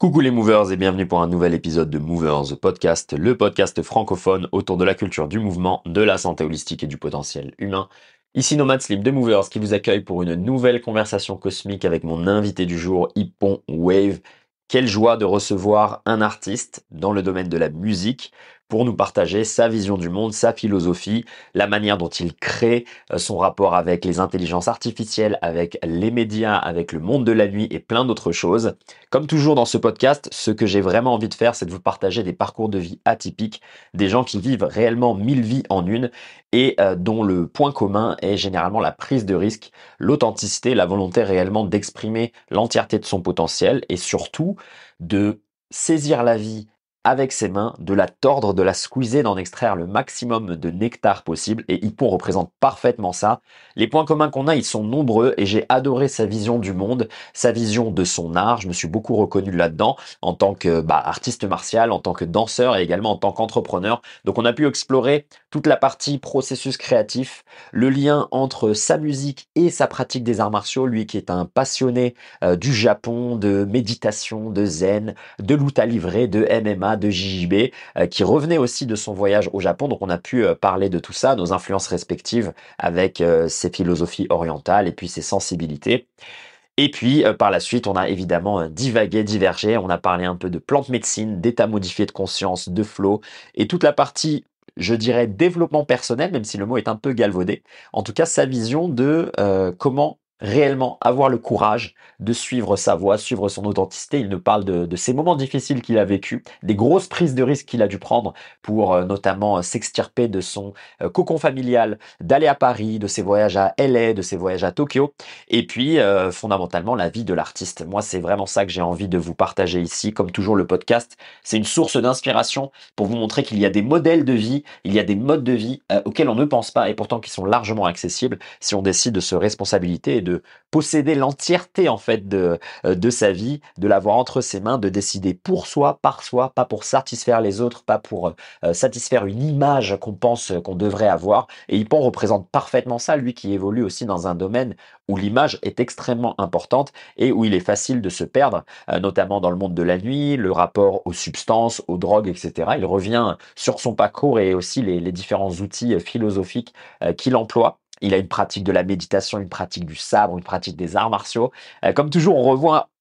Coucou les movers et bienvenue pour un nouvel épisode de Movers Podcast, le podcast francophone autour de la culture du mouvement, de la santé holistique et du potentiel humain. Ici Nomad Sleep de Movers qui vous accueille pour une nouvelle conversation cosmique avec mon invité du jour, Hippon Wave. Quelle joie de recevoir un artiste dans le domaine de la musique pour nous partager sa vision du monde, sa philosophie, la manière dont il crée euh, son rapport avec les intelligences artificielles, avec les médias, avec le monde de la nuit et plein d'autres choses. Comme toujours dans ce podcast, ce que j'ai vraiment envie de faire, c'est de vous partager des parcours de vie atypiques, des gens qui vivent réellement mille vies en une et euh, dont le point commun est généralement la prise de risque, l'authenticité, la volonté réellement d'exprimer l'entièreté de son potentiel et surtout de saisir la vie avec ses mains, de la tordre, de la squeezer, d'en extraire le maximum de nectar possible. Et Hippon représente parfaitement ça. Les points communs qu'on a, ils sont nombreux et j'ai adoré sa vision du monde, sa vision de son art. Je me suis beaucoup reconnu là-dedans en tant que bah, artiste martial, en tant que danseur et également en tant qu'entrepreneur. Donc on a pu explorer toute la partie processus créatif, le lien entre sa musique et sa pratique des arts martiaux, lui qui est un passionné euh, du Japon, de méditation, de zen, de lutte à livrer, de MMA de JJB, euh, qui revenait aussi de son voyage au Japon. Donc on a pu euh, parler de tout ça, nos influences respectives avec euh, ses philosophies orientales et puis ses sensibilités. Et puis, par la suite, on a évidemment divagué, divergé. On a parlé un peu de plantes médecine, d'état modifié de conscience, de flow, et toute la partie, je dirais, développement personnel, même si le mot est un peu galvaudé. En tout cas, sa vision de comment réellement avoir le courage de suivre sa voie, suivre son authenticité. Il nous parle de, de ces moments difficiles qu'il a vécu, des grosses prises de risques qu'il a dû prendre pour euh, notamment euh, s'extirper de son euh, cocon familial, d'aller à Paris, de ses voyages à LA, de ses voyages à Tokyo, et puis fondamentalement la vie de l'artiste. Moi, c'est vraiment ça que j'ai envie de vous partager ici. Comme toujours, le podcast, c'est une source d'inspiration pour vous montrer qu'il y a des modèles de vie, il y a des modes de vie auxquels on ne pense pas et pourtant qui sont largement accessibles si on décide de se responsabiliser et de de posséder l'entièreté en fait de, euh, de sa vie, de l'avoir entre ses mains, de décider pour soi, par soi, pas pour satisfaire les autres, pas pour euh, euh, satisfaire une image qu'on pense qu'on devrait avoir. Et Hippon représente parfaitement ça, lui qui évolue aussi dans un domaine où l'image est extrêmement importante et où il est facile de se perdre, notamment dans le monde de la nuit, le rapport aux substances, aux drogues, etc. Il revient sur son parcours et aussi les, différents outils philosophiques qu'il emploie il a une pratique de la méditation, une pratique du sabre, une pratique des arts martiaux. Euh, comme toujours,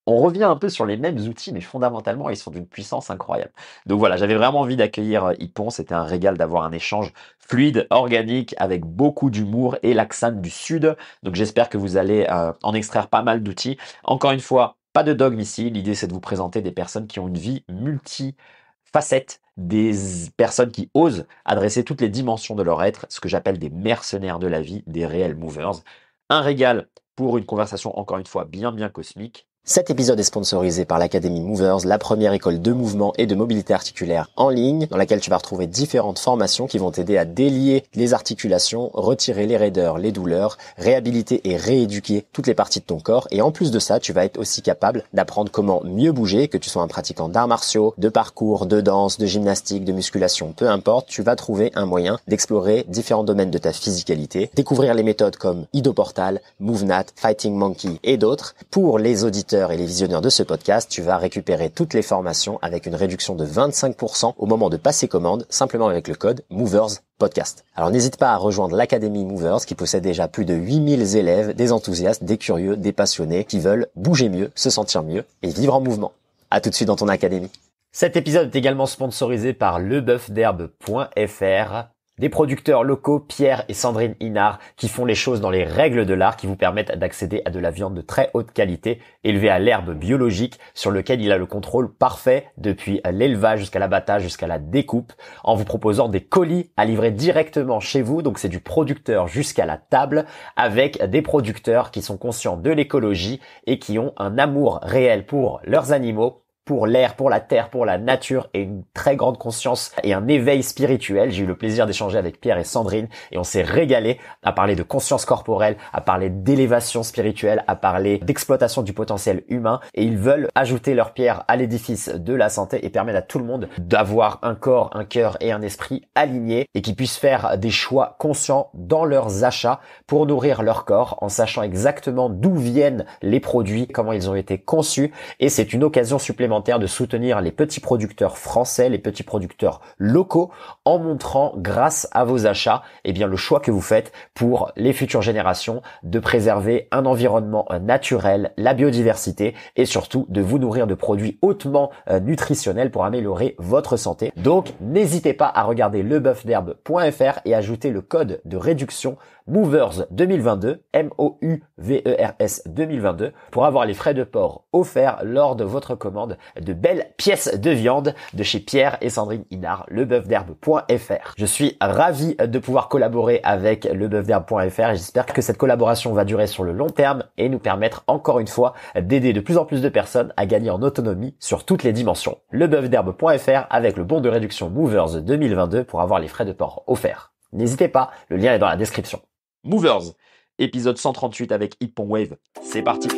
on revient un peu sur les mêmes outils, mais fondamentalement, ils sont d'une puissance incroyable. Donc voilà, j'avais vraiment envie d'accueillir euh, Hippon. C'était un régal d'avoir un échange fluide, organique, avec beaucoup d'humour et l'accent du Sud. Donc j'espère que vous allez euh, en extraire pas mal d'outils. Encore une fois, pas de dogme ici. L'idée, c'est de vous présenter des personnes qui ont une vie multifacette des personnes qui osent adresser toutes les dimensions de leur être, ce que j'appelle des mercenaires de la vie, des réels movers. Un régal pour une conversation encore une fois bien bien cosmique. Cet épisode est sponsorisé par l'Académie Movers, la première école de mouvement et de mobilité articulaire en ligne, dans laquelle tu vas retrouver différentes formations qui vont t'aider à délier les articulations, retirer les raideurs, les douleurs, réhabiliter et rééduquer toutes les parties de ton corps. Et en plus de ça, tu vas être aussi capable d'apprendre comment mieux bouger, que tu sois un pratiquant d'arts martiaux, de parcours, de danse, de gymnastique, de musculation, peu importe, tu vas trouver un moyen d'explorer différents domaines de ta physicalité, découvrir les méthodes comme Idoportal, MoveNat, Fighting Monkey et d'autres. Pour les auditeurs et les visionneurs de ce podcast, tu vas récupérer toutes les formations avec une réduction de 25% au moment de passer commande, simplement avec le code MOVERS podcast. Alors n'hésite pas à rejoindre l'Académie Movers qui possède déjà plus de 8000 élèves, des enthousiastes, des curieux, des passionnés qui veulent bouger mieux, se sentir mieux et vivre en mouvement. A tout de suite dans ton académie. Cet épisode est également sponsorisé par lebeufderbe.fr des producteurs locaux, Pierre et Sandrine Inard, qui font les choses dans les règles de l'art, qui vous permettent d'accéder à de la viande de très haute qualité, élevée à l'herbe biologique, sur lequel il a le contrôle parfait depuis l'élevage jusqu'à l'abattage, jusqu'à la découpe, en vous proposant des colis à livrer directement chez vous, donc c'est du producteur jusqu'à la table, avec des producteurs qui sont conscients de l'écologie et qui ont un amour réel pour leurs animaux pour l'air, pour la terre, pour la nature et une très grande conscience et un éveil spirituel. J'ai eu le plaisir d'échanger avec Pierre et Sandrine et on s'est régalé à parler de conscience corporelle, à parler d'élévation spirituelle, à parler d'exploitation du potentiel humain et ils veulent ajouter leur pierre à l'édifice de la santé et permettre à tout le monde d'avoir un corps, un cœur et un esprit alignés et qui puissent faire des choix conscients dans leurs achats pour nourrir leur corps en sachant exactement d'où viennent les produits, comment ils ont été conçus et c'est une occasion supplémentaire de soutenir les petits producteurs français, les petits producteurs locaux, en montrant grâce à vos achats, et eh bien, le choix que vous faites pour les futures générations de préserver un environnement naturel, la biodiversité et surtout de vous nourrir de produits hautement euh, nutritionnels pour améliorer votre santé. Donc, n'hésitez pas à regarder leboeufderbe.fr et ajouter le code de réduction Movers 2022, M-O-U-V-E-R-S 2022, pour avoir les frais de port offerts lors de votre commande de belles pièces de viande de chez Pierre et Sandrine Inard, lebeufderbe.fr. Je suis ravi de pouvoir collaborer avec lebeufderbe.fr et j'espère que cette collaboration va durer sur le long terme et nous permettre encore une fois d'aider de plus en plus de personnes à gagner en autonomie sur toutes les dimensions. lebeufderbe.fr avec le bon de réduction Movers 2022 pour avoir les frais de port offerts. N'hésitez pas, le lien est dans la description. Movers, épisode 138 avec Hit.Wave. Wave. C'est parti.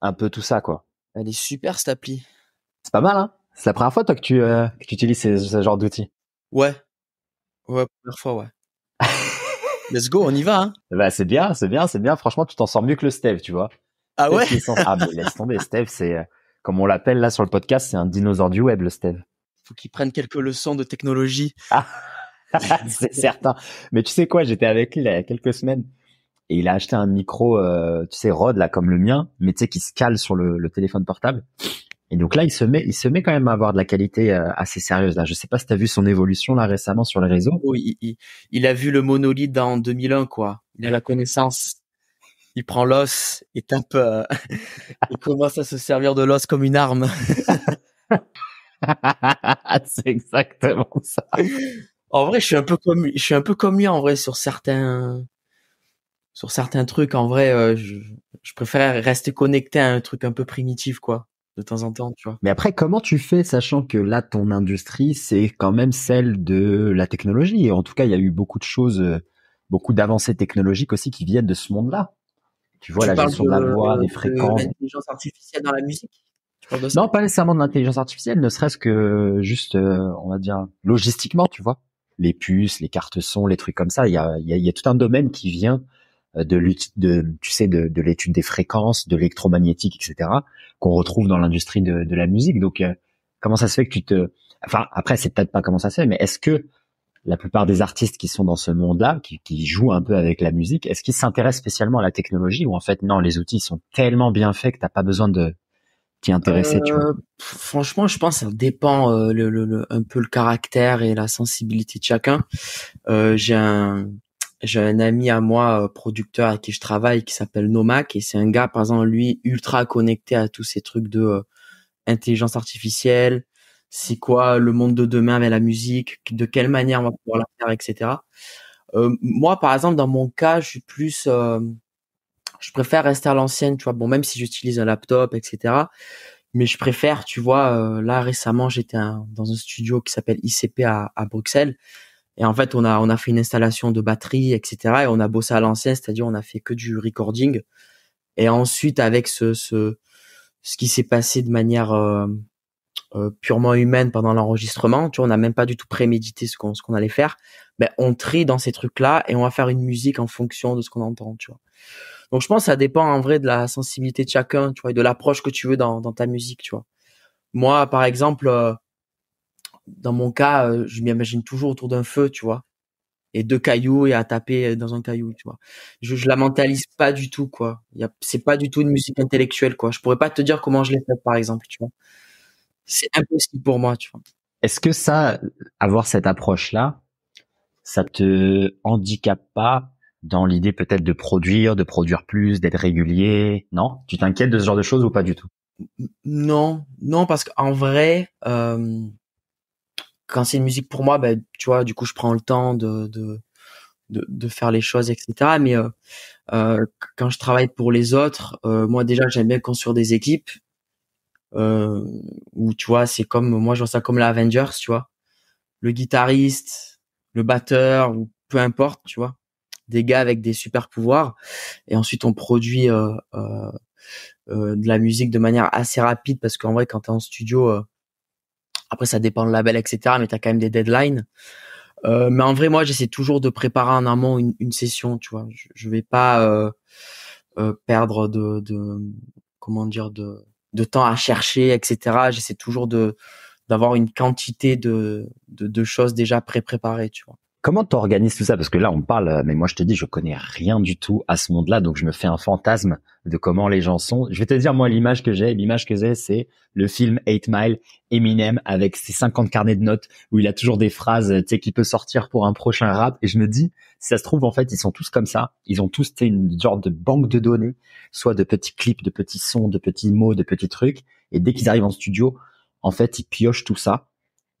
Un peu tout ça, quoi. Elle est super cette appli. C'est pas mal, hein C'est la première fois, toi, que tu, euh, utilises ce, genre d'outils Ouais. Ouais, première fois, ouais. Let's go, on y va. Hein. Bah, c'est bien, c'est bien, c'est bien. Franchement, tu t'en sors mieux que le Steve, tu vois. Ah ouais Ah mais laisse tomber, Steve, c'est euh, comme on l'appelle là sur le podcast, c'est un dinosaure du web, le Steve. Faut qu'il prenne quelques leçons de technologie. Ah, c'est certain. Mais tu sais quoi, j'étais avec lui il y a quelques semaines et il a acheté un micro, euh, tu sais, Rode là comme le mien, mais tu sais qui se cale sur le, téléphone portable. Et donc là, il se met, il se met quand même à avoir de la qualité euh, assez sérieuse. Là, je sais pas si t'as vu son évolution là récemment sur les réseaux. Oui, oh, il, il a vu le monolithe en 2001 quoi. Il a la connaissance il prend l'os, et tape, euh, il commence à se servir de l'os comme une arme. c'est exactement ça. En vrai, je suis un peu comme, je suis un peu comme lui en vrai sur certains, sur certains trucs. En vrai, euh, je, je préfère rester connecté à un truc un peu primitif, quoi de temps en temps, tu vois. Mais après, comment tu fais, sachant que là, ton industrie, c'est quand même celle de la technologie. en tout cas, il y a eu beaucoup de choses, euh, beaucoup d'avancées technologiques aussi qui viennent de ce monde-là. Tu vois, la gestion de, la voix, des fréquences. l'intelligence artificielle dans la musique Non, pas nécessairement de l'intelligence artificielle, ne serait-ce que juste, euh, on va dire, logistiquement, tu vois. Les puces, les cartes son, les trucs comme ça. Il y a, y a, tout un domaine qui vient euh, de, de tu sais, de, de l'étude des fréquences, de l'électromagnétique, etc., qu'on retrouve dans l'industrie de, de, la musique. Donc, euh, comment ça se fait que tu te... Enfin, après, c'est peut-être pas comment ça se fait, mais est-ce que la plupart des artistes qui sont dans ce monde-là, qui, jouent un peu avec la musique, est-ce qu'ils s'intéressent spécialement à la technologie ou en fait non, les outils sont tellement bien faits que t'as pas besoin de t'y intéresser, euh, Franchement, je pense que ça dépend euh, un peu le caractère et la sensibilité de chacun. Euh, j'ai un ami à moi, producteur avec qui je travaille, qui s'appelle Nomac, et c'est un gars, par exemple, lui, ultra connecté à tous ces trucs de intelligence artificielle, c'est quoi le monde de demain avec la musique, de quelle manière on va pouvoir la faire, etc. Euh, moi, par exemple, dans mon cas, je suis plus, euh, je préfère rester à l'ancienne, tu vois. Bon, même si j'utilise un laptop, etc. Mais je préfère, tu vois, euh, là récemment, j'étais dans un studio qui s'appelle ICP à, Bruxelles. Et en fait, on a, on a fait une installation de batterie, etc. Et on a bossé à l'ancienne, c'est-à-dire on a fait que du recording. Et ensuite, avec ce, ce, ce qui s'est passé de manière euh, purement humaine pendant l'enregistrement, tu vois, on n'a même pas du tout prémédité ce qu'on ce qu'on allait faire, ben on trie dans ces trucs-là et on va faire une musique en fonction de ce qu'on entend, tu vois. Donc je pense que ça dépend en vrai de la sensibilité de chacun, tu vois, et de l'approche que tu veux dans, dans ta musique, tu vois. Moi, par exemple, euh, dans mon cas, euh, je m'imagine toujours autour d'un feu, tu vois, et deux cailloux et à taper dans un caillou, tu vois. Je, je la mentalise pas du tout, quoi. C'est pas du tout une musique intellectuelle, quoi. Je pourrais pas te dire comment je l'ai faite, par exemple, tu vois c'est impossible pour moi, tu vois. Est-ce que ça, avoir cette approche-là, ça te handicape pas dans l'idée peut-être de produire, de produire plus, d'être régulier Non Tu t'inquiètes de ce genre de choses ou pas du tout Non, non, parce qu'en vrai, euh, quand c'est une musique pour moi, ben, tu vois, du coup, je prends le temps de, de, faire les choses, etc. Mais euh, euh, quand je travaille pour les autres, moi déjà, j'aime bien construire des équipes euh, où tu vois, c'est comme moi je vois ça comme la Avengers, tu vois, le guitariste, le batteur ou peu importe, tu vois, des gars avec des super pouvoirs, et ensuite on produit euh, euh, euh, de la musique de manière assez rapide parce qu'en vrai quand t'es en studio, après ça dépend de label etc, mais t'as quand même des deadlines. mais en vrai, moi, j'essaie toujours de préparer en amont une, session, tu vois. Je, vais pas perdre de, de, comment dire, de, de temps à chercher, etc. J'essaie toujours de d'avoir une quantité de, de, de choses déjà pré-préparées, tu vois. Comment t'organises tout ça Parce que là, on parle, euh, mais moi, je te dis, je connais rien du tout à ce monde-là, donc je me fais un fantasme de comment les gens sont. Je vais te dire, moi, l'image que j'ai, l'image que j'ai, c'est le film 8 Mile, Eminem, avec ses 50 carnets de notes, où il a toujours des phrases, tu sais, qui peut sortir pour un prochain rap. Et je me dis, si ça se trouve, en fait, ils sont tous comme ça. Ils ont tous, une genre de banque de données, soit de petits clips, de petits sons, de petits mots, de petits trucs. Et dès qu'ils arrivent en studio, en fait, ils piochent tout ça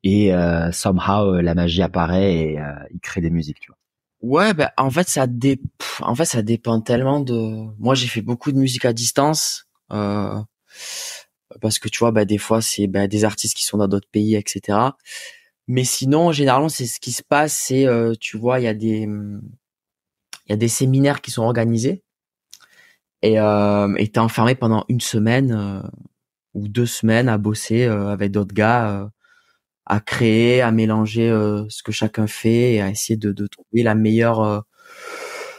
et euh, somehow euh, la magie apparaît et euh, il crée des musiques, tu vois. Ouais, ben en fait ça dé... en fait ça dépend tellement de. Moi j'ai fait beaucoup de musique à distance euh, parce que tu vois, ben des fois c'est ben des artistes qui sont dans d'autres pays, etc. Mais sinon, généralement c'est ce qui se passe, c'est tu vois, il y a des il y a des séminaires qui sont organisés et euh, et t'es enfermé pendant une semaine ou deux semaines à bosser avec d'autres gars à créer, à mélanger euh, ce que chacun fait et à essayer de, de trouver la meilleure. Euh,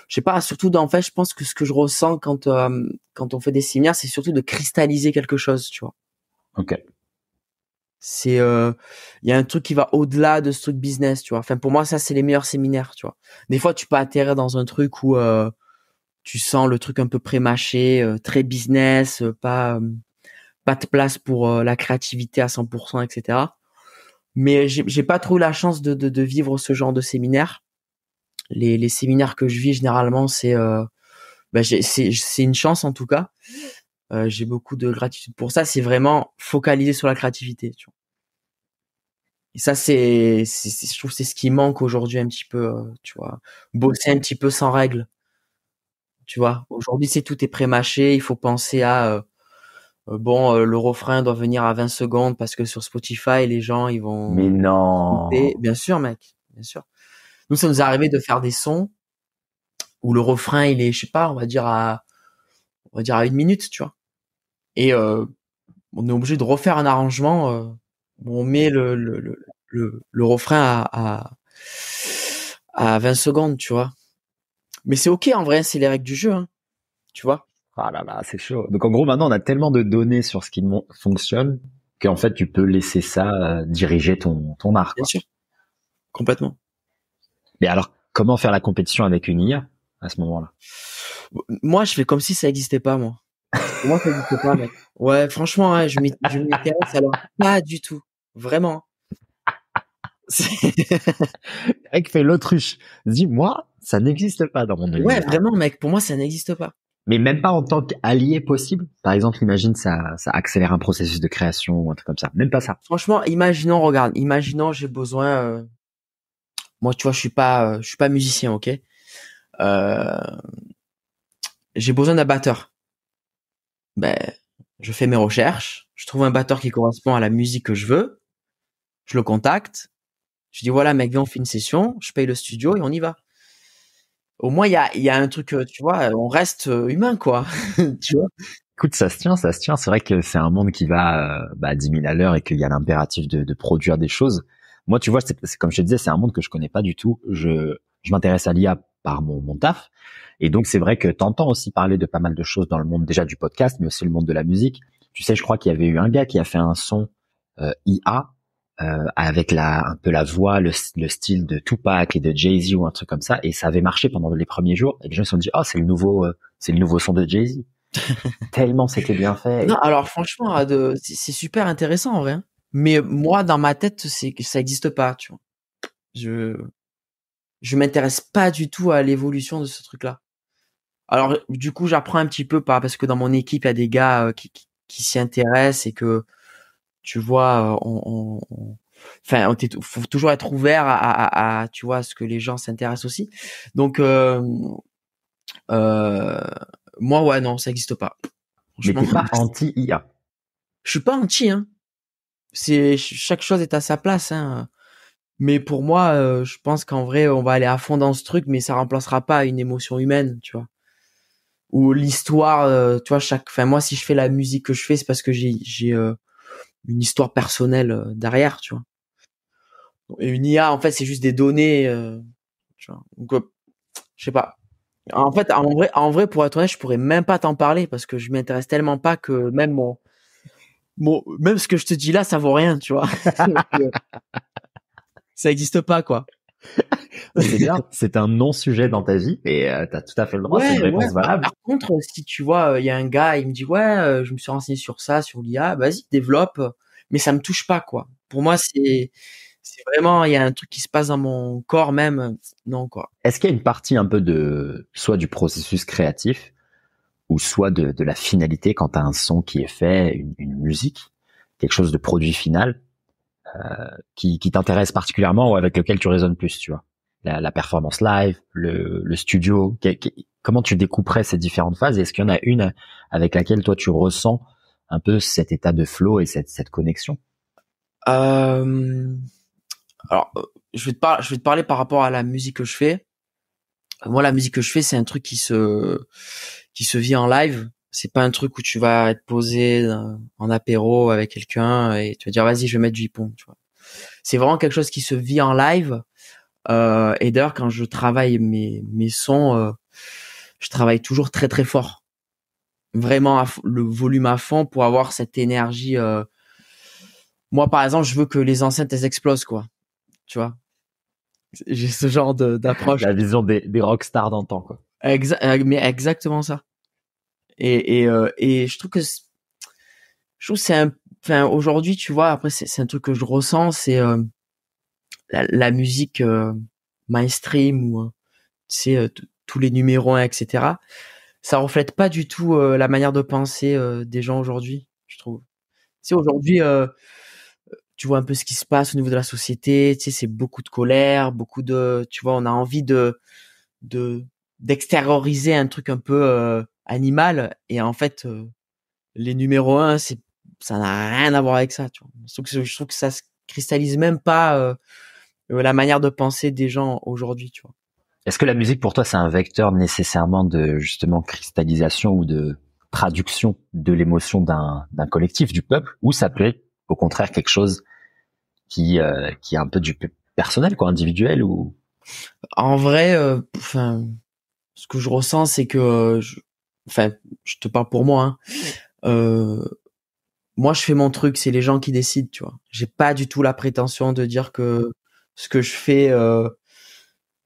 je sais pas, surtout en fait, je pense que ce que je ressens quand euh, quand on fait des séminaires, c'est surtout de cristalliser quelque chose, tu vois. Ok. C'est euh, il y a un truc qui va au-delà de ce truc business, tu vois. Enfin pour moi ça c'est les meilleurs séminaires, tu vois. Des fois tu peux atterrir dans un truc où tu sens le truc un peu prémâché, très business, pas pas de place pour la créativité à 100%, etc mais j'ai pas trop la chance de, vivre ce genre de séminaire. Les, séminaires que je vis généralement, euh, bah, c'est c'est une chance en tout cas. Euh, j'ai beaucoup de gratitude pour ça. C'est vraiment focalisé sur la créativité. Et ça, c'est je trouve c'est ce qui manque aujourd'hui un petit peu. Euh, tu vois, bosser un petit peu sans règles. Tu vois, aujourd'hui c'est tout est prémâché. Il faut penser à euh, bon, euh, le refrain doit venir à 20 secondes parce que sur Spotify, les gens, ils vont. Mais non. Bien sûr, mec. Bien sûr. Nous, ça nous est arrivé de faire des sons où le refrain, il est, je sais pas, on va dire à, on va dire à une minute, tu vois. Et euh, on est obligé de refaire un arrangement où on met le, le, le, le, refrain à, à, à, 20 secondes, tu vois. Mais c'est ok en vrai, c'est les règles du jeu, hein, tu vois. Ah c'est chaud. Donc en gros, maintenant, on a tellement de données sur ce qui fonctionne qu'en fait, tu peux laisser ça euh, diriger ton, ton Bien sûr. Complètement. Mais alors, comment faire la compétition avec une IA à ce moment-là Moi, je fais comme si ça n'existait pas, moi. moi, ça n'existe pas, mec. Ouais, franchement, je m'intéresse alors pas du tout. Vraiment. mec fait l'autruche. Dis-moi, ça n'existe pas dans mon univers. Ouais, vraiment, mec. Pour moi, ça n'existe pas mais même pas en tant qu'allié possible. Par exemple, imagine ça, ça accélère un processus de création ou un truc comme ça. Même pas ça. Franchement, imaginons, regarde, imaginons j'ai besoin. Euh, moi, tu vois, je suis pas, euh, je suis pas musicien, ok. Euh, j'ai besoin d'un batteur. Ben, je fais mes recherches, je trouve un batteur qui correspond à la musique que je veux. Je le contacte. Je dis voilà mec, viens on fait une session. Je paye le studio et on y va au moins il y a, y a un truc, euh, tu vois, on reste euh, humain, quoi. tu vois Écoute, ça se tient, ça se tient. C'est vrai que c'est un monde qui va euh, bah, à 10 000 à l'heure et qu'il y a l'impératif de, de, produire des choses. Moi, tu vois, c'est comme je te disais, c'est un monde que je connais pas du tout. Je, je m'intéresse à l'IA par mon, mon taf. Et donc, c'est vrai que t'entends aussi parler de pas mal de choses dans le monde déjà du podcast, mais aussi le monde de la musique. Tu sais, je crois qu'il y avait eu un gars qui a fait un son IA euh, avec la un peu la voix, le, style de Tupac et de Jay Z ou un truc comme ça, et ça avait marché pendant les premiers jours. Et les gens se sont dit oh c'est le nouveau euh, c'est le nouveau son de Jay Z. Tellement c'était bien fait. Non, alors franchement, euh, c'est super intéressant en vrai. Hein. Mais moi, dans ma tête, c'est que ça n'existe pas, tu vois. Je je m'intéresse pas du tout à l'évolution de ce truc-là. Alors du coup, j'apprends un petit peu pas parce que dans mon équipe, il y a des gars qui, qui s'y intéressent et que tu vois, euh, on, on, faut toujours être ouvert à, à, tu vois ce que les gens s'intéressent aussi donc euh, euh, moi ouais non ça n'existe pas mais suis pas anti IA je suis pas anti hein c'est chaque chose est à sa place hein mais pour moi je pense qu'en vrai on va aller à fond dans ce truc mais ça remplacera pas une émotion humaine tu vois ou l'histoire tu vois chaque enfin moi si je fais la musique que je fais c'est parce que j'ai j'ai une histoire personnelle euh, derrière, tu vois. Et une IA, en fait, c'est juste des données, euh, tu vois. Donc, euh, je sais pas. En fait, en vrai, en vrai, pour être honnête, je pourrais même pas t'en parler parce que je m'intéresse tellement pas que même mon, même ce que je te dis là, ça vaut rien, tu vois. ça existe pas, quoi c'est c'est un non-sujet dans ta vie et tu euh, t'as tout à fait le droit, c'est une réponse valable. Par contre, si tu vois, euh, il y a un gars, il me dit ouais, euh, je me suis renseigné sur ça, sur l'IA, vas-y, développe, mais ça me touche pas quoi. Pour moi, c'est vraiment il y a un truc qui se passe dans mon corps même, non quoi. Est-ce qu'il y a une partie un peu de soit du processus créatif ou soit de, la finalité quand t'as un son qui est fait, une musique, quelque chose de produit final euh, qui, qui t'intéresse particulièrement ou avec lequel tu résonnes plus, tu vois la, la, performance live, le, le studio. comment tu découperais ces différentes phases Est-ce qu'il y en a une avec laquelle toi tu ressens un peu cet état de flow et cette, cette connexion euh, Alors, je vais, te je vais te parler par rapport à la musique que je fais. Moi, la musique que je fais, c'est un truc qui se qui se vit en live c'est pas un truc où tu vas être posé euh, en apéro avec quelqu'un et tu vas dire vas-y je vais mettre du pont tu vois c'est vraiment quelque chose qui se vit en live euh, et d'ailleurs quand je travaille mes mes sons euh, je travaille toujours très très fort vraiment le volume à fond pour avoir cette énergie moi par exemple je veux que les enceintes elles explosent quoi tu vois j'ai ce genre d'approche la vision des des rockstars d'antan quoi mais exactement ça et, et, euh, et je trouve que je trouve c'est un enfin aujourd'hui tu vois après c'est un truc que je ressens c'est euh, la, musique euh, mainstream ou tu tous les numéros 1, etc ça reflète pas du tout la manière de penser des gens aujourd'hui je trouve tu sais aujourd'hui tu vois un peu ce qui se passe au niveau de la société tu sais c'est beaucoup de colère beaucoup de tu vois on a envie de de d'extérioriser un truc un peu animal. Et en fait, les numéros un c'est, ça n'a rien à voir avec ça. Tu vois. Je, trouve que, trouve ça se cristallise même pas la manière de penser des gens aujourd'hui. Tu vois. Est-ce que la musique pour toi c'est un vecteur nécessairement de justement cristallisation ou de traduction de l'émotion d'un, collectif, du peuple, ou ça peut être au contraire quelque chose qui qui est un peu du personnel quoi, individuel ou En vrai, enfin ce que je ressens, c'est que enfin, je te parle pour moi. Hein. Euh, moi, je fais mon truc, c'est les gens qui décident, tu vois. J'ai pas du tout la prétention de dire que ce que je fais, euh,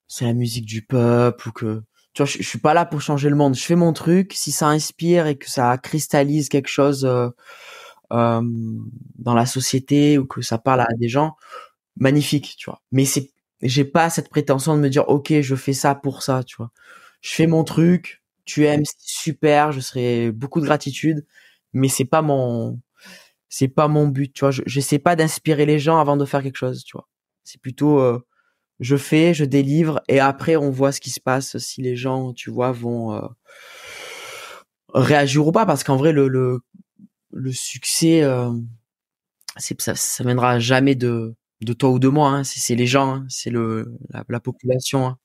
c'est la musique du peuple ou que. Tu vois, je, ne suis pas là pour changer le monde. Je fais mon truc. Si ça inspire et que ça cristallise quelque chose euh, dans la société ou que ça parle à des gens, magnifique, tu vois. Mais c'est, j'ai pas cette prétention de me dire, ok, je fais ça pour ça, tu vois. Je fais mon truc tu aimes, c'est super, je serai beaucoup de gratitude, mais c'est pas mon, c'est pas mon but, tu vois. Je j'essaie pas d'inspirer les gens avant de faire quelque chose, tu vois. C'est plutôt, euh, je fais, je délivre, et après on voit ce qui se passe si les gens, tu vois, vont euh, réagir ou pas, parce qu'en vrai le le, succès, euh, c'est ça, ça viendra jamais de de toi ou de moi, hein. c'est les gens, hein. c'est la, population. Hein.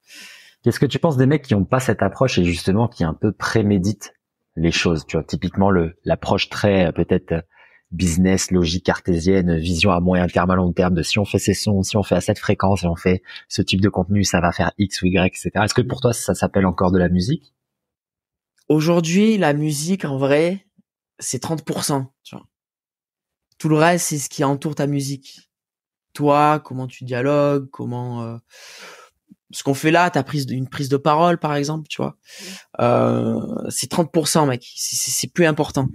Qu'est-ce que tu penses des mecs qui n'ont pas cette approche et justement qui un peu préméditent les choses Tu vois, typiquement le l'approche très euh, peut-être euh, business, logique cartésienne, vision à moyen terme, à long terme de si on fait ces sons, si on fait à cette fréquence et on fait ce type de contenu, ça va faire X ou Y, etc. Est-ce que pour toi ça s'appelle encore de la musique Aujourd'hui, la musique en vrai, c'est 30%. Tu vois. Tout le reste, c'est ce qui entoure ta musique. Toi, comment tu dialogues, comment euh, ce qu'on fait là, ta prise une prise de parole par exemple, tu vois, euh, c'est 30 mec, c'est plus important.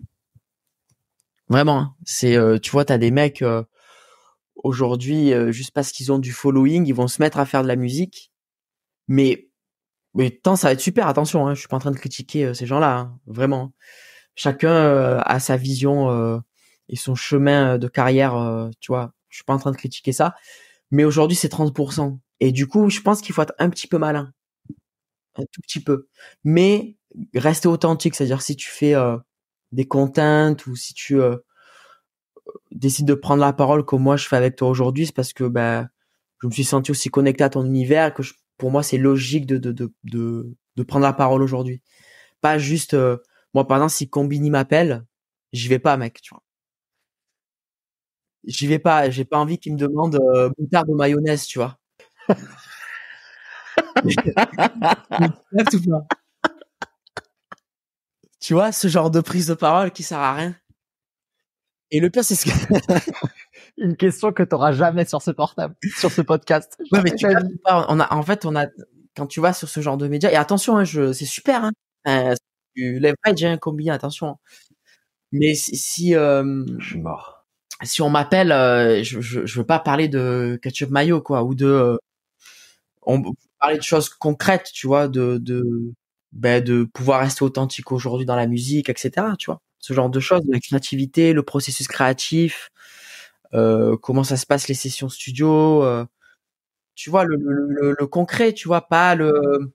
Vraiment, hein. c'est euh, tu vois, t'as des mecs euh, aujourd'hui juste parce qu'ils ont du following, ils vont se mettre à faire de la musique, mais mais tant ça va être super. Attention, hein, je suis pas en train de critiquer ces gens-là, hein. vraiment. Hein. Chacun a sa vision et son chemin de carrière, tu vois. Je suis pas en train de critiquer ça, mais aujourd'hui c'est 30 et du coup, je pense qu'il faut être un petit peu malin. Un tout petit peu. Mais rester authentique, c'est-à-dire si tu fais euh, des contentes ou si tu euh, décides de prendre la parole comme moi je fais avec toi aujourd'hui, c'est parce que ben, je me suis senti aussi connecté à ton univers que pour moi c'est logique de, de, prendre la parole aujourd'hui. Pas juste, euh, moi par exemple si Combini m'appelle, j'y vais pas mec, tu vois j'y vais pas, j'ai pas envie qu'il me demande euh, de mayonnaise, tu vois. tu vois, ce genre de prise de parole qui sert à rien. Et le pire, c'est ce que... Une question que tu t'auras jamais sur ce portable, sur ce podcast. mais tu on a, en fait, on a, quand tu vas sur ce genre de médias, et attention, hein, c'est super, hein, euh, tu lèves pas, j'ai un hein, combi, attention. Mais si, si euh, je suis mort. Si on m'appelle, euh, je, je, veux pas parler de ketchup mayo, quoi, ou de on parlait de choses concrètes, tu vois, de ben, de pouvoir rester authentique aujourd'hui dans la musique, etc. Tu vois, ce genre de choses, la créativité, le processus créatif, euh, comment ça se passe les sessions studio, euh, tu vois, le, concret, tu vois, pas le.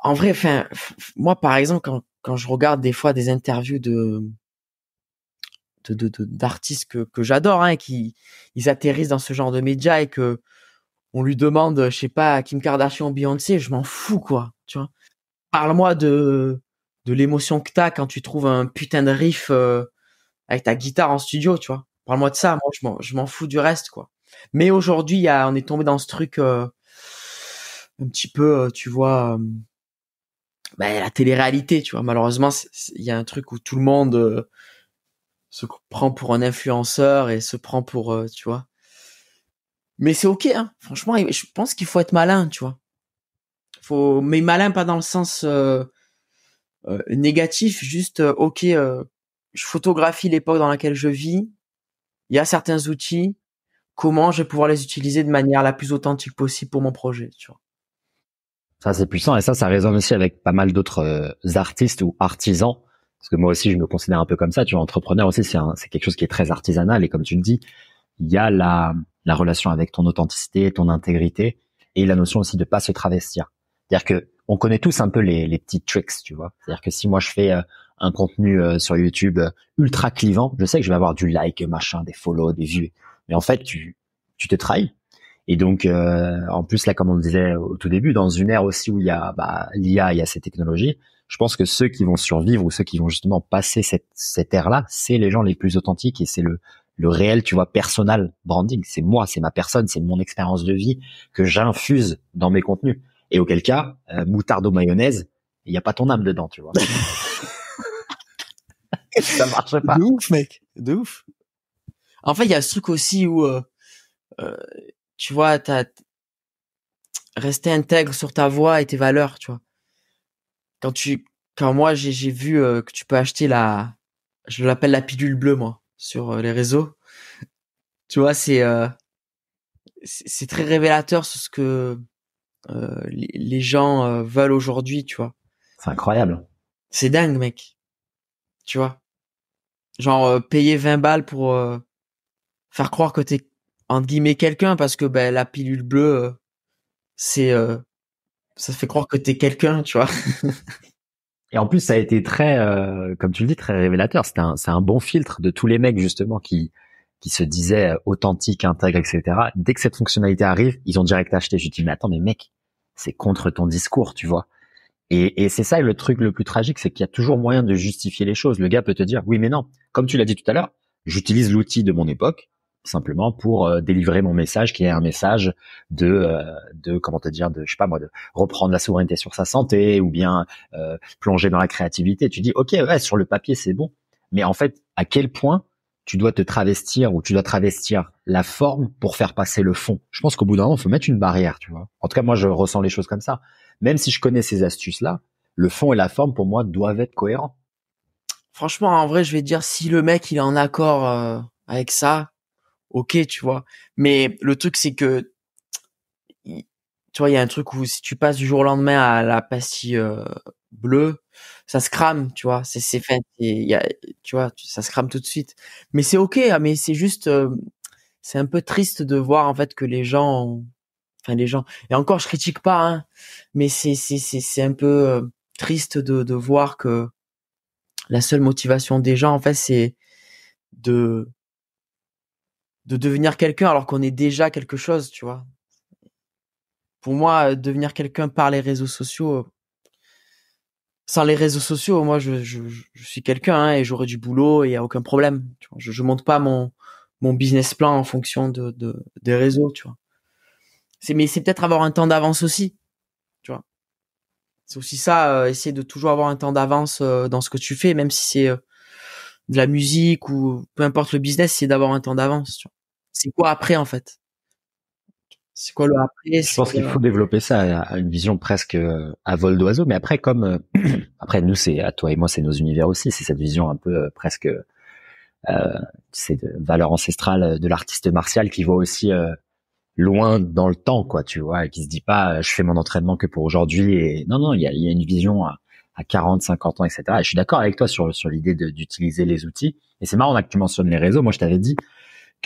En vrai, enfin, moi par exemple, quand, je regarde des fois des interviews de d'artistes que, j'adore hein, qui ils atterrissent dans ce genre de médias et que on lui demande, je sais pas, Kim Kardashian, Beyoncé, je m'en fous, quoi. Tu vois. Parle-moi de, de l'émotion que t'as quand tu trouves un putain de riff euh, avec ta guitare en studio, tu vois. Parle-moi de ça, moi, je m'en fous du reste, quoi. Mais aujourd'hui, on est tombé dans ce truc euh, un petit peu, euh, tu vois, ben, la télé-réalité, tu vois. Malheureusement, il y a un truc où tout le monde se prend pour un influenceur et se prend pour, tu vois mais c'est ok, hein. franchement, je pense qu'il faut être malin, tu vois. Faut, mais malin pas dans le sens euh, euh, négatif, juste euh, ok, euh, je photographie l'époque dans laquelle je vis. Il y a certains outils. Comment je vais pouvoir les utiliser de manière la plus authentique possible pour mon projet, tu vois. Ça c'est puissant et ça, ça résonne aussi avec pas mal d'autres artistes ou artisans. Parce que moi aussi, je me considère un peu comme ça. Tu vois, entrepreneur aussi, c'est quelque chose qui est très artisanal et comme tu le dis, il y a la la relation avec ton authenticité, ton intégrité, et la notion aussi de pas se travestir. C'est-à-dire que on connaît tous un peu les, petits tricks, tu vois. C'est-à-dire que si moi je fais euh, un contenu euh, sur YouTube euh, ultra clivant, je sais que je vais avoir du like, machin, des follow, des vues. Mais en fait, tu, tu te trahis. Et donc, en plus, là, comme on le disait au tout début, dans une ère aussi où il y a bah, l'IA, il y a ces technologies, je pense que ceux qui vont survivre ou ceux qui vont justement passer cette, cette ère-là, c'est les gens les plus authentiques et c'est le, le réel, tu vois, personnel branding. C'est moi, c'est ma personne, c'est mon expérience de vie que j'infuse dans mes contenus. Et auquel cas, euh, moutarde au mayonnaise, il n'y a pas ton âme dedans, tu vois. ça marche pas. De ouf, mec. De ouf. En fait, il y a ce truc aussi où, euh, euh tu vois, t'as resté intègre sur ta voix et tes valeurs, tu vois. Quand tu, quand moi j'ai vu euh, que tu peux acheter la, je l'appelle la pilule bleue, moi sur euh, les réseaux. Tu vois, euh, c'est c'est très révélateur sur ce que euh, les gens veulent aujourd'hui, tu vois. C'est incroyable. C'est dingue, mec. Tu vois. Genre payer 20 balles pour faire croire que t'es entre guillemets quelqu'un parce que ben la pilule bleue c'est ça fait croire que t'es quelqu'un tu vois Et en plus, ça a été très, euh, comme tu le dis, très révélateur. C'est un, bon filtre de tous les mecs justement qui se disaient euh, authentiques, intègres, etc. Dès que cette fonctionnalité arrive, ils ont direct acheté. Je dis mais attends, mais mec, c'est contre ton discours, tu vois. Et, et c'est ça le truc le plus tragique, c'est qu'il y a toujours moyen de justifier les choses. Le gars peut te dire oui, mais non, comme tu l'as dit tout à l'heure, j'utilise l'outil de mon époque, simplement pour euh, délivrer mon message qui est un message de euh, de comment te dire de je sais pas moi de reprendre la souveraineté sur sa santé ou bien euh, plonger dans la créativité tu dis ok ouais, sur le papier c'est bon mais en fait à quel point tu dois te travestir ou tu dois travestir la forme pour faire passer le fond je pense qu'au bout d'un moment faut mettre une barrière tu vois en tout cas moi je ressens les choses comme ça même si je connais ces astuces là le fond et la forme pour moi doivent être cohérents franchement en vrai je vais dire si le mec il est en accord avec ça ok, tu vois. Mais le truc, c'est que, tu vois, il y a un truc où si tu passes du jour au lendemain à la pastille euh, bleue, ça se crame, tu vois. C'est, fait, tu vois, ça se crame tout de suite. Mais c'est ok, hein, mais c'est juste, euh, c'est un peu triste de voir en fait que les gens, enfin les gens, et encore, je critique pas, hein, mais c'est c'est c'est c'est un peu euh, triste de de voir que la seule motivation des gens en fait c'est de de devenir quelqu'un alors qu'on est déjà quelque chose, tu vois. Pour moi, euh, devenir quelqu'un par les réseaux sociaux, euh, sans les réseaux sociaux, moi, je, je, suis quelqu'un hein, et j'aurai du boulot et y a aucun problème. Je, ne monte pas mon, mon business plan en fonction de, de des réseaux, tu vois. C'est mais c'est peut-être avoir un temps d'avance aussi, tu vois. C'est aussi ça, euh, essayer de toujours avoir un temps d'avance dans ce que tu fais, même si c'est de la musique ou peu importe le business, c'est d'avoir un temps d'avance. Tu vois c'est quoi après en fait C'est quoi le après Je pense qu'il euh faut développer ça hein, à une vision presque euh, à vol d'oiseau, mais après comme euh, après nous c'est à toi et moi c'est nos univers aussi, c'est cette vision un peu presque c'est de valeur ancestrale de l'artiste martial qui voit aussi loin dans le temps quoi, tu vois, et qui se dit pas je fais mon entraînement que pour aujourd'hui et non non, il y a, une vision à, 40, 50 ans, etc. je suis d'accord avec toi sur, sur l'idée d'utiliser les outils. Et c'est marrant là, que tu mentionnes les réseaux. Moi, je t'avais dit,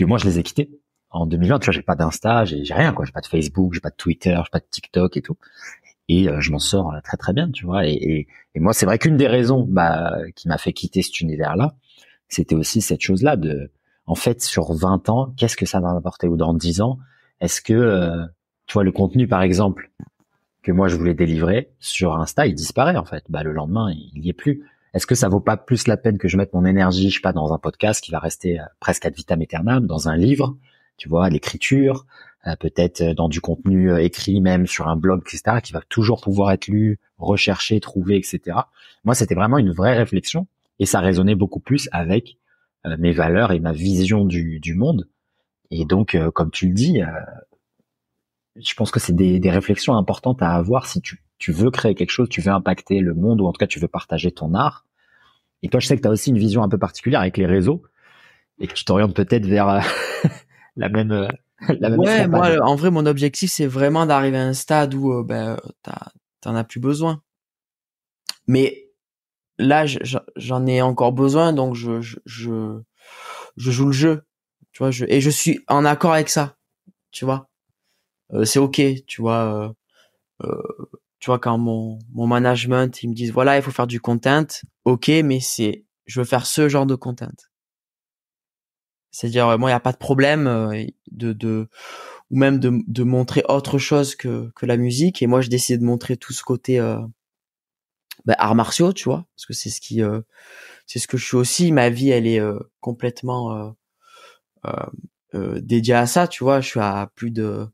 moi je les ai quittés en 2020. Tu vois, j'ai pas d'Insta, j'ai rien quoi, j'ai pas de Facebook, j'ai pas de Twitter, j'ai pas de TikTok et tout. Et euh, je m'en sors euh, très très bien, tu vois. Et, et, moi, c'est vrai qu'une des raisons bah, qui m'a fait quitter cet univers-là, c'était aussi cette chose-là de, en fait, sur 20 ans, qu'est-ce que ça va m'apporter ou dans 10 ans, est-ce que, euh, tu vois, le contenu par exemple que moi je voulais délivrer sur Insta, il disparaît en fait. Bah le lendemain, il n'y est plus. Est-ce que ça vaut pas plus la peine que je mette mon énergie, je sais pas, dans un podcast qui va rester euh, presque ad vitam aeternam, dans un livre, tu vois, l'écriture, euh, peut-être euh, dans du contenu écrit même sur un blog, etc., qui va toujours pouvoir être lu, recherché, trouvé, etc. Moi, c'était vraiment une vraie réflexion et ça résonnait beaucoup plus avec mes valeurs et ma vision du, monde. Et donc, comme tu le dis, je pense que c'est des réflexions importantes à avoir si tu tu veux créer quelque chose, tu veux impacter le monde ou en tout cas tu veux partager ton art. Et toi, je sais que tu as aussi une vision un peu particulière avec les réseaux et que tu t'orientes peut-être vers euh, euh, la même. ouais, moi, en vrai, mon objectif, c'est vraiment d'arriver à un stade où tu euh, n'en as plus besoin. Mais là, j'en ai encore besoin, donc je, je, joue le jeu. Tu vois, et je suis en accord avec ça. Tu vois, c'est ok. Tu vois, tu vois, quand mon, mon management, ils me disent, voilà, il faut faire du content. OK, mais c'est, je veux faire ce genre de content. C'est-à-dire, moi, il n'y a pas de problème euh, de, de ou même de, montrer autre chose que, que la musique. Et moi, je décide de montrer tout ce côté euh, ben, arts martiaux, tu vois, parce que c'est ce qui, euh, c'est ce que je suis aussi. Ma vie, elle est euh, complètement dédiée à ça, tu vois. Je suis à plus de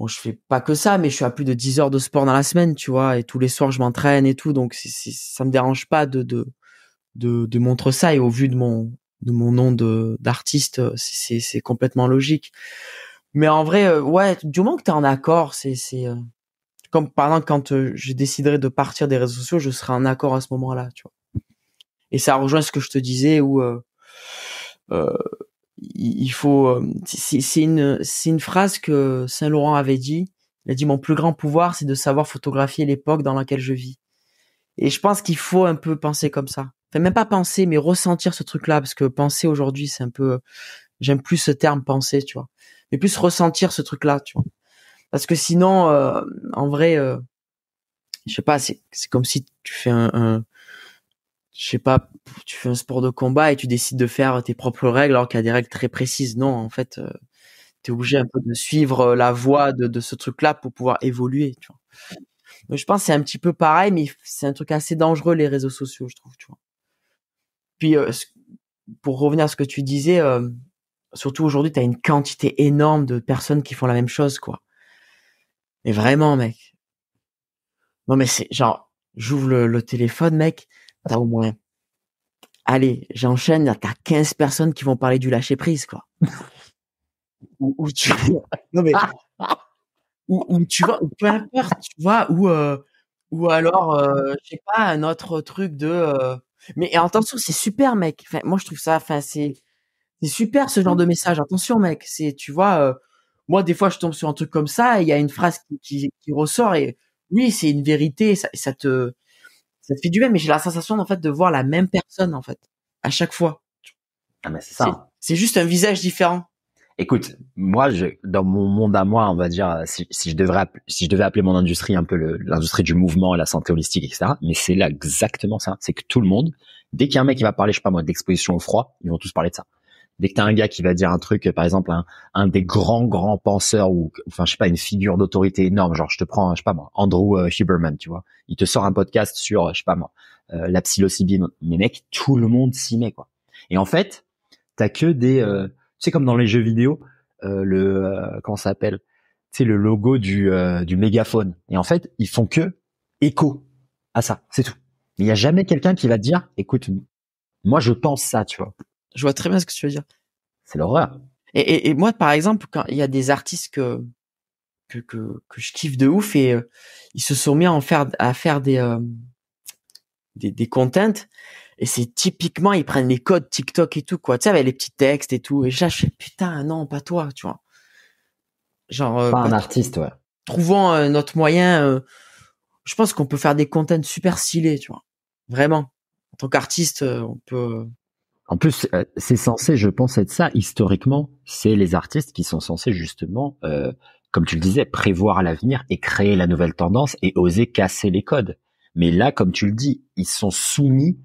bon, je fais pas que ça, mais je suis à plus de 10 heures de sport dans la semaine, tu vois, et tous les soirs je m'entraîne et tout, donc c'est, ça me dérange pas de, de, de, de montrer ça, et au vu de mon, de mon nom de, d'artiste, c'est, c'est, complètement logique. Mais en vrai, euh, ouais, du moment que tu t'es en accord, c'est, c'est, euh, comme par exemple quand euh, je déciderai de partir des réseaux sociaux, je serai en accord à ce moment-là, tu vois. Et ça rejoint ce que je te disais où, euh, il faut euh, c'est une c'est une phrase que Saint Laurent avait dit il a dit mon plus grand pouvoir c'est de savoir photographier l'époque dans laquelle je vis et je pense qu'il faut un peu penser comme ça enfin même pas penser mais ressentir ce truc là parce que penser aujourd'hui c'est un peu j'aime plus ce terme penser tu vois mais plus ressentir ce truc là tu vois parce que sinon euh, en vrai euh, je sais pas c'est c'est comme si tu fais un je sais pas, tu fais un sport de combat et tu décides de faire tes propres règles alors qu'il y a des règles très précises. Non, en fait, euh, tu es obligé un peu de suivre euh, la voie de, ce truc-là pour pouvoir évoluer. Tu vois. je pense que c'est un petit peu pareil, mais c'est un truc assez dangereux, les réseaux sociaux, je trouve. Tu vois. Puis, euh, pour revenir à ce que tu disais, surtout aujourd'hui, tu as une quantité énorme de personnes qui font la même chose, quoi. Mais vraiment, mec. Non, mais c'est genre, j'ouvre le téléphone, mec t'as au moins, allez, j'enchaîne, t'as 15 personnes qui vont parler du lâcher prise, quoi. ou, tu, non mais, ou, tu vois, peu importe, tu vois, euh, ou, alors, euh, je sais pas, un autre truc de, euh, mais attention, c'est super, mec. moi, je trouve ça, enfin, c'est, super ce genre de message. Attention, mec, c'est, tu vois, euh, moi, des fois, je tombe sur un truc comme ça, il y a une phrase qui, ressort, et oui, c'est une vérité, ça te, ça te fait du bien, mais j'ai la sensation en fait de voir la même personne en fait à chaque fois. Ah c'est ça. Hein. C'est juste un visage différent. Écoute, moi, je, dans mon monde à moi, on va dire, euh, si, je devrais, si je devais appeler mon industrie un peu l'industrie du mouvement, et la santé holistique, etc. Mais c'est là exactement ça. C'est que tout le monde, dès qu'il y a un mec qui va parler, je sais pas moi, d'exposition au froid, ils vont tous parler de ça dès que tu as un gars qui va dire un truc, par exemple un, des grands grands penseurs ou enfin je sais pas une figure d'autorité énorme, genre je te prends je sais pas moi Andrew euh, Huberman, tu vois, il te sort un podcast sur je sais pas moi euh, la psilocybine, mais mec tout le monde s'y met quoi. Et en fait t'as que des euh, tu sais comme dans les jeux vidéo le comment ça s'appelle sais, le logo du du mégaphone et en fait ils font que écho à ça c'est tout. il y a jamais quelqu'un qui va te dire écoute moi je pense ça tu vois je vois très bien ce que tu veux dire. C'est l'horreur. Et, et, moi, par exemple, quand il y a des artistes que que, que, je kiffe de ouf et euh, ils se sont mis à en faire à faire des euh, des, des contents et c'est typiquement ils prennent les codes TikTok et tout quoi, tu sais avec les petits textes et tout et j'achète. je putain non pas toi tu vois. Genre euh, pas, un artiste ouais. Trouvons notre moyen. je pense qu'on peut faire des contents super stylés tu vois. Vraiment. En tant qu'artiste, on peut en plus, euh, c'est censé, je pense, être ça. Historiquement, c'est les artistes qui sont censés justement, euh, comme tu le disais, prévoir l'avenir et créer la nouvelle tendance et oser casser les codes. Mais là, comme tu le dis, ils sont soumis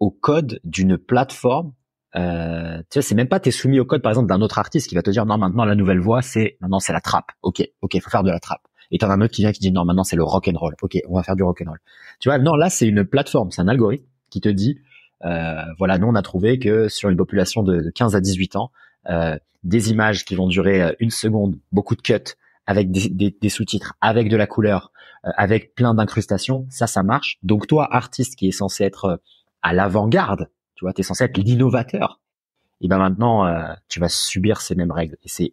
au code d'une plateforme. Euh, tu vois, c'est même pas t'es soumis au code, par exemple, d'un autre artiste qui va te dire non, maintenant la nouvelle voix, c'est non, c'est la trappe. Ok, ok, faut faire de la trappe. Et t'en as un autre qui vient qui dit non, maintenant c'est le rock and roll. Ok, on va faire du rock and roll. Tu vois, non, là c'est une plateforme, c'est un algorithme qui te dit euh, voilà, nous on a trouvé que sur une population de 15 à 18 ans, euh, des images qui vont durer euh, une seconde, beaucoup de cuts, avec des, sous-titres, avec de la couleur, avec plein d'incrustations, ça, ça marche. Donc toi, artiste qui est censé être à l'avant-garde, tu vois, es censé être l'innovateur. Et eh ben maintenant, tu vas subir ces mêmes règles. Et c'est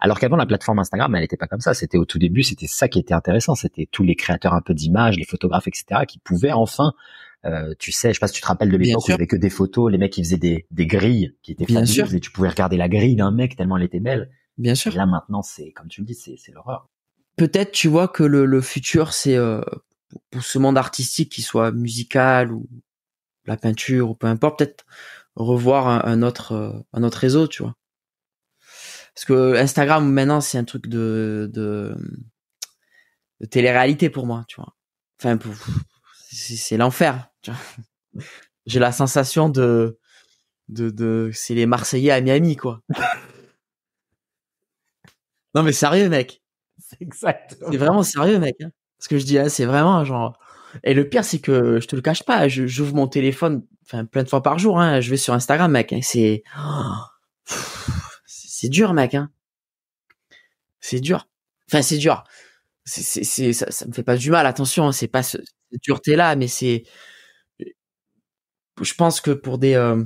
alors qu'avant la plateforme Instagram, elle n'était pas comme ça. C'était au tout début, c'était ça qui était intéressant. C'était tous les créateurs un peu d'images, les photographes, etc., qui pouvaient enfin euh, tu sais, je sais pas si tu te rappelles de l'époque où il n'y avait que des photos, les mecs ils faisaient des, des grilles qui étaient Bien sûr. et tu pouvais regarder la grille d'un mec tellement elle était belle. Bien sûr. Et là maintenant, c'est comme tu me dis, c'est l'horreur. Peut-être tu vois que le, le futur c'est euh, pour ce monde artistique, qu'il soit musical ou la peinture ou peu importe, peut-être revoir un, autre euh, un autre réseau, tu vois. Parce que Instagram maintenant c'est un truc de, de de télé-réalité pour moi, tu vois. Enfin pour c'est l'enfer. J'ai la sensation de de, de c'est les Marseillais à Miami quoi. non mais sérieux mec. C'est exact. C'est vraiment sérieux mec. Hein. Ce que je dis là, hein, c'est vraiment genre. Et le pire c'est que je te le cache pas, j'ouvre mon téléphone, enfin plein de fois par jour. Hein, je vais sur Instagram mec. Hein, c'est c'est dur mec. Hein. C'est dur. Enfin c'est dur. C'est, c'est, ça, ça me fait pas du mal, attention, c'est pas, dureté là, mais c'est, je pense que pour euh,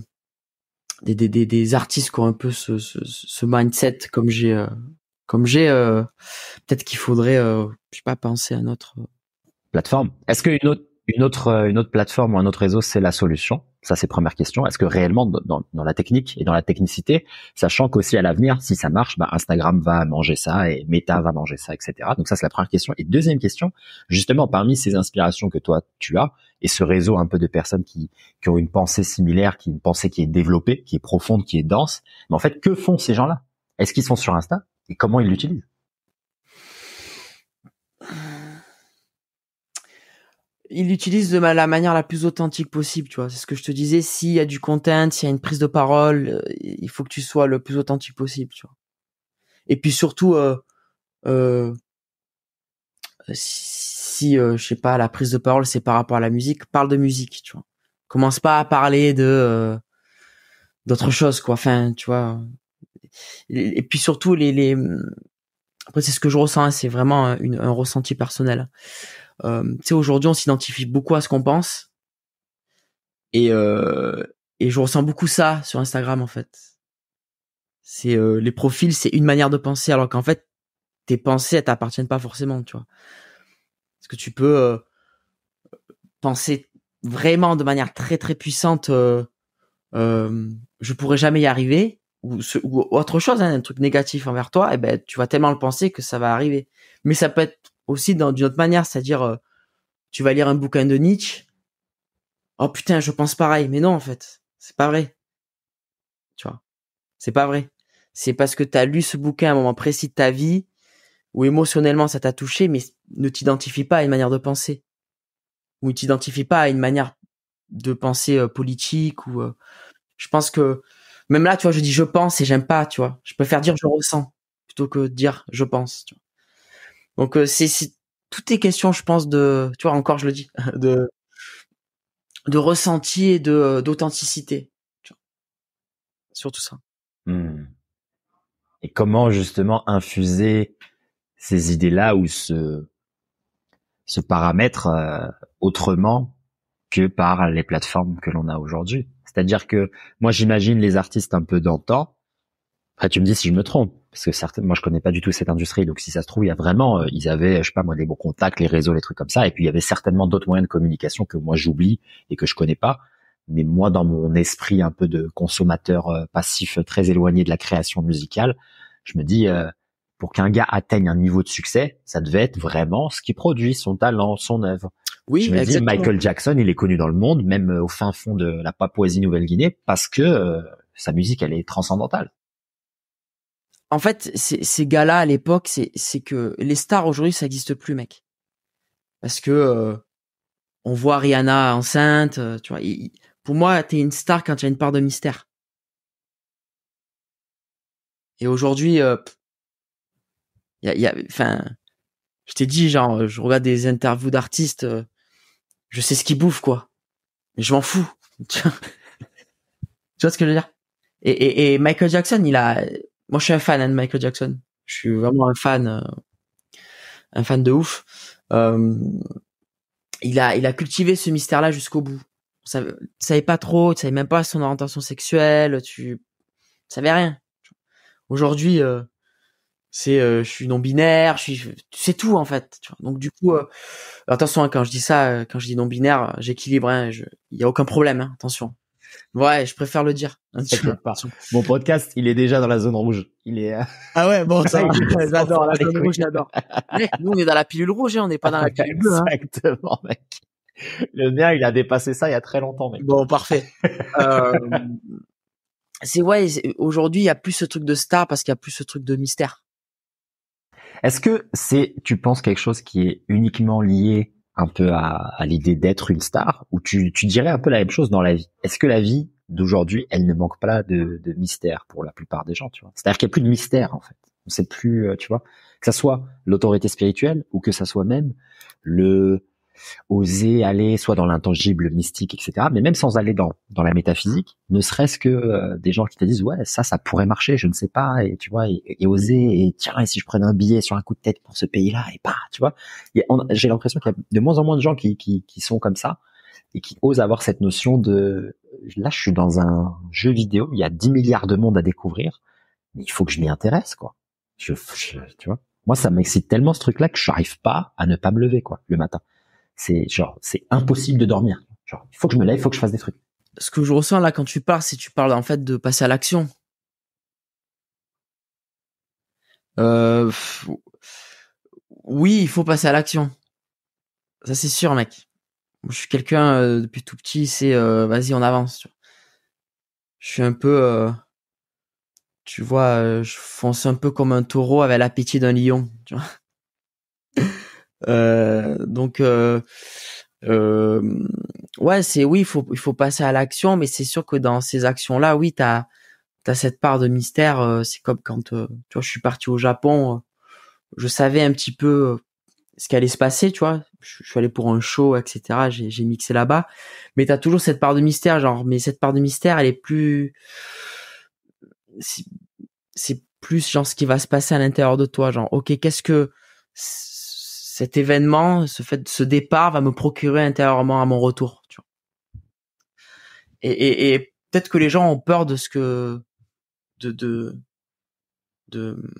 des des, des, des, artistes qui ont un peu ce, ce, mindset comme j'ai euh, comme j'ai, euh, peut-être qu'il faudrait, je sais pas, penser à notre plateforme. Est-ce qu'une autre une autre une autre plateforme ou un autre réseau c'est la solution ça, c'est première question. Est-ce que réellement, dans, la technique et dans la technicité, sachant qu'aussi à l'avenir, si ça marche, bah, Instagram va manger ça et Meta va manger ça, etc. Donc ça, c'est la première question. Et deuxième question, justement, parmi ces inspirations que toi, tu as, et ce réseau un peu de personnes qui, ont une pensée similaire, qui une pensée qui est développée, qui est profonde, qui est dense, mais en fait, que font ces gens-là Est-ce qu'ils sont sur Insta et comment ils l'utilisent il l'utilise de la manière la plus authentique possible, tu vois. C'est ce que je te disais. S'il y a du content, s'il y a une prise de parole, euh, il faut que tu sois le plus authentique possible, tu vois. Et puis surtout, euh, euh, si euh, je sais pas, la prise de parole c'est par rapport à la musique, parle de musique, tu vois. Commence pas à parler de d'autres choses, quoi. Enfin, tu vois. Et, puis surtout les les après c'est ce que je ressens, hein, c'est vraiment un ressenti personnel euh, tu sais, aujourd'hui, on s'identifie beaucoup à ce qu'on pense. Et, euh, et je ressens beaucoup ça sur Instagram, en fait. C'est euh, les profils, c'est une manière de penser, alors qu'en fait, tes pensées, elles t'appartiennent pas forcément, tu vois. Parce que tu peux euh, penser vraiment de manière très très puissante, je pourrais jamais y arriver, ou, ou autre chose, hein, un truc négatif envers toi, et eh ben tu vas tellement le penser que ça va arriver. Mais ça peut être aussi d'une autre manière, c'est-à-dire euh, tu vas lire un bouquin de Nietzsche, oh putain, je pense pareil, mais non en fait, c'est pas vrai. Tu vois, c'est pas vrai. C'est parce que tu as lu ce bouquin à un moment précis de ta vie où émotionnellement ça t'a touché, mais ne t'identifie pas à une manière de penser ou ne t'identifie pas à une manière de penser euh, politique ou euh, je pense que même là, tu vois, je dis je pense et j'aime pas, tu vois. Je préfère dire je ressens plutôt que dire je pense. Tu vois. Donc euh, c'est toutes est question, je pense, de, tu vois, encore je le dis, de de ressenti et de euh, d'authenticité, surtout ça. Hmm. Et comment justement infuser ces idées-là ou ce ce paramètre euh, autrement que par les plateformes que l'on a aujourd'hui. C'est-à-dire que moi j'imagine les artistes un peu d'antan après, tu me dis si je me trompe, parce que moi je connais pas du tout cette industrie, donc si ça se trouve, il y a vraiment, euh, ils avaient, je sais pas moi, des bons contacts, les réseaux, les trucs comme ça, et puis il y avait certainement d'autres moyens de communication que moi j'oublie et que je connais pas. Mais moi, dans mon esprit un peu de consommateur euh, passif euh, très éloigné de la création musicale, je me dis, pour qu'un gars atteigne un niveau de succès, ça devait être vraiment ce qui produit, son talent, son œuvre. Oui, je me dis, Michael Jackson, il est connu dans le monde, même au fin fond de la Papouasie-Nouvelle-Guinée, parce que sa musique, elle est transcendantale en fait, ces gars-là à l'époque, c'est que les stars aujourd'hui, ça n'existe plus, mec. Parce que euh, on voit Rihanna enceinte, euh, tu vois. pour moi, t'es une star quand tu as une part de mystère. Et aujourd'hui, euh, y a, enfin, je t'ai dit, genre, je regarde des interviews d'artistes, je sais ce qu'ils bouffent, quoi. Mais je m'en fous. tu vois ce que je veux dire et, et Michael Jackson, il a moi je suis un fan hein, de Michael Jackson. Je suis vraiment un fan, euh, un fan de ouf. Euh, il a, il a cultivé ce mystère-là jusqu'au bout. Ça, savais pas trop, tu savais même pas son orientation sexuelle, tu savais rien. Aujourd'hui, euh, c'est je suis non binaire je suis c'est tout en fait donc du coup attention hein, quand je dis ça quand je dis non binaire j'équilibre hein, il n'y a aucun problème attention Ouais, je préfère le dire. Mon podcast, il est déjà dans la zone rouge. Il est. Euh, ah ouais, bon, ça, j'adore la zone rouge, j'adore. Eh, nous, on est dans la pilule rouge, et hein, on n'est pas dans la pilule hein. Exactement, mec. Le mien, il a dépassé ça il y a très longtemps, mec. Bon, parfait. Euh, c'est ouais. Aujourd'hui, il y a plus ce truc de star parce qu'il y a plus ce truc de mystère. Est-ce que c'est, tu penses quelque chose qui est uniquement lié un peu à, l'idée d'être une star Ou tu, tu dirais un peu la même chose dans la vie Est-ce que la vie d'aujourd'hui, elle ne manque pas de, de mystère pour la plupart des gens, tu vois C'est-à-dire qu'il n'y a plus de mystère en fait. On sait plus, euh, tu vois, que ça soit l'autorité spirituelle ou que ça soit même le oser aller soit dans l'intangible mystique, etc. Mais même sans aller dans, dans la métaphysique, ne serait-ce que euh, des gens qui te disent ouais ça ça pourrait marcher, je ne sais pas, et tu vois, et, oser et tiens et si je prenais un billet sur un coup de tête pour ce pays-là et bah tu vois, j'ai l'impression qu'il y a de moins en moins de gens qui, qui, qui sont comme ça et qui osent avoir cette notion de là je suis dans un jeu vidéo, il y a 10 milliards de monde à découvrir, mais il faut que je m'y intéresse quoi. Je, tu vois. Moi, ça m'excite tellement ce truc-là que je n'arrive pas à ne pas me lever, quoi, le matin c'est genre, c'est impossible de dormir. Genre, il faut que je me lève, il faut que je fasse des trucs. Ce que je ressens là quand tu parles, c'est tu parles en fait de passer à l'action. Euh, oui, il faut passer à l'action. Ça c'est sûr, mec. je suis quelqu'un euh, depuis tout petit, c'est euh, vas-y, on avance. Je suis un peu, tu vois, je fonce un peu comme un taureau avec l'appétit d'un lion. Tu vois euh, donc euh, euh, ouais, c'est oui, il faut il faut passer à l'action, mais c'est sûr que dans ces actions là, oui, t'as t'as cette part de mystère. c'est comme quand tu je suis parti au Japon, je savais un petit peu ce qui allait se passer, tu vois. Je, suis allé pour un show, etc. J'ai, mixé là-bas, mais t'as toujours cette part de mystère, genre. Mais cette part de mystère, elle est plus, c'est, plus genre ce qui va se passer à l'intérieur de toi, genre. Ok, qu'est-ce que cet événement, ce fait, ce départ va me procurer intérieurement à mon retour. Et, et, peut-être que les gens ont peur de ce que, de, de,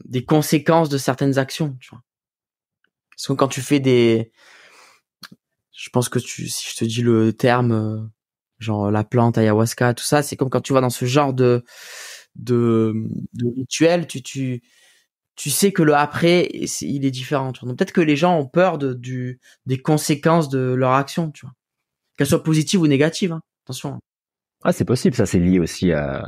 des conséquences de certaines actions. Tu vois. Parce que quand tu fais des, je pense que tu, si je te dis le terme, genre la plante, ayahuasca, tout ça, c'est comme quand tu vas dans ce genre de, de, de rituel, tu, tu, tu sais que le après, il est différent. Donc peut-être que les gens ont peur de, du, des conséquences de leur action, tu vois, qu'elles soient positives ou négatives. Hein. Attention. Hein. Ah, c'est possible. Ça, c'est lié aussi à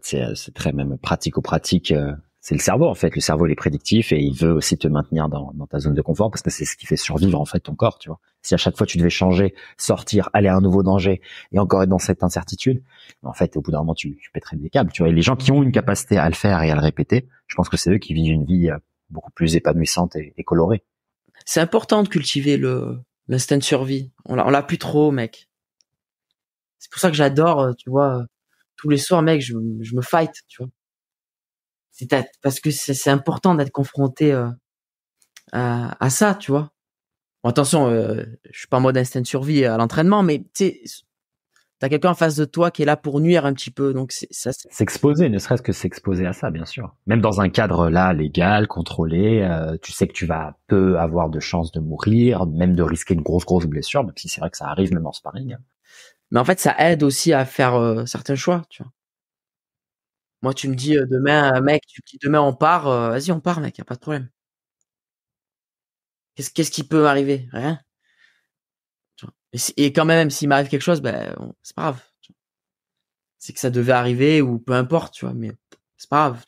c'est très même pratico-pratique. Euh, c'est le cerveau en fait. Le cerveau il est prédictif et il veut aussi te maintenir dans, ta zone de confort parce que c'est ce qui fait survivre en fait ton corps, tu vois. Si à chaque fois tu devais changer, sortir, aller à un nouveau danger et encore être dans cette incertitude, en fait au bout d'un moment tu, tu pèterais des câbles, tu vois. Et les gens qui ont une capacité à le faire et à le répéter, je pense que c'est eux qui vivent une vie euh, beaucoup plus épanouissante et, colorée. C'est important de cultiver le l'instinct de survie. On l'a on l'a plus trop, mec. C'est pour ça que j'adore, euh, tu vois. Euh, tous les soirs, mec, je, je me fight, tu vois c'est parce que c'est important d'être confronté euh, à, ça, tu vois. attention, je euh, je suis pas en mode instinct de survie à l'entraînement, mais tu as quelqu'un en face de toi qui est là pour nuire un petit peu, donc S'exposer, ne serait-ce que s'exposer à ça, bien sûr. Même dans un cadre là légal, contrôlé, euh, tu sais que tu vas peu avoir de chances de mourir, même de risquer une grosse grosse blessure, même si c'est vrai que ça arrive même en sparring. Mais en fait, ça aide aussi à faire certains choix, tu vois. Moi, tu me dis demain, mec, tu me dis demain on part, vas-y, on part, mec, y a pas de problème. Qu'est-ce qui peut m'arriver Rien. Et, quand même, s'il m'arrive quelque chose, ben c'est pas grave. C'est que ça devait arriver ou peu importe, tu vois, mais c'est pas grave.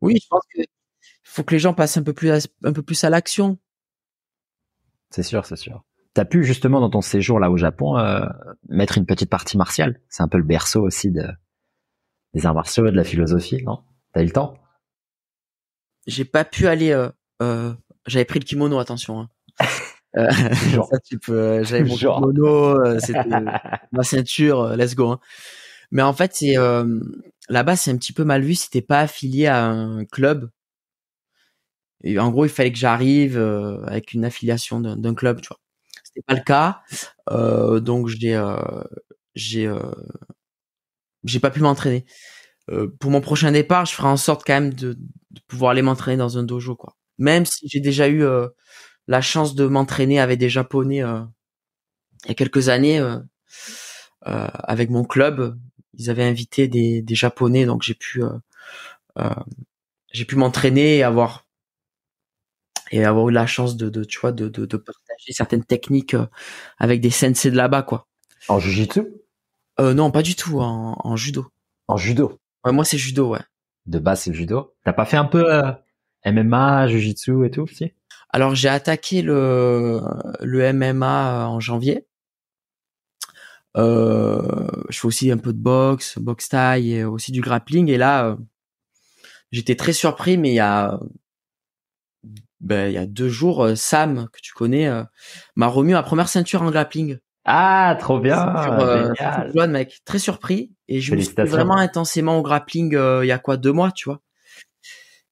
Oui, je pense qu'il faut que les gens passent un peu plus à, un peu plus à l'action. C'est sûr, c'est sûr. T'as pu justement dans ton séjour là au Japon mettre une petite partie martiale. C'est un peu le berceau aussi de, des arts martiaux, de la philosophie, non T'as eu le temps J'ai pas pu aller. Euh, euh, j'avais pris le kimono, attention. Hein. Euh, ça, tu peux. Euh, j'avais mon kimono, ma ceinture, let's go. Hein. Mais en fait, c'est là-bas, c'est un petit peu mal vu si t'es pas affilié à un club. en gros, il fallait que j'arrive avec une affiliation d'un, club, tu vois. C'était pas le cas, donc j'ai j'ai j'ai pas pu m'entraîner. Euh, pour mon prochain départ, je ferai en sorte quand même de, pouvoir aller m'entraîner dans un dojo, quoi. Même si j'ai déjà eu euh, la chance de m'entraîner avec des Japonais euh, il y a quelques années, avec mon club, ils avaient invité des, Japonais, donc j'ai pu j'ai pu m'entraîner et avoir et avoir eu la chance de, de tu vois de, de, de partager certaines techniques avec des sensei de là-bas, quoi. En jujitsu euh, non, pas du tout, en, judo. En judo Moi, c'est judo, ouais. De base, c'est le judo. T'as pas fait un peu euh, MMA, MMA, jitsu et tout Alors, j'ai attaqué le, le MMA euh, en janvier. je fais aussi un peu de boxe, boxe taille, et aussi du grappling. Et là, j'étais très surpris, mais il y a ben, il deux jours, Sam, que tu connais, m'a remis ma première ceinture en grappling. Ah, trop bien. Sur, euh, très surpris. Et je me suis vraiment intensément au grappling euh, il y a quoi deux mois, tu vois.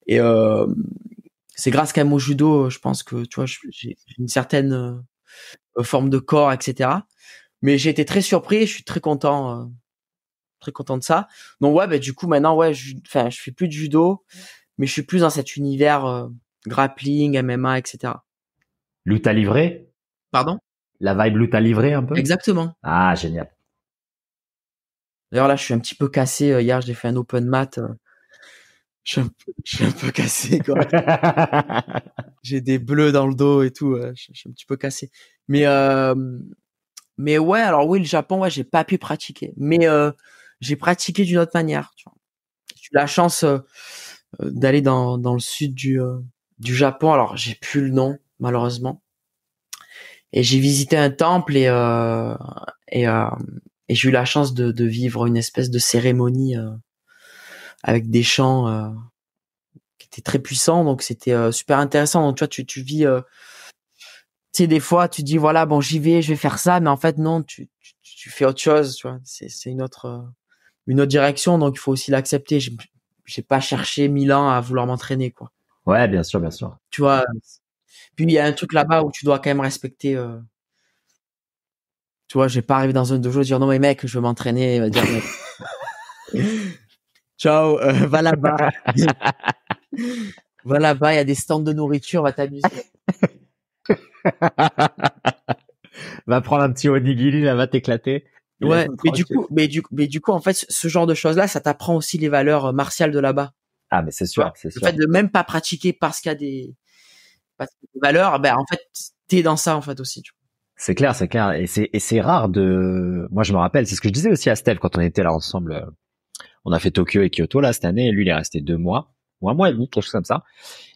Et euh, c'est grâce qu'à mon judo, je pense que tu vois, j'ai une certaine forme de corps, etc. Mais j'ai été très surpris. Et je suis très content, très content de ça. Donc ouais, bah, du coup maintenant ouais, je, enfin je fais plus de judo, mais je suis plus dans cet univers grappling, MMA, etc. Lou livré Pardon la vibe bleue t'a livré un peu Exactement. Ah, génial. D'ailleurs, là, je suis un petit peu cassé. Euh, hier, j'ai fait un open mat. Euh, je suis un peu, cassé, j'ai des bleus dans le dos et tout. Euh, je, suis un petit peu cassé. Mais, mais ouais, alors oui, le Japon, ouais, j'ai pas pu pratiquer. Mais j'ai pratiqué d'une autre manière. J'ai eu la chance d'aller dans, le sud du, du Japon. Alors, j'ai plus le nom, malheureusement et j'ai visité un temple et euh, et, euh, et j'ai eu la chance de, de, vivre une espèce de cérémonie euh, avec des chants euh, qui étaient très puissants donc c'était euh, super intéressant donc tu vois tu tu vis euh, tu sais des fois tu dis voilà bon j'y vais je vais faire ça mais en fait non tu tu, tu fais autre chose tu vois c'est c'est une autre une autre direction donc il faut aussi l'accepter j'ai pas cherché mille ans à vouloir m'entraîner quoi ouais bien sûr bien sûr tu vois puis il y a un truc là-bas où tu dois quand même respecter. Euh, tu vois, je pas arrivé dans un dojo et dire non mais mec, je veux m'entraîner. Ciao, euh, va là-bas. va là-bas, il y a des stands de nourriture, va t'amuser. va prendre un petit onigiri, là, va t'éclater. Ouais, mais du coup, mais du, mais du coup, en fait, ce genre de choses-là, ça t'apprend aussi les valeurs euh, martiales de là-bas. Ah, mais c'est sûr, c'est sûr. Le fait de même pas pratiquer parce qu'il y a des, parce que les valeurs, ben, en fait, t'es dans ça, en fait, aussi, C'est clair, c'est clair. Et c'est, rare de, moi, je me rappelle, c'est ce que je disais aussi à Steph quand on était là ensemble. Euh, on a fait Tokyo et Kyoto, là, cette année. Lui, il est resté deux mois, ou un mois et demi, quelque chose comme ça.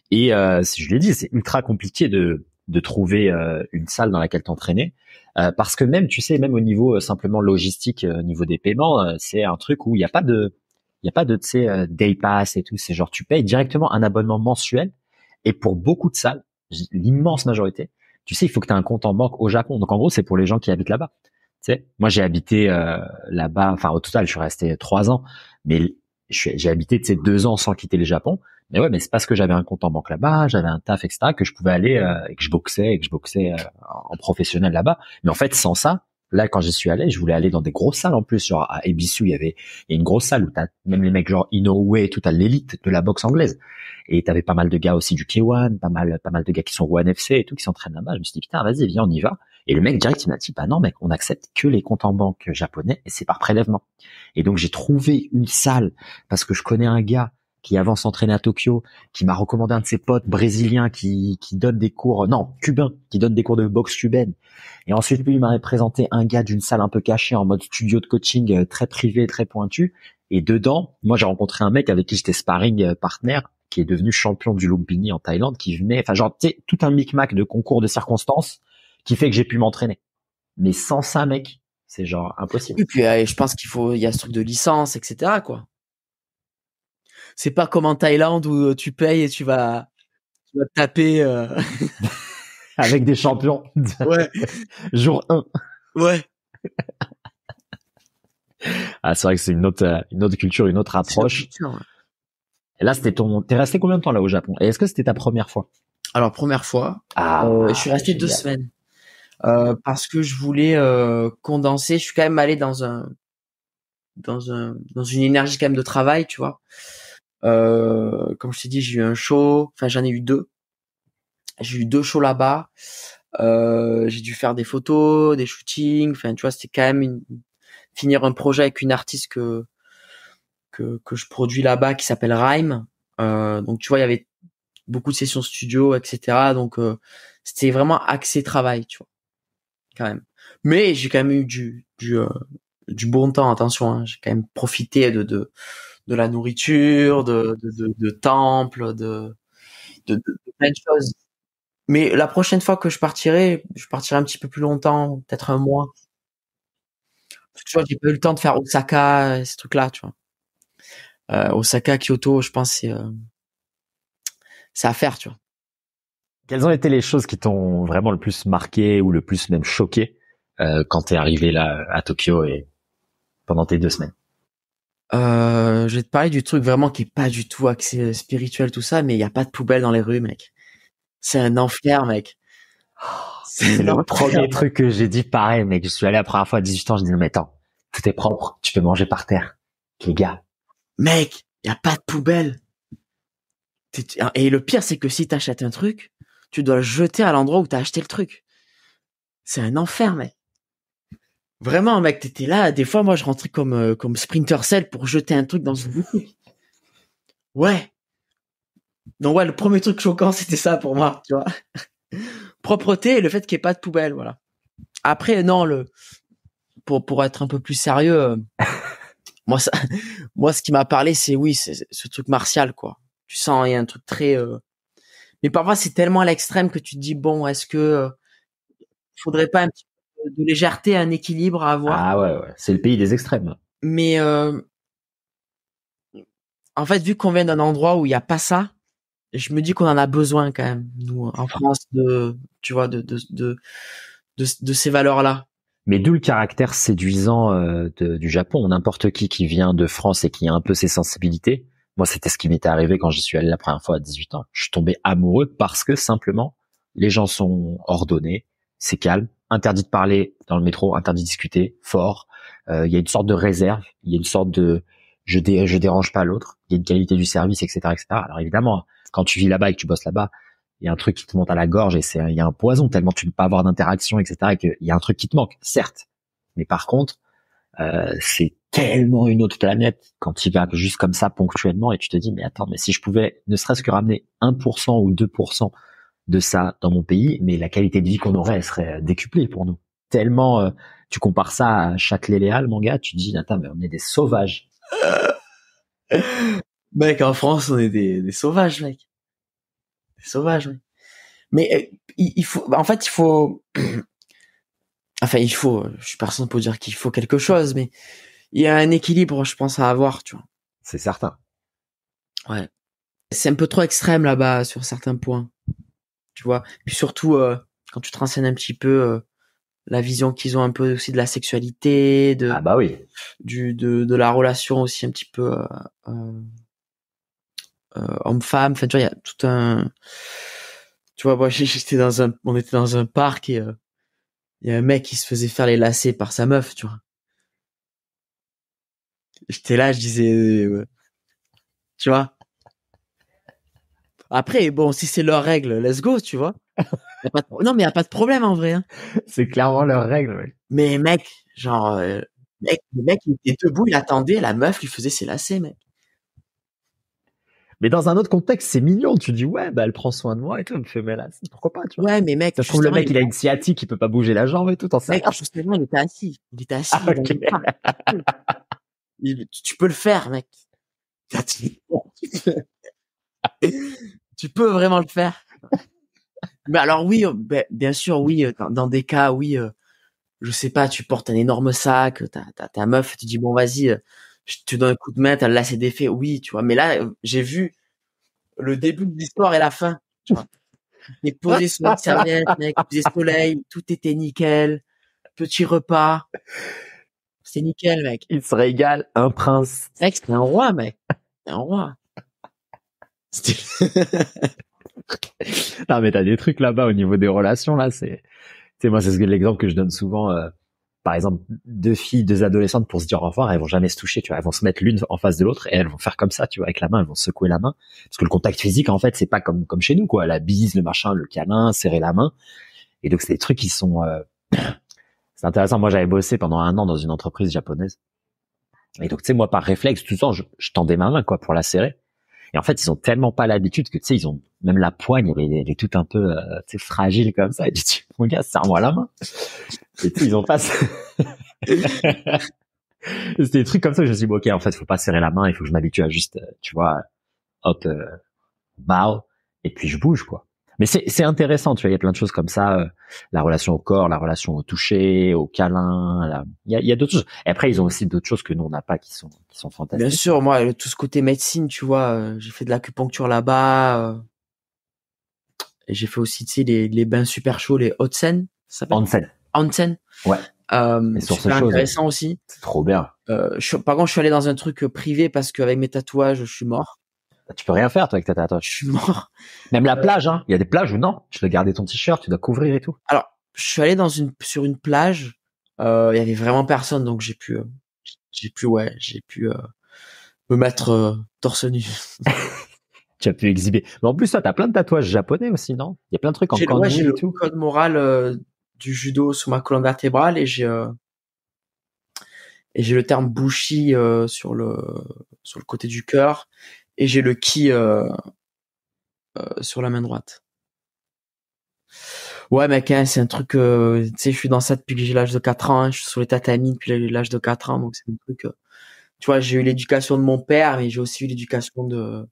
Et, euh, je l'ai dit, c'est ultra compliqué de, trouver euh, une salle dans laquelle t'entraîner. parce que même, tu sais, même au niveau simplement logistique, au niveau des paiements, c'est un truc où il n'y a pas de, il n'y a pas de, tu sais, day pass et tout. C'est genre, tu payes directement un abonnement mensuel. Et pour beaucoup de salles, l'immense majorité, tu sais, il faut que tu aies un compte en banque au Japon. Donc en gros, c'est pour les gens qui habitent là-bas. Tu sais, moi j'ai habité euh, là-bas, enfin au total, je suis resté trois ans, mais j'ai habité tu sais, deux ans sans quitter le Japon. Mais ouais, mais c'est parce que j'avais un compte en banque là-bas, j'avais un taf, etc., que je pouvais aller euh, et que je boxais et que je boxais euh, en professionnel là-bas. Mais en fait, sans ça, Là, quand je suis allé, je voulais aller dans des grosses salles en plus. Genre à Ebisu, il y avait une grosse salle où t'as même les mecs genre Inoue et tout, à l'élite de la boxe anglaise. Et t'avais pas mal de gars aussi du K1, pas mal, pas mal de gars qui sont au NFC et tout, qui s'entraînent là-bas. Je me suis dit, putain, vas-y, viens, on y va. Et le mec direct, il m'a dit, bah non, mec, on accepte que les comptes en banque japonais et c'est par prélèvement. Et donc, j'ai trouvé une salle parce que je connais un gars qui avant s'entraînait à Tokyo, qui m'a recommandé un de ses potes brésiliens qui, qui donne des cours, non, cubains, qui donne des cours de boxe cubaine. Et ensuite, lui, il m'a présenté un gars d'une salle un peu cachée en mode studio de coaching euh, très privé, très pointu. Et dedans, moi, j'ai rencontré un mec avec qui j'étais sparring euh, partner qui est devenu champion du Lumpini en Thaïlande, qui venait, enfin genre, tu tout un micmac de concours de circonstances qui fait que j'ai pu m'entraîner. Mais sans ça, mec, c'est genre impossible. Et puis, euh, je pense qu'il faut, il y a ce truc de licence, etc., quoi c'est pas comme en Thaïlande où euh, tu payes et tu vas, tu vas taper euh. avec des champions. Ouais. Jour 1. Ouais. ah, c'est vrai que c'est une autre, euh, une autre culture, une autre approche. et là, c'était ton, t'es resté combien de temps là au Japon? Et est-ce que c'était ta première fois? Alors, première fois. Ah, je suis resté deux semaines. parce que je voulais condenser. Je suis quand même allé dans un dans un dans une énergie quand même de travail, tu vois. Euh, comme je t'ai dit, j'ai eu un show, enfin j'en ai eu deux. J'ai eu deux shows là-bas. Euh, j'ai dû faire des photos, des shootings. Enfin, tu vois, c'était quand même finir un projet avec une artiste que que, que je produis là-bas qui s'appelle Rhyme. Euh, donc tu vois, il y avait beaucoup de sessions studio, etc. Donc c'était vraiment axé travail, tu vois, quand même. Mais j'ai quand même eu du du du bon temps, attention. Hein. J'ai quand même profité de de de la nourriture, de, de, de, temples, de, plein de choses. Mais la prochaine fois que je partirai, je partirai un petit peu plus longtemps, peut-être un mois. tu vois, j'ai pas eu le temps de faire Osaka, et ces trucs-là, tu vois. Euh, Osaka, Kyoto, je pense c'est euh, c'est à faire, tu vois. Quelles ont été les choses qui t'ont vraiment le plus marqué ou le plus même choqué euh, quand t'es arrivé là à Tokyo et pendant tes deux semaines euh, je vais te parler du truc vraiment qui est pas du tout axé euh, spirituel tout ça, mais il y a pas de poubelle dans les rues, mec. C'est un enfer, mec. Oh, c'est le premier truc que j'ai dit pareil, mec. Je suis allé la première fois à 18 ans, je dis non mais attends, tout est propre, tu peux manger par terre, les gars. Mec, il y a pas de poubelle. Ah, et le pire, c'est que si t'achètes un truc, tu dois le jeter à l'endroit où t'as acheté le truc. C'est un enfer, mec. Vraiment, mec, t'étais là. Des fois, moi, je rentrais comme, euh, comme Sprinter Cell pour jeter un truc dans une Ouais. Donc, ouais, le premier truc choquant, c'était ça pour moi, tu vois. Propreté et le fait qu'il n'y ait pas de poubelle, voilà. Après, non, le, pour, être un peu plus sérieux, euh, moi, moi, ce qui m'a parlé, c'est oui, c'est ce truc martial, quoi. Tu sens, il y a un truc très, euh, mais parfois, c'est tellement à l'extrême que tu te dis, bon, est-ce que, faudrait pas un petit de légèreté, un équilibre à avoir. Ah ouais, c'est le pays des extrêmes. Mais euh, en fait, vu qu'on vient d'un endroit où il n'y a pas ça, je me dis qu'on en a besoin quand même, nous, en France, de, tu vois, de, de, de, ces valeurs-là. Mais d'où le caractère séduisant euh, du Japon. N'importe qui qui vient de France et qui a un peu ses sensibilités. Moi, c'était ce qui m'était arrivé quand je suis allé la première fois à 18 ans. Je suis tombé amoureux parce que simplement, les gens sont ordonnés, c'est calme, interdit de parler dans le métro, interdit de discuter fort. Euh, il y a une sorte de réserve, il y a une sorte de je, je dérange pas l'autre, il y a une qualité du service, etc., Alors évidemment, quand tu vis là-bas et que tu bosses là-bas, il y a un truc qui te monte à la gorge et c'est il y a un poison tellement tu ne peux pas avoir d'interaction, etc. Et qu'il y a un truc qui te manque, certes, mais par contre, euh, c'est tellement une autre planète quand tu vas juste comme ça ponctuellement et tu te dis mais attends, mais si je pouvais ne serait-ce que ramener 1% ou 2% de ça dans mon pays, mais la qualité de vie qu'on aurait, elle serait euh, décuplée pour nous. Tellement, euh, tu compares ça à Châtelet-Léal, mon gars, tu te dis, attends, mais on est des sauvages. mec, en France, on est des, sauvages, mec. Des sauvages, mec. Mais euh, il, faut, en fait, il faut, enfin, il faut, je suis personne pour dire qu'il faut quelque chose, mais il y a un équilibre, je pense, à avoir, tu vois. C'est certain. Ouais. C'est un peu trop extrême là-bas sur certains points tu vois. Puis surtout, euh, quand tu te renseignes un petit peu, euh, la vision qu'ils ont un peu aussi de la sexualité, de, ah, bah oui. du, de, de la relation aussi un petit peu euh, homme-femme. Enfin, tu vois, il y a tout un. Tu vois, moi, j'étais dans un, on était dans un parc et il y a un mec qui se faisait faire les lacets par sa meuf, tu vois. J'étais là, je disais, tu vois après, bon, si c'est leur règle, let's go, tu vois. Non, mais n'y a pas de problème en vrai. Hein. C'est clairement leur règle. Mais mec, genre, euh, mec, le mec il était debout, il attendait, la meuf lui faisait ses lacets, mec. Mais dans un autre contexte, c'est mignon. Tu dis ouais, bah elle prend soin de moi et tout. Elle me fait mes lacets. pourquoi pas tu vois Ouais, mais mec, je trouve le mec il, a une sciatique, il peut pas bouger la jambe et tout. En mec, justement, il était assis, il était assis. Ah, tu peux le faire, mec. tu peux vraiment le faire. mais alors oui, euh, ben, bien sûr, oui, euh, dans, des cas, oui, euh, je sais pas, tu portes un énorme sac, as ta meuf, tu dis bon vas-y, je te donne un coup de main, t'as lassé des faits, oui, tu vois. Mais là, j'ai vu le début de l'histoire et la fin. Tu vois. Mais posé sur une serviette, mec, des soleil, tout était nickel, petit repas. C'est nickel, mec. Il se régale, un prince. Mec, c'est un roi, mec. C'est un roi. non, mais t'as des trucs là-bas au niveau des relations, là, c'est, c'est moi, c'est ce l'exemple que je donne souvent, euh, par exemple, deux filles, deux adolescentes pour se dire au revoir, elles vont jamais se toucher, tu vois, elles vont se mettre l'une en face de l'autre et elles vont faire comme ça, tu vois, avec la main, elles vont secouer la main. Parce que le contact physique, en fait, c'est pas comme, comme chez nous, quoi, la bise, le machin, le câlin, serrer la main. Et donc, c'est des trucs qui sont, euh, c'est intéressant. Moi, j'avais bossé pendant un an dans une entreprise japonaise. Et donc, tu sais, moi, par réflexe, tout le temps, je, je tendais ma main, quoi, pour la serrer. Et en fait, ils ont tellement pas l'habitude que tu sais, ils ont même la poigne, elle est, tout toute un peu euh, fragile comme ça. Et tu mon gars, serre-moi la main. Et tu ils ont pas. C'était des trucs comme ça. Que je me suis dit, ok, en fait, faut pas serrer la main. Il faut que je m'habitue à juste, euh, tu vois, hop, euh, et puis je bouge quoi. Mais c'est intéressant, tu vois, il y a plein de choses comme ça, euh, la relation au corps, la relation au toucher, au câlin, il y a, a d'autres choses. Et après, ils ont aussi d'autres choses que nous, on n'a pas, qui sont, qui sont fantastiques. Bien sûr, moi, euh, tout ce côté médecine, tu vois, euh, j'ai fait de l'acupuncture là-bas, j'ai fait aussi, tu sais, les, bains super chauds, les hotsen, ça Onsen. Onsen. Ouais. Euh, super intéressant aussi. C'est trop bien. par contre, je suis allé dans un truc privé parce qu'avec mes tatouages, je suis mort. Bah, tu peux rien faire toi avec ta tatouage. Je suis mort. Même la euh, plage, hein. Il y a des plages ou non, tu dois garder ton t-shirt, tu dois couvrir et tout. Alors, je suis allé dans une sur une plage. Euh, il y avait vraiment personne, donc j'ai pu, euh, j'ai pu ouais, j'ai pu me mettre torse nu. tu as pu exhiber. Mais en plus, toi, t'as plein de tatouages japonais aussi, non Il y a plein de trucs en kanji J'ai J'ai le Code moral du judo sur ma colonne vertébrale et j'ai et j'ai le terme bushi sur le sur le côté du cœur et j'ai le qui euh, » euh, sur la main droite. Ouais, mec, hein, c'est un truc, euh, tu sais, je suis dans ça depuis que j'ai l'âge de 4 ans, hein. je suis sur les tatamis depuis l'âge de 4 ans, donc c'est un truc, euh, tu vois, j'ai eu l'éducation de mon père, mais j'ai aussi eu l'éducation de,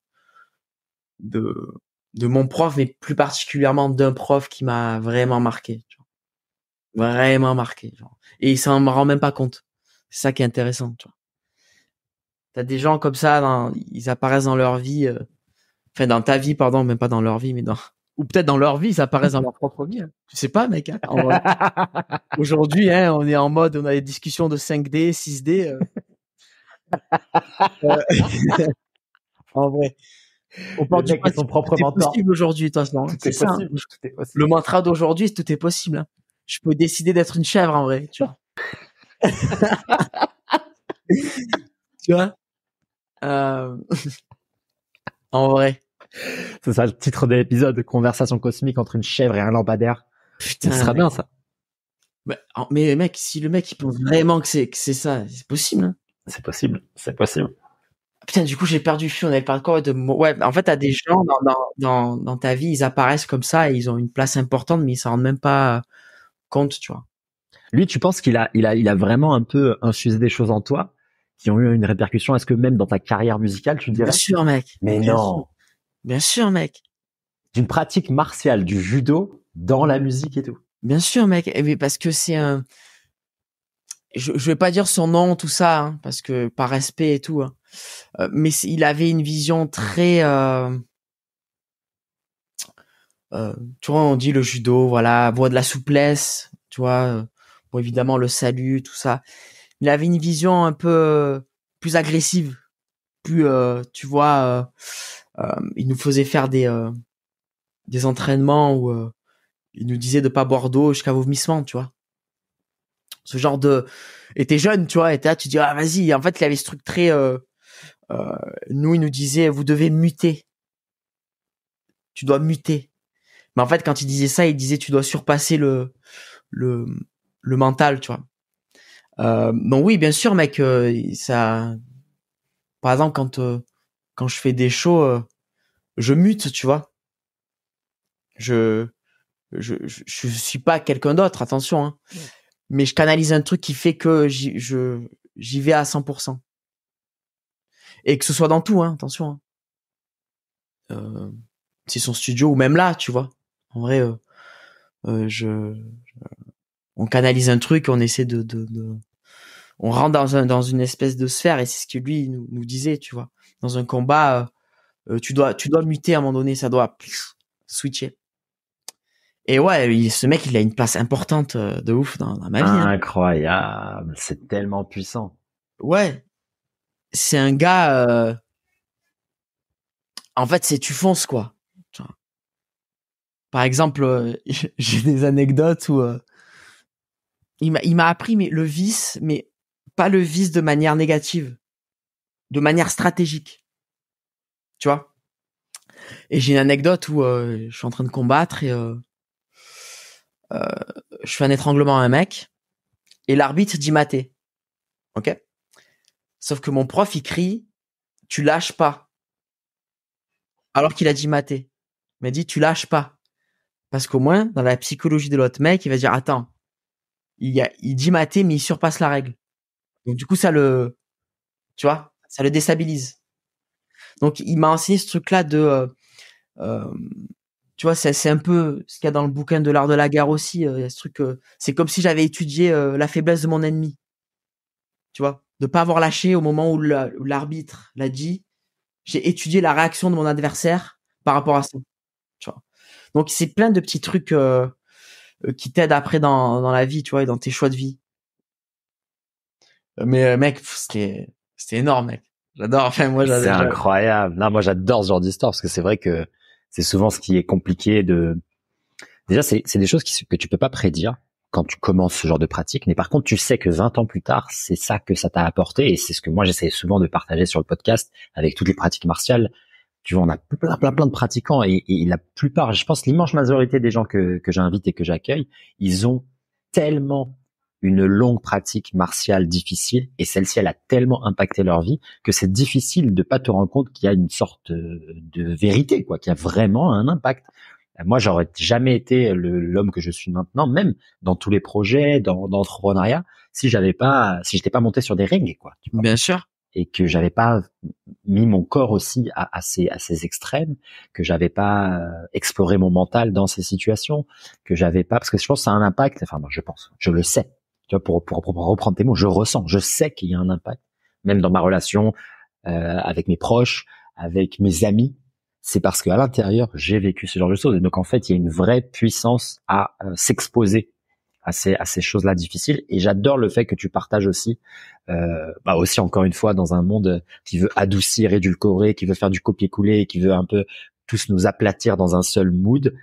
de, de mon prof, mais plus particulièrement d'un prof qui m'a vraiment marqué. Tu vois. Vraiment marqué. Genre. Et ça ne me rend même pas compte. C'est ça qui est intéressant. Tu vois t'as des gens comme ça, ils apparaissent dans leur vie, euh, enfin dans ta vie, pardon, même pas dans leur vie, mais dans ou peut-être dans leur vie, ils apparaissent dans leur propre vie. Je hein. Tu sais pas, mec. Hein, aujourd'hui, hein, on est en mode, on a des discussions de 5D, 6D. Euh. Euh, en vrai. On parle du son propre mentor. possible aujourd'hui, toi, hein. C'est ça. Le mantra d'aujourd'hui, tout est possible. Je peux décider d'être une chèvre, en vrai. Tu vois. tu vois euh, en vrai. C'est ça le titre de l'épisode, conversation cosmique entre une chèvre et un lampadaire. Putain, ça sera bien ça. mais mec, si le mec il pense vraiment que c'est que c'est ça, c'est possible. Hein. c'est possible, c'est possible. Putain, du coup j'ai perdu fil. On avait parlé quoi de ouais. En fait, t'as des gens dans, ta vie, ils apparaissent comme ça et ils ont une place importante, mais ils s'en rendent même pas euh, compte, tu vois. Lui, tu penses qu'il a il a il a vraiment un peu infusé des choses en toi qui ont eu une répercussion Est-ce que même dans ta carrière musicale, tu dirais Bien sûr, mec. Mais non. Bien sûr, mec. D'une pratique martiale, du judo, dans la musique et tout. Bien sûr, mec. Eh, mais parce que c'est un. Je, vais pas dire son nom, tout ça, hein, parce que par respect et tout. Hein. Euh, mais il avait une vision très. Euh, euh, tu vois, on dit le judo, voilà, voix de la souplesse, tu vois, évidemment le salut, tout ça il avait une vision un peu euh, plus agressive, plus euh, tu vois, euh, il nous faisait faire des des entraînements où il nous disait de pas boire d'eau jusqu'à vomissement, tu vois. Ce genre de, et t'es jeune, tu vois, et tu dis ah, vas-y. En fait, il avait ce truc très, nous il nous disait vous devez muter, tu dois muter. Mais en fait, quand il disait ça, il disait tu dois surpasser le le le mental, tu vois bon euh, oui, bien sûr, mec, euh, ça. Par exemple, quand euh, quand je fais des shows, je mute, tu vois. Je je je, suis pas quelqu'un d'autre, attention. Hein. Mais je canalise un truc qui fait que j'y, je j'y vais à 100%. Et que ce soit dans tout, hein, attention. Hein. c'est son studio ou même là, tu vois. En vrai, je on canalise un truc, on essaie de, de, on rentre dans dans une espèce de sphère et c'est ce que lui nous, nous, disait, tu vois. Dans un combat, euh, euh, tu dois tu dois muter à un moment donné, ça doit switcher. Et ouais, il, ce mec, il a une place importante euh, de ouf dans, dans ma vie. Hein. Incroyable, c'est tellement puissant. Ouais, c'est un gars. En fait, c'est tu fonces quoi. Par exemple, j'ai des anecdotes où il m'a, appris mais le vice, mais pas le vice de manière négative, de manière stratégique. Tu vois Et j'ai une anecdote où euh, je suis en train de combattre et euh, euh, je fais un étranglement à un mec et l'arbitre dit maté. Ok Sauf que mon prof, il crie, tu lâches pas. Alors qu'il a dit maté. Il m'a dit, tu lâches pas. Parce qu'au moins, dans la psychologie de l'autre mec, il va dire, attends, il, a, il dit maté, mais il surpasse la règle. Donc du coup, ça le, tu vois, ça le déstabilise. Donc il m'a enseigné ce truc-là de, euh, euh, tu vois, c'est un peu ce qu'il y a dans le bouquin de l'art de la guerre aussi. Euh, ce truc, c'est comme si j'avais étudié la faiblesse de mon ennemi. Tu vois, de pas avoir lâché au moment où l'arbitre la, dit. J'ai étudié la réaction de mon adversaire par rapport à ça. Tu vois. Donc c'est plein de petits trucs. Euh, qui t'aident après dans, dans la vie, tu vois, et dans tes choix de vie. Mais euh, mec, c'était c'était énorme, mec. J'adore. Enfin, moi, j'adore. C'est incroyable. Non, moi, j'adore ce genre d'histoire parce que c'est vrai que c'est souvent ce qui est compliqué de. Déjà, c'est c'est des choses que tu peux pas prédire quand tu commences ce genre de pratique. Mais par contre, tu sais que 20 ans plus tard, c'est ça que ça t'a apporté. Et c'est ce que moi, j'essaie souvent de partager sur le podcast avec toutes les pratiques martiales tu vois, on a plein, plein, plein de pratiquants et, et la plupart, je pense l'immense majorité des gens que, que j'invite et que j'accueille, ils ont tellement une longue pratique martiale difficile et celle-ci, elle a tellement impacté leur vie que c'est difficile de pas te rendre compte qu'il y a une sorte euh, de vérité, quoi, qu'il y a vraiment un impact. Moi, j'aurais jamais été l'homme que je suis maintenant, même dans tous les projets, dans, dans l'entrepreneuriat, si j'avais pas, si j'étais pas monté sur des règles, quoi. Bien sûr et que j'avais pas mis mon corps aussi à, à, ces, à ces extrêmes, que j'avais pas euh, exploré mon mental dans ces situations, que j'avais pas parce que je pense que ça a un impact. Enfin, je pense, je le sais. Tu vois, pour, pour, reprendre tes mots, je ressens, je sais qu'il y a un impact, même dans ma relation euh, avec mes proches, avec mes amis. C'est parce que à l'intérieur, j'ai vécu ce genre de choses. donc en fait, il y a une vraie puissance à euh, s'exposer à ces, choses-là difficiles. Et j'adore le fait que tu partages aussi, euh, bah aussi encore une fois dans un monde qui veut adoucir, édulcorer, qui veut faire du copier-coller, qui veut un peu tous nous aplatir dans un seul mood.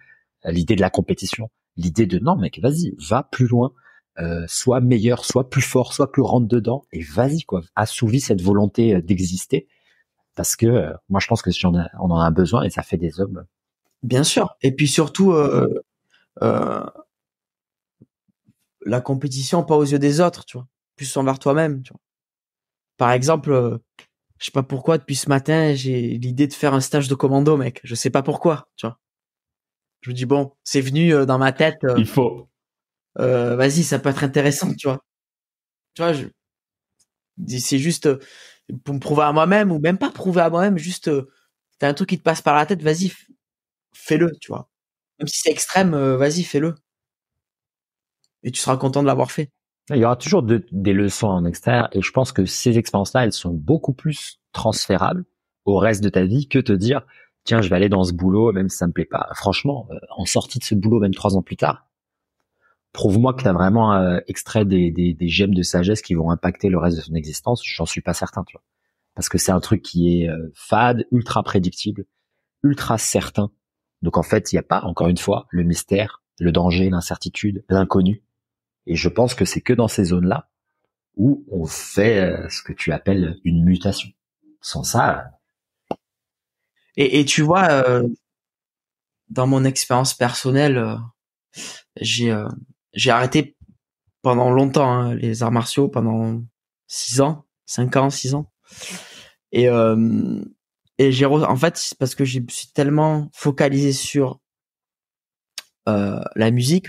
Euh, l'idée de la compétition, l'idée de non mec, vas-y, va plus loin, euh, sois meilleur, soit plus fort, soit plus rentre dedans et vas-y quoi, assouvis cette volonté euh, d'exister parce que euh, moi je pense que si on, en a besoin et ça fait des hommes. Bien sûr. Et puis surtout, euh, euh, la compétition pas aux yeux des autres, tu vois, plus envers toi-même, tu vois. Par exemple, euh, je sais pas pourquoi depuis ce matin, j'ai l'idée de faire un stage de commando, mec. Je sais pas pourquoi, tu vois. Je me dis bon, c'est venu euh, dans ma tête. Euh, Il faut. vas-y, ça peut être intéressant, tu vois. Tu vois, je... c'est juste pour me prouver à moi-même ou même pas prouver à moi-même, juste t'as un truc qui te passe par la tête, vas-y, fais-le, tu vois. Même si c'est extrême, vas-y, fais-le et tu seras content de l'avoir fait. Il y aura toujours des leçons en externe et je pense que ces expériences-là, elles sont beaucoup plus transférables au reste de ta vie que te dire tiens, je vais aller dans ce boulot même si ça me plaît pas. Franchement, euh, en sortie de ce boulot même trois ans plus tard, prouve-moi que tu as vraiment euh, extrait des, gemmes de sagesse qui vont impacter le reste de ton existence. J'en suis pas certain, tu parce que c'est un truc qui est euh, fade, ultra prédictible, ultra certain. Donc en fait, il n'y a pas encore une fois le mystère, le danger, l'incertitude, l'inconnu et je pense que c'est que dans ces zones-là où on fait euh, ce que tu appelles une mutation. Sans ça. Euh, et, tu vois, euh, dans mon expérience personnelle, j'ai arrêté pendant longtemps hein, les arts martiaux, pendant six ans, cinq ans, six ans. Et et j'ai en fait c'est parce que je suis tellement focalisé sur la musique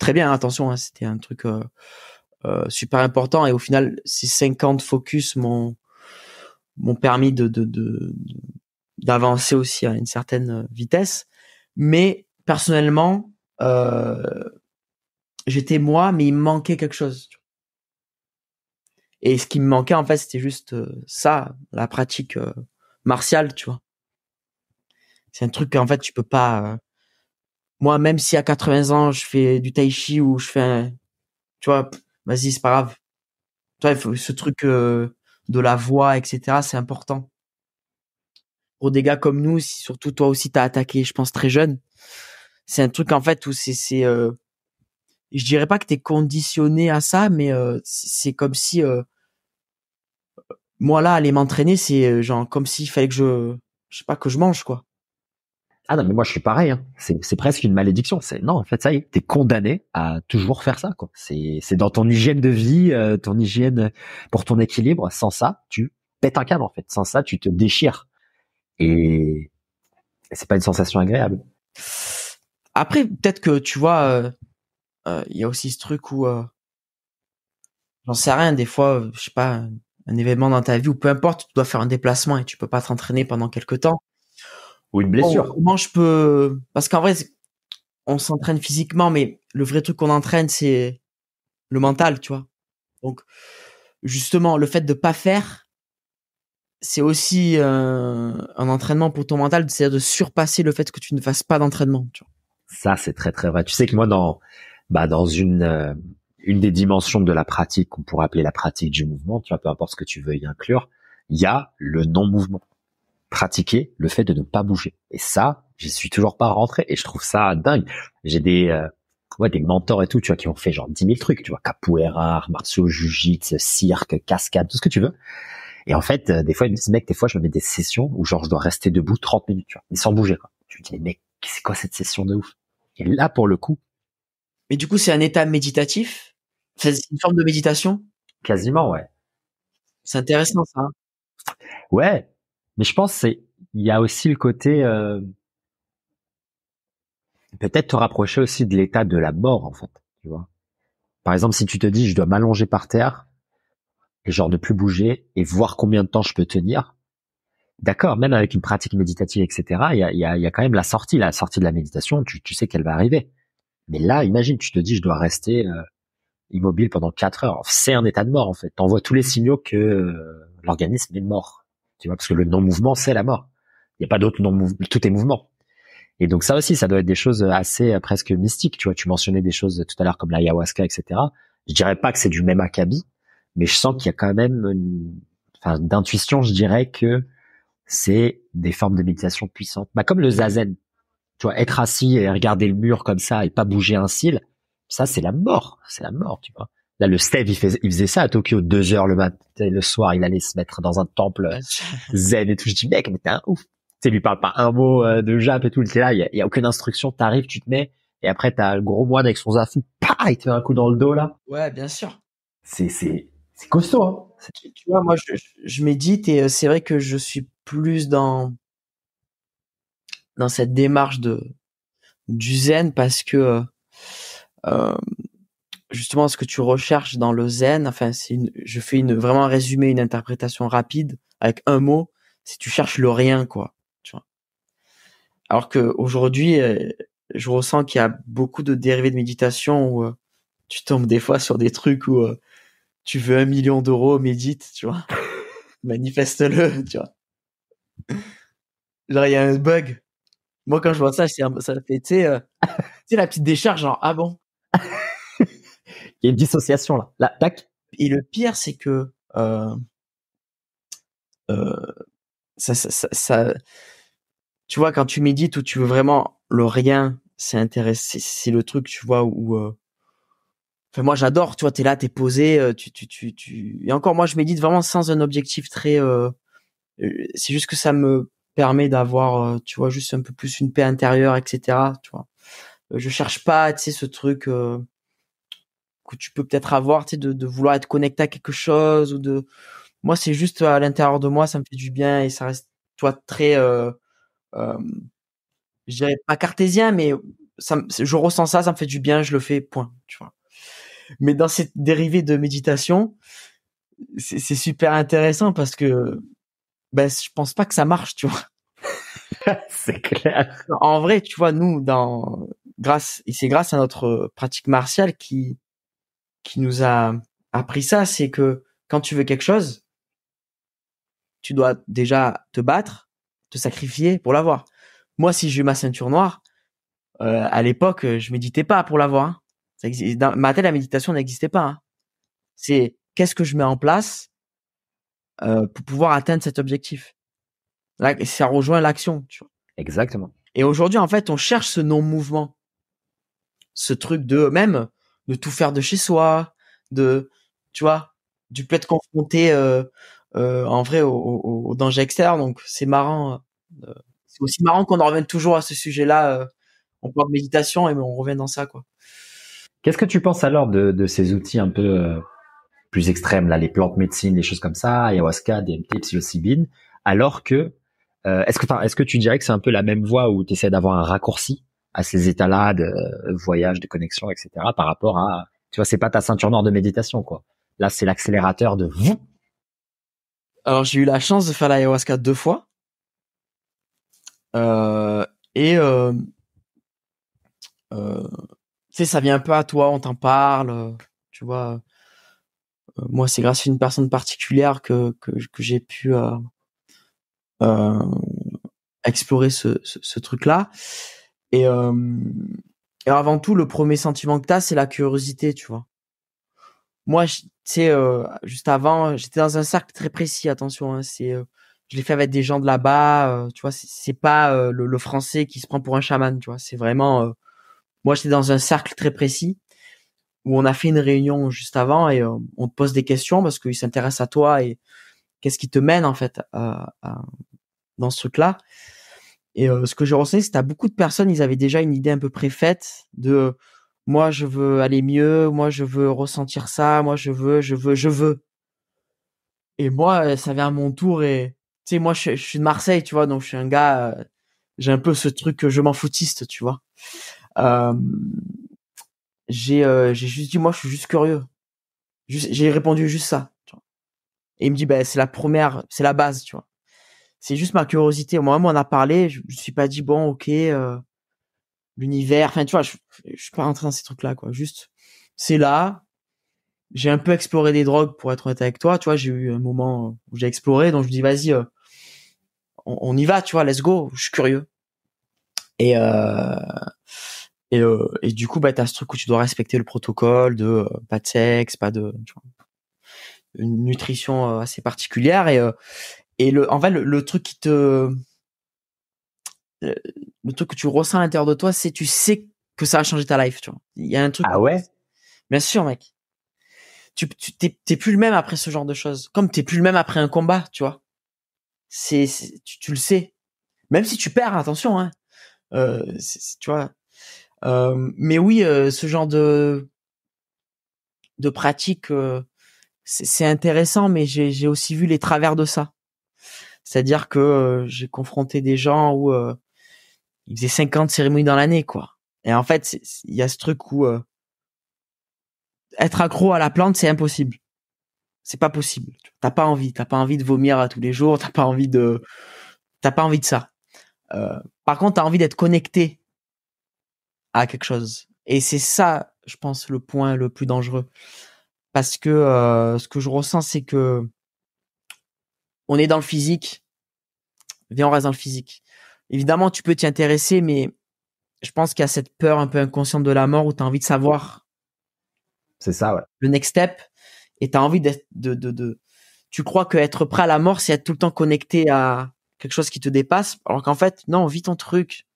très bien, attention, hein, c'était un truc euh, euh, super important. Et au final, ces 50 focus m'ont m'ont permis de d'avancer aussi à une certaine euh, vitesse. Mais personnellement, j'étais moi, mais il me manquait quelque chose. Et ce qui me manquait en fait, c'était juste ça, la pratique martiale, tu vois. C'est un truc en fait tu peux pas moi, même si à 80 ans, je fais du tai chi ou je fais un, tu vois, vas-y, c'est pas grave. Tu ce truc euh, de la voix, etc., c'est important. Pour des gars comme nous, si surtout toi aussi t'as attaqué, je pense, très jeune, c'est un truc, en fait, où c'est, c'est, euh, je dirais pas que t'es conditionné à ça, mais euh, c'est comme si, moi là, aller m'entraîner, c'est genre comme s'il fallait que je, je sais pas, que je mange, quoi. Ah non, mais moi je suis pareil. Hein. C'est presque une malédiction. C'est non, en fait, ça y est, t'es condamné à toujours faire ça. quoi. C'est dans ton hygiène de vie, euh, ton hygiène euh, pour ton équilibre. Sans ça, tu pètes un câble en fait. Sans ça, tu te déchires. Et, c'est pas une sensation agréable. Après, peut-être que tu vois, il euh, y a aussi ce truc où j'en sais rien. Des fois, je sais pas, un événement dans ta vie ou peu importe, tu dois faire un déplacement et tu peux pas t'entraîner pendant quelques temps ou une blessure. Oh, comment je peux. Parce qu'en vrai, on s'entraîne physiquement, mais le vrai truc qu'on entraîne, c'est le mental, tu vois. Donc, justement, le fait de pas faire, c'est aussi euh, un entraînement pour ton mental, c'est-à-dire de surpasser le fait que tu ne fasses pas d'entraînement. Tu vois. Ça, c'est très très vrai. Tu sais que moi, dans bah dans une euh, une des dimensions de la pratique qu'on pourrait appeler la pratique du mouvement, tu vois, peu importe ce que tu veux y inclure, il y a le non mouvement pratiquer le fait de ne pas bouger. Et ça, je suis toujours pas rentré et je trouve ça dingue. J'ai des euh, des mentors et tout, tu vois, qui ont fait genre 10 000 trucs, tu vois, capoeira, martiaux, jiu-jitsu, cirque, cascade, tout ce que tu veux. Et en fait, euh, des fois, mec, des fois, je me mets des sessions où genre, je dois rester debout 30 minutes, tu vois, mais sans bouger, quoi. Je me dis, mec, c'est quoi cette session de ouf? Et là, pour le coup. Mais du coup, c'est un état méditatif? C'est une forme de méditation? Quasiment, ouais. C'est intéressant, ça. Hein. ouais, mais je pense c'est il y a aussi le côté euh, peut-être te rapprocher aussi de l'état de la mort en fait, tu vois. Par exemple, si tu te dis je dois m'allonger par terre et genre ne plus bouger et voir combien de temps je peux tenir. D'accord, même avec une pratique méditative, etc. Il y a, quand même la sortie, la sortie de la méditation. Tu, sais qu'elle va arriver. Mais là, imagine, tu te dis je dois rester euh, immobile pendant quatre heures. C'est un état de mort en fait. T'envoies tous les signaux que euh, l'organisme est mort tu vois, parce que le non-mouvement, c'est la mort. Il n'y a pas d'autre non-mouvement, tout est mouvement. Et donc ça aussi, ça doit être des choses assez euh, presque mystiques, tu vois, tu mentionnais des choses tout à l'heure comme l'ayahuasca, etc. Je dirais pas que c'est du même acabit, mais je sens qu'il y a quand même, une... enfin, d'intuition, je dirais que c'est des formes de méditation puissantes. Bah, comme le zazen, tu vois, être assis et regarder le mur comme ça et pas bouger un cil, ça c'est la mort, c'est la mort, tu vois. Là, le Steve, il, il, faisait ça à Tokyo, deux heures le matin et le soir, il allait se mettre dans un temple zen et tout. Je dis, mec, mais t'es un ouf. Tu sais, lui parle pas un mot euh, de Jap et tout. T'es là, il y, a, aucune instruction. T'arrives, tu te mets, et après, t'as le gros moine avec son zafu. il te met un coup dans le dos, là. Ouais, bien sûr. C'est, c'est, c'est costaud, hein. Tu vois, moi, je, médite et euh, c'est vrai que je suis plus dans, dans cette démarche de, du zen parce que, euh, justement ce que tu recherches dans le zen. Enfin, c'est je fais une vraiment résumé, une interprétation rapide avec un mot. Si tu cherches le rien, quoi. Tu vois. Alors que aujourd'hui, euh, je ressens qu'il y a beaucoup de dérivés de méditation où euh, tu tombes des fois sur des trucs où euh, tu veux un million d'euros, médite, tu vois. Manifeste-le, tu vois. Genre, il y a un bug. Moi, quand je vois ça, c'est ça fait, tu sais, la petite décharge, genre, ah bon, il y a une dissociation là. Et le pire, c'est que euh, euh, ça, tu vois, quand tu médites ou tu veux vraiment le rien, c'est intéressant. C'est le truc, tu vois, où. Euh, moi, j'adore. Tu vois, t'es là, t'es posé. Tu, tu, tu, tu. Et encore, moi, je médite vraiment sans un objectif très. c'est juste que ça me permet d'avoir, tu vois, juste un peu plus une paix intérieure, etc. Tu vois je cherche pas tu sais ce truc que tu peux peut-être avoir, tu de, vouloir être connecté à quelque chose ou de. Moi, c'est juste à l'intérieur de moi, ça me fait du bien et ça reste, toi, très. Euh, euh, je dirais pas cartésien, mais ça, je ressens ça, ça me fait du bien, je le fais, point, tu vois. Mais dans cette dérivée de méditation, c'est super intéressant parce que ben, je pense pas que ça marche, tu vois. c'est clair. En vrai, tu vois, nous, dans, grâce, c'est grâce à notre pratique martiale qui, qui nous a appris ça, c'est que quand tu veux quelque chose, tu dois déjà te battre, te sacrifier pour l'avoir. Moi, si j'ai eu ma ceinture noire, euh, à l'époque, je méditais pas pour l'avoir. Hein. ma tête, la méditation n'existait pas. Hein. C'est qu'est-ce que je mets en place euh, pour pouvoir atteindre cet objectif. Là, ça rejoint l'action. Exactement. Et aujourd'hui, en fait, on cherche ce non-mouvement, ce truc de même de tout faire de chez soi, de, tu vois, du peut être confronté euh, euh, en vrai au, au, danger externe. Donc c'est marrant. Euh, c'est aussi marrant qu'on en revienne toujours à ce sujet-là. en parle de méditation et ben, on revient dans ça, quoi. Qu'est-ce que tu penses alors de, ces outils un peu plus extrêmes, là, les plantes médecines, les choses comme ça, ayahuasca, DMT, psilocybine, alors que est-ce que est-ce que tu dirais que c'est un peu la même voie où tu essaies d'avoir un raccourci à ces états-là de euh, voyage, de connexion, etc. Par rapport à, tu vois, c'est pas ta ceinture noire de méditation, quoi. Là, c'est l'accélérateur de vous. Alors, j'ai eu la chance de faire l'ayahuasca deux fois. Euh, et euh, euh, tu sais, ça vient un peu à toi, on t'en parle, tu vois. moi, c'est grâce à une personne particulière que j'ai pu explorer ce truc-là. Et, euh, avant tout, le premier sentiment que tu as, c'est la curiosité, tu vois. Moi, tu sais, euh, juste avant, j'étais dans un cercle très précis, attention, hein, c'est, euh, je l'ai fait avec des gens de là-bas, euh, tu vois, c'est pas le, français qui se prend pour un chaman, tu vois, c'est vraiment, moi, j'étais dans un cercle très précis où on a fait une réunion juste avant et on te pose des questions parce qu'ils s'intéressent à toi et qu'est-ce qui te mène, en fait, dans ce truc-là. Et euh, ce que j'ai ressenti, c'est à beaucoup de personnes, ils avaient déjà une idée un peu préfaite de euh, moi je veux aller mieux, moi je veux ressentir ça, moi je veux, je veux, je veux. Et moi, euh, ça vient à mon tour et tu sais, moi je, suis de Marseille, tu vois, donc je suis un gars, j'ai un peu ce truc que je m'en foutiste, tu vois. j'ai j'ai juste dit moi je suis juste curieux. J'ai répondu juste ça. Et il me dit bah c'est la première, c'est la base, tu vois c'est juste ma curiosité. moi moment on a parlé, je ne suis pas dit bon, ok, euh, l'univers. Enfin, tu vois, je, je suis pas rentré dans ces trucs-là, quoi. Juste, c'est là. J'ai un peu exploré des drogues pour être honnête avec toi. Tu vois, j'ai eu un moment euh, où j'ai exploré, donc je me dis vas-y, euh, on, y va, tu vois, let's go. Je suis curieux. Et et, et du coup, bah t'as ce truc où tu dois respecter le protocole de pas de sexe, pas de tu vois, une nutrition assez particulière et et le, en fait, le, truc qui te, le, truc que tu ressens à l'intérieur de toi, c'est tu sais que ça a changé ta life, tu vois. Il y a un truc. Ah ouais? Bien sûr, mec. Tu, tu t'es, plus le même après ce genre de choses. Comme t'es plus le même après un combat, tu vois. C'est, tu, le sais. Même si tu perds, attention, hein. Euh, tu vois. Euh, mais oui, euh, ce genre de de pratique, c'est intéressant, mais j'ai aussi vu les travers de ça. C'est-à-dire que j'ai confronté des gens où ils faisaient 50 cérémonies dans l'année, quoi. Et en fait, il y a ce truc où être accro à la plante, c'est impossible. C'est pas possible. T'as pas envie. T'as pas envie de vomir à euh, tous les jours. T'as pas envie de. T'as pas envie de ça. par contre, t'as envie d'être connecté à quelque chose. Et c'est ça, je pense, le point le plus dangereux. Parce que ce que je ressens, c'est que on est dans le physique. Viens, on reste dans le physique. Évidemment, tu peux t'y intéresser, mais je pense qu'il y a cette peur un peu inconsciente de la mort où tu as envie de savoir. C'est ça, ouais. Le next step. Et tu as envie d'être, de, de, de, tu crois que être prêt à la mort, c'est être tout le temps connecté à quelque chose qui te dépasse. Alors qu'en fait, non, vis ton truc.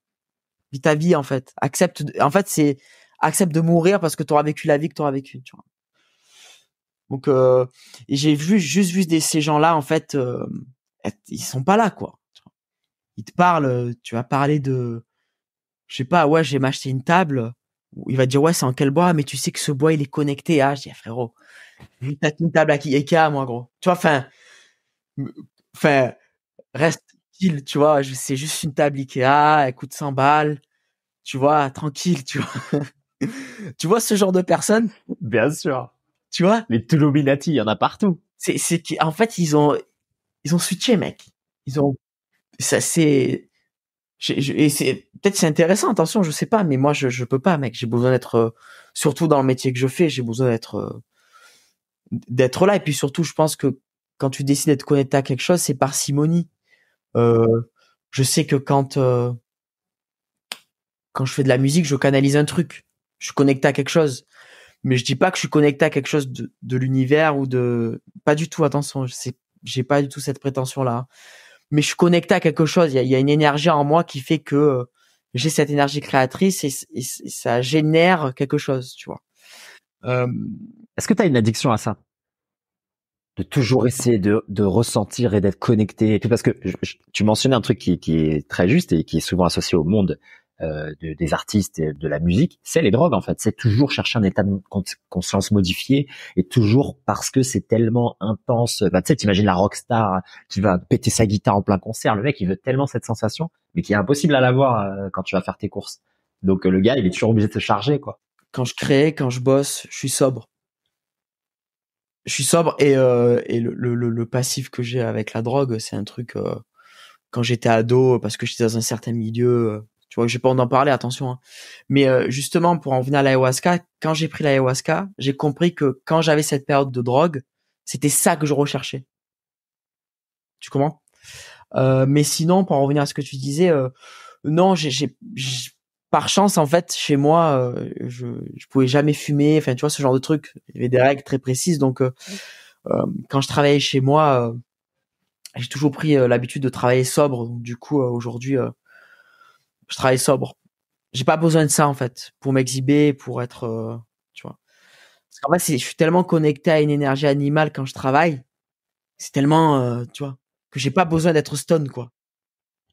Vis ta vie, en fait. Accepte, en fait, c'est, accepte de mourir parce que tu auras vécu la vie que tu auras vécue, donc, euh, j'ai vu juste vu ces gens-là en fait, euh, ils sont pas là quoi. Ils te parlent, euh, tu vas parler de, je sais pas, ouais, j'ai m'acheter une table. Il va dire ouais, c'est en quel bois, mais tu sais que ce bois il est connecté. Ah, je dis ah, frérot, t'as une table à qui Ikea moi gros. Tu vois, enfin, enfin, reste tranquille tu vois. C'est juste une table Ikea, elle coûte 100 balles, tu vois, tranquille, tu vois. tu vois ce genre de personnes Bien sûr. Tu vois Les Tuluminati, il y en a partout. C'est, c'est en fait, ils ont, ils ont switché, mec. Ils ont, ça, c'est, c'est peut-être c'est intéressant attention je sais pas mais moi je je peux pas mec j'ai besoin d'être euh, surtout dans le métier que je fais j'ai besoin d'être euh, d'être là et puis surtout je pense que quand tu décides d'être connecter à quelque chose c'est par simonie euh, je sais que quand quand je fais de la musique je canalise un truc je connecte à quelque chose mais je dis pas que je suis connecté à quelque chose de, l'univers ou de pas du tout attention je j'ai pas du tout cette prétention là mais je suis connecté à quelque chose il y a, une énergie en moi qui fait que euh, j'ai cette énergie créatrice et, ça génère quelque chose tu vois euh, est-ce que tu as une addiction à ça de toujours essayer de, ressentir et d'être connecté parce que tu mentionnais un truc qui, qui est très juste et qui est souvent associé au monde euh, des artistes et de la musique, c'est les drogues en fait. C'est toujours chercher un état de conscience modifié et toujours parce que c'est tellement intense. Bah, tu sais, t'imagines la rockstar qui va péter sa guitare en plein concert. Le mec, il veut tellement cette sensation, mais qui est impossible à l'avoir euh, quand tu vas faire tes courses. Donc euh, le gars, il est toujours obligé de se charger quoi. Quand je crée, quand je bosse, je suis sobre. Je suis sobre et, le, passif que j'ai avec la drogue, c'est un truc. quand j'étais ado, parce que j'étais dans un certain milieu tu vois, je vais pas en parler, attention. Hein. Mais euh, justement, pour en venir à l'ayahuasca, quand j'ai pris l'ayahuasca, j'ai compris que quand j'avais cette période de drogue, c'était ça que je recherchais. Tu comprends euh, Mais sinon, pour en revenir à ce que tu disais, euh, non, j'ai par chance en fait chez moi, je je pouvais jamais fumer. Enfin, tu vois ce genre de truc. Il y avait des règles très précises, donc quand je travaillais chez moi j'ai toujours pris l'habitude de travailler sobre. Donc, du coup, aujourd'hui, euh, je travaille sobre. J'ai pas besoin de ça en fait pour m'exhiber, pour être, euh, tu vois. Parce qu'en fait, je suis tellement connecté à une énergie animale quand je travaille, c'est tellement, euh, tu vois, que j'ai pas besoin d'être stone quoi.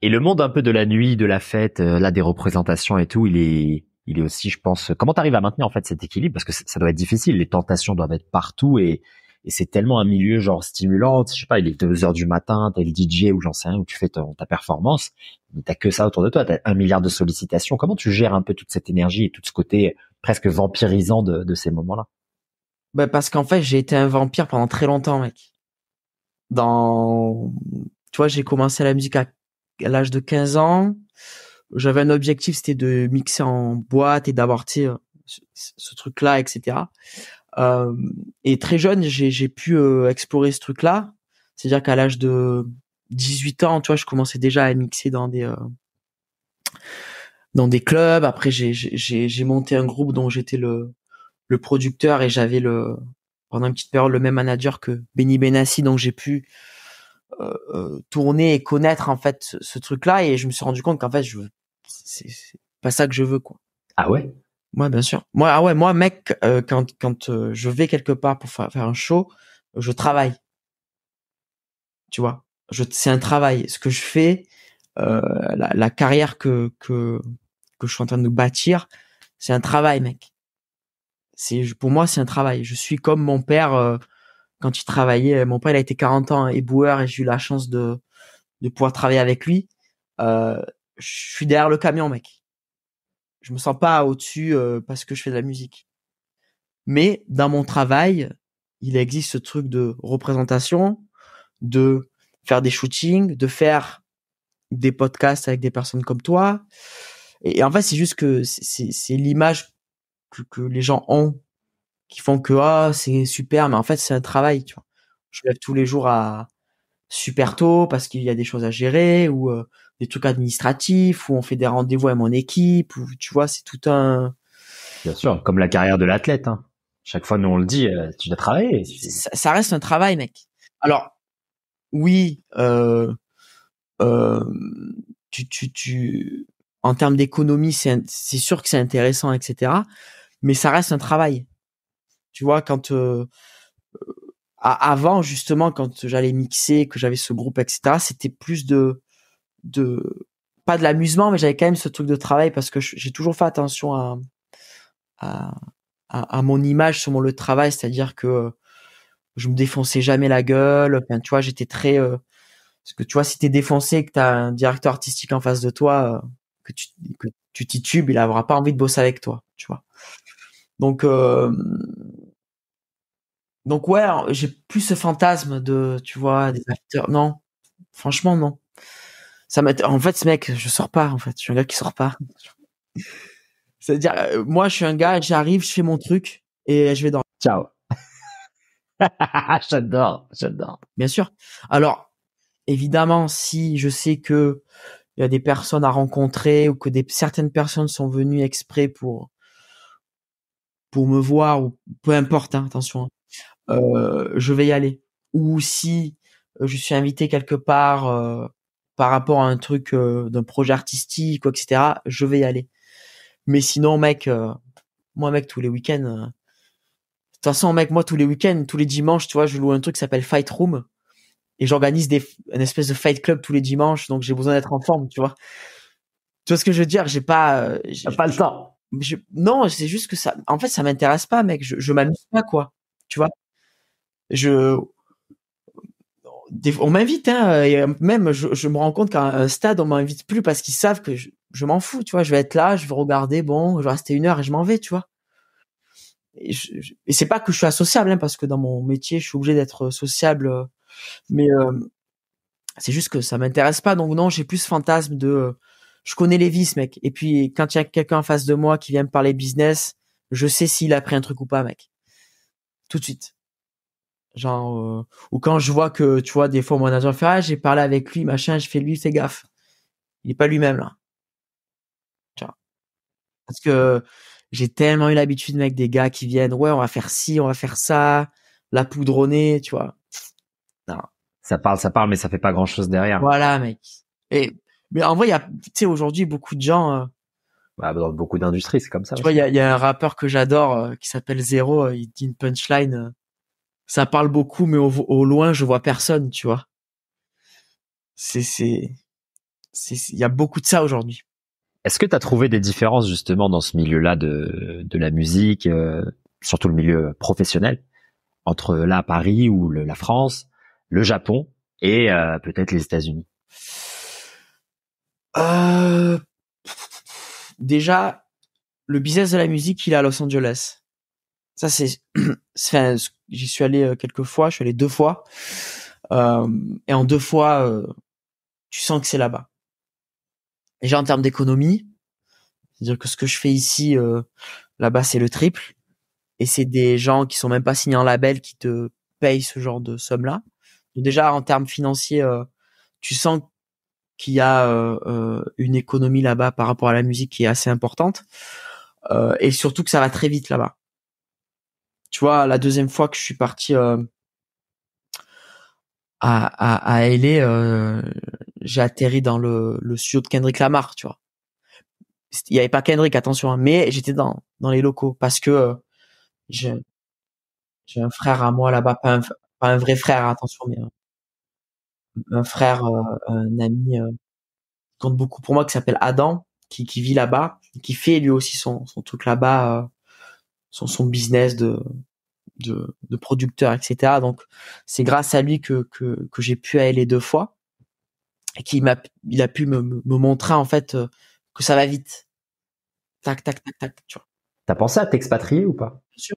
Et le monde un peu de la nuit, de la fête, euh, là des représentations et tout, il est, il est aussi, je pense. Comment t'arrives à maintenir en fait cet équilibre parce que ça doit être difficile. Les tentations doivent être partout et et c'est tellement un milieu genre stimulant. Je sais pas, il est 2 heures du matin, t'es le DJ ou j'en sais rien, où tu fais ta performance. Mais t'as que ça autour de toi. T'as un milliard de sollicitations. Comment tu gères un peu toute cette énergie et tout ce côté presque vampirisant de, ces moments-là? Bah, parce qu'en fait, j'ai été un vampire pendant très longtemps, mec. Dans, tu vois, j'ai commencé la musique à l'âge de 15 ans. J'avais un objectif, c'était de mixer en boîte et d'avoir, ce truc-là, etc. Euh, et très jeune, j'ai pu euh, explorer ce truc-là. C'est-à-dire qu'à l'âge de 18 ans, tu vois, je commençais déjà à mixer dans des euh, dans des clubs. Après, j'ai monté un groupe dont j'étais le, le producteur et j'avais le pendant une petite période le même manager que Benny Benassi, donc j'ai pu tourner et connaître en fait ce, truc-là et je me suis rendu compte qu'en fait je c'est pas ça que je veux quoi. Ah ouais. Moi, bien sûr. Moi, ah ouais, moi, mec, euh, quand quand euh, je vais quelque part pour faire un show, je travaille. Tu vois, je c'est un travail. Ce que je fais, euh, la, la, carrière que que que je suis en train de bâtir, c'est un travail, mec. C'est pour moi, c'est un travail. Je suis comme mon père quand il travaillait. Mon père, il a été 40 ans éboueur et j'ai eu la chance de de pouvoir travailler avec lui. je suis derrière le camion, mec je me sens pas au-dessus euh, parce que je fais de la musique. Mais dans mon travail, il existe ce truc de représentation, de faire des shootings, de faire des podcasts avec des personnes comme toi. Et, en fait, c'est juste que c'est l'image que, les gens ont qui font que ah, c'est super, mais en fait c'est un travail. Tu vois. Je lève tous les jours à super tôt parce qu'il y a des choses à gérer ou euh, des trucs administratifs où on fait des rendez-vous à mon équipe ou tu vois c'est tout un bien sûr comme la carrière de l'athlète hein. chaque fois nous on le dit euh, tu dois travailler ça, reste un travail mec alors oui euh, euh, tu, tu, tu en termes d'économie c'est c'est sûr que c'est intéressant etc mais ça reste un travail tu vois quand avant justement quand j'allais mixer que j'avais ce groupe etc c'était plus de de pas de l'amusement, mais j'avais quand même ce truc de travail parce que j'ai toujours fait attention à, à, mon image sur mon lieu de travail, c'est-à-dire que je me défonçais jamais la gueule. tu vois, j'étais très euh, parce que tu vois, si t'es défoncé et que t'as un directeur artistique en face de toi, euh, que tu que tu titubes, il n'aura pas envie de bosser avec toi, tu vois. Donc euh, donc ouais, j'ai plus ce fantasme de, tu vois, des acteurs. Non, franchement non ça m'a en fait ce mec je sors pas en fait je suis un gars qui sort pas c'est à dire euh, moi je suis un gars j'arrive je fais mon truc et je vais dormir ciao j'adore j'adore bien sûr alors évidemment si je sais que il y a des personnes à rencontrer ou que des certaines personnes sont venues exprès pour pour me voir ou peu importe hein, attention hein, euh, je vais y aller ou si euh, je suis invité quelque part euh, par rapport à un truc euh, d'un projet artistique, etc., je vais y aller. Mais sinon, mec, euh, moi, mec, tous les week-ends, euh, de toute façon, mec, moi, tous les week-ends, tous les dimanches, tu vois, je loue un truc qui s'appelle Fight Room et j'organise des, une espèce de fight club tous les dimanches, donc j'ai besoin d'être en forme, tu vois. Tu vois ce que je veux dire? J'ai pas, j'ai pas le temps. non, c'est juste que ça, en fait, ça m'intéresse pas, mec. Je, je m'amuse pas, quoi. Tu vois? Je, on m'invite, hein, euh, même je, me rends compte qu'à un stade, on m'invite plus parce qu'ils savent que je, m'en fous, tu vois, je vais être là, je vais regarder, bon, je vais rester une heure et je m'en vais, tu vois. Et, c'est pas que je suis associable, hein, parce que dans mon métier, je suis obligé d'être euh, sociable, euh, mais c'est juste que ça m'intéresse pas, donc non, j'ai plus ce fantasme de, je connais les vices, mec. Et puis quand il y a quelqu'un en face de moi qui vient me parler business, je sais s'il a pris un truc ou pas, mec, tout de suite genre euh, ou quand je vois que tu vois des fois mon agent fait ah, j'ai parlé avec lui machin je fais lui fais gaffe il est pas lui-même là parce que j'ai tellement eu l'habitude mec des gars qui viennent ouais on va faire ci on va faire ça la poudronner tu vois non ça parle ça parle mais ça fait pas grand chose derrière voilà mec et mais en vrai il y a tu sais aujourd'hui beaucoup de gens euh, bah, dans beaucoup d'industries c'est comme ça tu vois il y a, un rappeur que j'adore euh, qui s'appelle Zéro il dit une punchline ça parle beaucoup, mais au, loin, je vois personne, tu vois. C'est, c'est, il y a beaucoup de ça aujourd'hui. Est-ce que tu as trouvé des différences justement dans ce milieu-là de, de la musique, euh, surtout le milieu professionnel, entre là Paris ou la France, le Japon et euh, peut-être les États-Unis euh, Déjà, le business de la musique, il est à Los Angeles. Ça c'est, j'y suis allé euh, quelques fois, je suis allé deux fois, euh, et en deux fois, euh, tu sens que c'est là-bas. Déjà en termes d'économie, c'est-à-dire que ce que je fais ici, là-bas c'est le triple, et c'est des gens qui sont même pas signés en label qui te payent ce genre de somme-là. Déjà en termes financiers, tu sens qu'il y a une économie là-bas par rapport à la musique qui est assez importante et surtout que ça va très vite là-bas. Tu vois, la deuxième fois que je suis parti euh, à, à, euh, j'ai atterri dans le, le studio de Kendrick Lamar, tu vois. Il n'y avait pas Kendrick, attention, hein, mais j'étais dans, les locaux parce que euh, j'ai, un frère à moi là-bas, pas un, vrai frère, attention, mais un, frère, un ami qui compte beaucoup pour moi qui s'appelle Adam, qui, vit là-bas, qui fait lui aussi son, son truc là-bas son, son business de, de, producteur, etc. Donc, c'est grâce à lui que, que, j'ai pu aller deux fois et qu'il m'a, il a pu me, montrer en fait euh, que ça va vite. Tac, tac, tac, tac. Tu vois. T'as pensé à t'expatrier ou pas Bien sûr,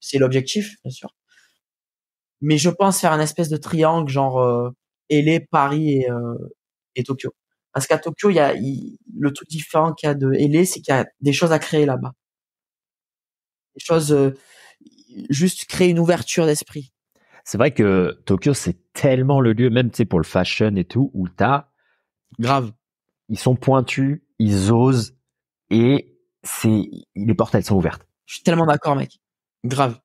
c'est l'objectif, bien sûr. Mais je pense faire un espèce de triangle genre euh, LA, Paris et, euh, et Tokyo. Parce qu'à Tokyo, il y a le truc différent qu'il y a de LA, c'est qu'il y a des choses à créer là-bas choses, juste créer une ouverture d'esprit. C'est vrai que Tokyo, c'est tellement le lieu, même pour le fashion et tout, où t'as. Grave. Ils sont pointus, ils osent, et c'est les portes, elles sont ouvertes. Je suis tellement d'accord, mec. Grave.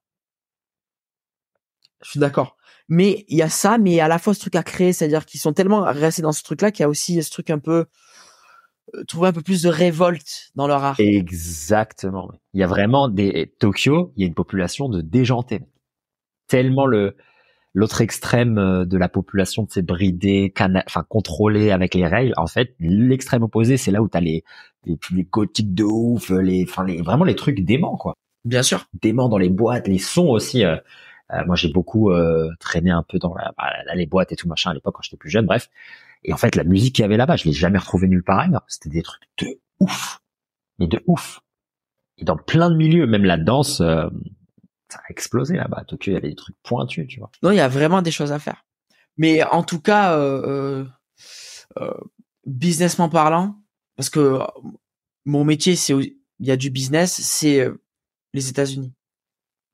Je suis d'accord. Mais il y a ça, mais à la fois ce truc à créer, c'est-à-dire qu'ils sont tellement restés dans ce truc-là qu'il y a aussi ce truc un peu euh, trouver un peu plus de révolte dans leur art. Exactement. Il y a vraiment des Tokyo, il y a une population de déjantés. Tellement le l'autre extrême euh, de la population, c'est bridé, cana... enfin contrôlé avec les règles. En fait, l'extrême opposé, c'est là où tu les, les les gothiques de ouf, les enfin les vraiment les trucs déments quoi. Bien sûr. Déments dans les boîtes, les sons aussi. Euh, moi, j'ai beaucoup traîné un peu dans bah, les boîtes et tout machin à l'époque quand j'étais plus jeune. Bref. Et en fait, la musique qu'il y avait là-bas, je l'ai jamais retrouvée nulle part ailleurs. C'était des trucs de ouf, mais de ouf. Et dans plein de milieux, même la danse, euh, ça a explosé là-bas. Tokyo, il y avait des trucs pointus, tu vois. Non, il y a vraiment des choses à faire. Mais en tout cas, euh, euh, euh businessment parlant, parce que mon métier, c'est il y a du business, c'est les États-Unis.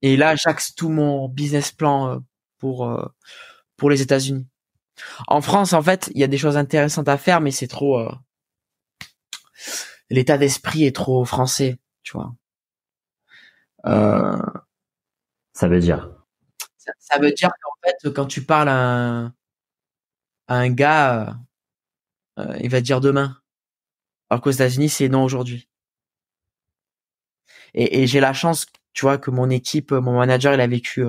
Et là, j'axe tout mon business plan pour pour les États-Unis. En France, en fait, il y a des choses intéressantes à faire, mais c'est trop. Euh, l'état d'esprit est trop français, tu vois. Euh, ça veut dire. Ça, veut dire qu'en fait, quand tu parles à un, gars, euh, il va te dire demain. Alors qu'aux États-Unis, c'est non aujourd'hui. Et, et j'ai la chance, tu vois, que mon équipe, mon manager, il a vécu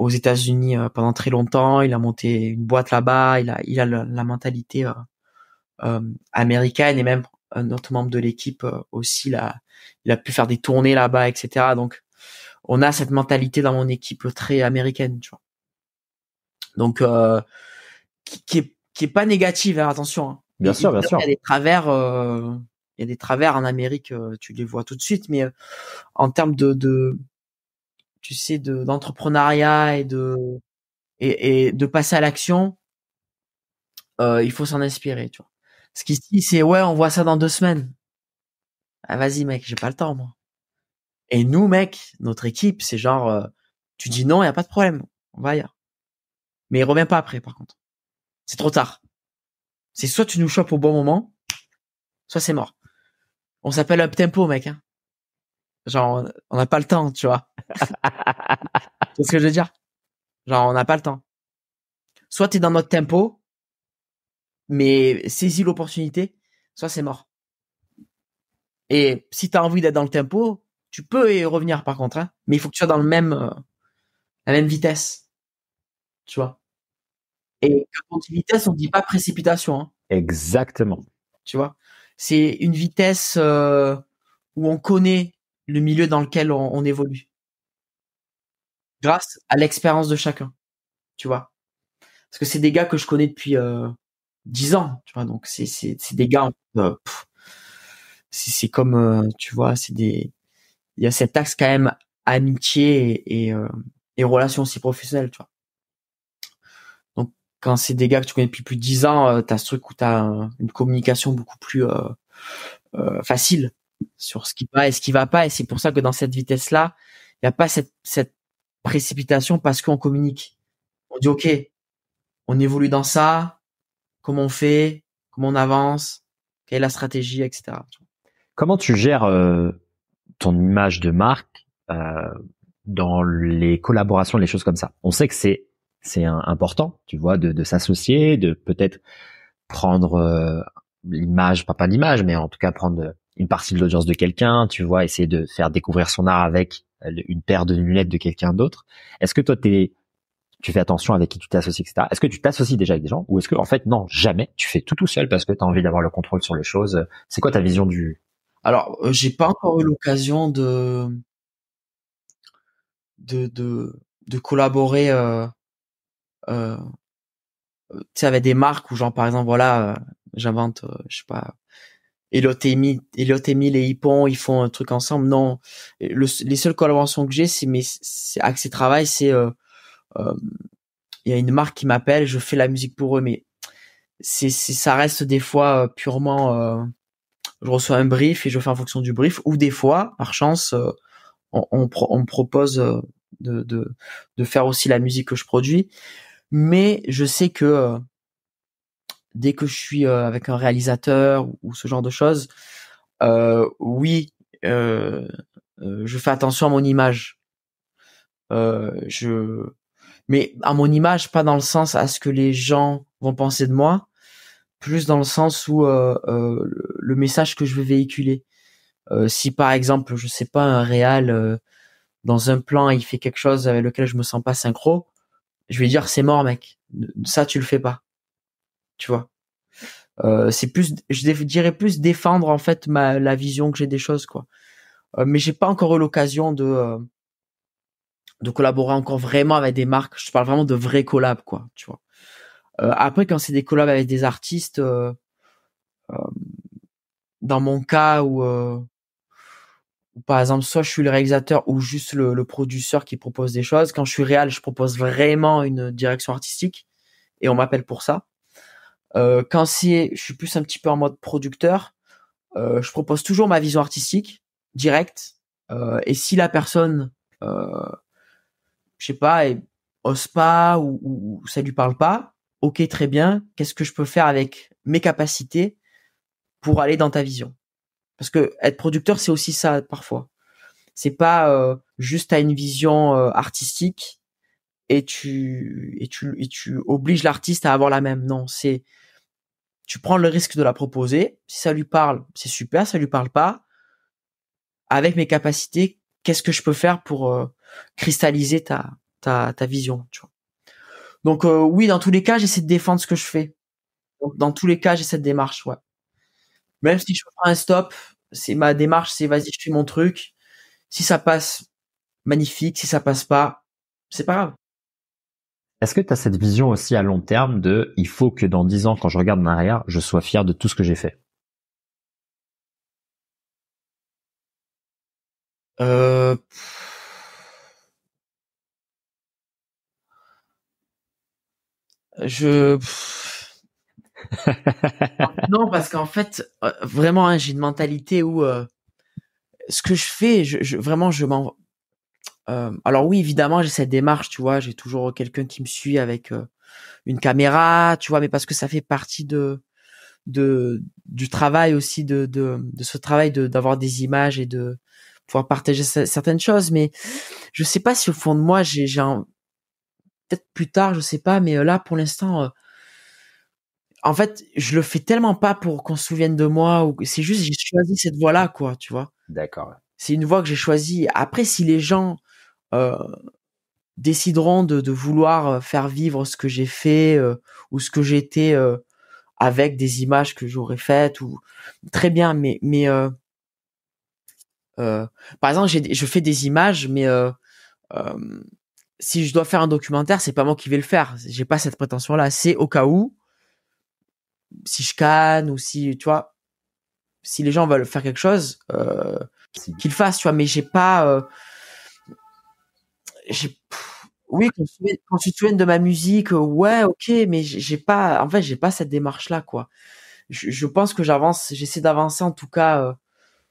aux États-Unis euh, pendant très longtemps. Il a monté une boîte là-bas. Il a, il a la, mentalité euh, euh, américaine et même un autre membre de l'équipe aussi. Là, il a pu faire des tournées là-bas, etc. Donc, on a cette mentalité dans mon équipe très américaine, tu vois. Donc, qui, qui, est, pas négative, hein, attention. Hein. Bien sûr, bien sûr. Il y a des travers, il y a des travers en Amérique, tu les vois tout de suite, mais en termes de, tu sais, de d'entrepreneuriat et de et, de passer à l'action, euh, il faut s'en inspirer, tu vois. Ce dit, c'est ouais, on voit ça dans deux semaines. Ah vas-y mec, j'ai pas le temps moi. Et nous mec, notre équipe, c'est genre, euh, tu dis non, y a pas de problème, on va aller. Mais il revient pas après par contre. C'est trop tard. C'est soit tu nous choppes au bon moment, soit c'est mort. On s'appelle up tempo mec. Hein. Genre, on n'a pas le temps, tu vois. c'est ce que je veux dire. Genre, on n'a pas le temps. Soit tu es dans notre tempo, mais saisis l'opportunité, soit c'est mort. Et si tu as envie d'être dans le tempo, tu peux y revenir par contre, hein. mais il faut que tu sois dans le même, euh, la même vitesse. Tu vois. Et quand on dit vitesse, on dit pas précipitation. Hein. Exactement. Tu vois. C'est une vitesse euh, où on connaît le milieu dans lequel on, évolue. Grâce à l'expérience de chacun, tu vois. Parce que c'est des gars que je connais depuis euh, 10 ans, tu vois. Donc c'est c'est c'est des gars euh, c'est c'est comme euh, tu vois, c'est des il y a cet axe quand même amitié et et, euh, relations aussi professionnelles, tu vois. Donc quand c'est des gars que tu connais depuis plus de 10 ans, tu euh, t'as ce truc où t'as une communication beaucoup plus facile sur ce qui va et ce qui va pas. Et c'est pour ça que dans cette vitesse-là, il n'y a pas cette, cette précipitation parce qu'on communique. On dit, OK, on évolue dans ça, comment on fait, comment on avance, quelle est la stratégie, etc. Comment tu gères euh, ton image de marque euh, dans les collaborations, les choses comme ça On sait que c'est c'est important, tu vois, de, s'associer, de peut-être prendre euh, l'image, pas pas l'image, mais en tout cas prendre une partie de l'audience de quelqu'un, tu vois, essayer de faire découvrir son art avec euh, une paire de lunettes de quelqu'un d'autre. Est-ce que toi, tu fais attention avec qui tu t'associes, etc. Est-ce que tu t'associes déjà avec des gens ou est-ce que, en fait, non, jamais, tu fais tout tout seul parce que tu as envie d'avoir le contrôle sur les choses. C'est quoi ta vision du... Alors, euh, j'ai pas encore eu l'occasion de... de, de, collaborer, euh, tu avec des marques où genre, par exemple, voilà, j'invente, je sais pas, Elotémi, Elotémi, les Hippons, ils font un truc ensemble. Non, les seules collaborations que j'ai, c'est mes accès travail, c'est euh, euh, il euh, y a une marque qui m'appelle, je fais la musique pour eux, mais c'est ça reste des fois euh, purement, je reçois un brief et je fais en fonction du brief, ou des fois, par chance, on, on, on, me propose de, de, de, faire aussi la musique que je produis, mais je sais que dès que je suis euh, avec un réalisateur ou ce genre de choses, euh, oui, euh, je fais attention à mon image. je, mais à mon image, pas dans le sens à ce que les gens vont penser de moi, plus dans le sens où le message que je veux véhiculer. si par exemple, je sais pas, un réal dans un plan, il fait quelque chose avec lequel je me sens pas synchro, je vais dire c'est mort, mec. Ça, tu le fais pas tu vois. Euh, c'est plus, je dirais plus défendre en fait ma la vision que j'ai des choses quoi. Euh, mais j'ai pas encore eu l'occasion de euh, de collaborer encore vraiment avec des marques. Je parle vraiment de vrais collabs quoi, tu vois. Euh, après quand c'est des collabs avec des artistes, dans mon cas où, par exemple soit je suis le réalisateur ou juste le, le producteur qui propose des choses. Quand je suis réel, je propose vraiment une direction artistique et on m'appelle pour ça euh, quand c'est, je suis plus un petit peu en mode producteur. Euh, je propose toujours ma vision artistique directe. Euh, et si la personne, euh, je sais pas, ose pas ou, ou, ça lui parle pas, ok, très bien. Qu'est-ce que je peux faire avec mes capacités pour aller dans ta vision Parce que être producteur, c'est aussi ça parfois. C'est pas juste à une vision artistique et tu et tu et tu obliges l'artiste à avoir la même. Non, c'est tu prends le risque de la proposer. Si ça lui parle, c'est super. Si ça lui parle pas, avec mes capacités, qu'est-ce que je peux faire pour euh, cristalliser ta ta ta vision, Donc euh, oui, dans tous les cas, j'essaie de défendre ce que je fais. dans tous les cas, j'ai cette démarche, ouais. Même si je fais un stop, c'est ma démarche, c'est vas-y, je fais mon truc. Si ça passe, magnifique. Si ça passe pas, c'est pas grave. Est-ce que tu as cette vision aussi à long terme de il faut que dans dix ans, quand je regarde en arrière, je sois fier de tout ce que j'ai fait euh, Je... non, parce qu'en fait, euh, vraiment, hein, j'ai une mentalité où euh, ce que je fais, vraiment, je m'en... Euh, alors oui, évidemment, j'ai cette démarche, tu vois, j'ai toujours quelqu'un qui me suit avec euh, une caméra, tu vois, mais parce que ça fait partie de, du travail aussi de, ce travail d'avoir des images et de pouvoir partager certaines choses. Mais je sais pas si au fond de moi, j'ai peut-être plus tard, je sais pas, mais euh, là pour l'instant. en fait, je le fais tellement pas pour qu'on se souvienne de moi c'est juste j'ai choisi cette voie-là quoi, tu vois. D'accord. C'est une voie que j'ai choisie. Après, si les gens euh, décideront de, vouloir euh, faire vivre ce que j'ai fait euh, ou ce que j'étais avec des images que j'aurais faites ou très bien mais mais par exemple je fais des images mais si je dois faire un documentaire c'est pas moi qui vais le faire j'ai pas cette prétention là c'est au cas où si je canne ou si tu vois si les gens veulent faire quelque chose qu'ils fassent tu vois mais j'ai pas oui, quand tu te souviens de ma musique, euh, ouais, ok, mais j'ai pas, en fait, j'ai pas cette démarche-là, quoi. Je, pense que j'avance, j'essaie d'avancer en tout cas. Euh,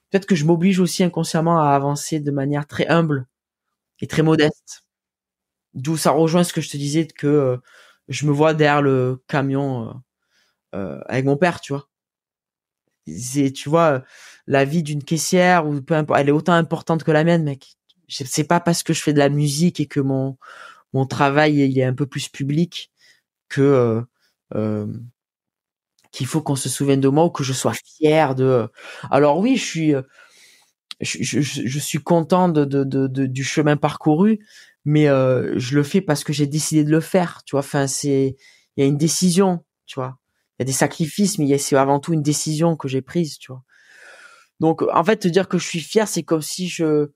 peut-être que je m'oblige aussi inconsciemment à avancer de manière très humble et très modeste. D'où ça rejoint ce que je te disais que euh, je me vois derrière le camion avec mon père, tu vois. tu vois, la vie d'une caissière ou elle est autant importante que la mienne, mec c'est pas parce que je fais de la musique et que mon mon travail il est un peu plus public que euh, euh, qu'il faut qu'on se souvienne de moi ou que je sois fier de. Alors oui, je suis je, suis content de, de, de, du chemin parcouru, mais euh, je le fais parce que j'ai décidé de le faire. Tu vois, enfin c'est il y a une décision, tu vois. Il y a des sacrifices, mais c'est avant tout une décision que j'ai prise, tu vois. Donc en fait, te dire que je suis fier, c'est comme si je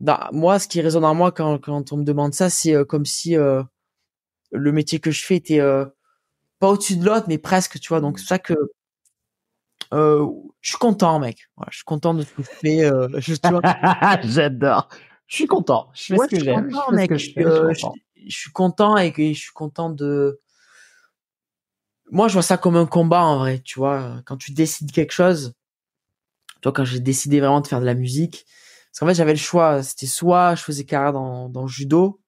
bah, moi, ce qui résonne en moi quand, on me demande ça, c'est euh, comme si euh, le métier que je fais était euh, pas au-dessus de l'autre, mais presque, tu vois. Donc, mmh. c'est ça que je suis content, mec. je suis content de ce que je fais. Je, J'adore. Je suis content. Je fais ce que j'aime. Je, je, suis content et que je suis content de. Moi, je vois ça comme un combat en vrai, tu vois. Quand tu décides quelque chose, toi, quand j'ai décidé vraiment de faire de la musique, parce qu'en fait, j'avais le choix. C'était soit je faisais carrière dans, le judo.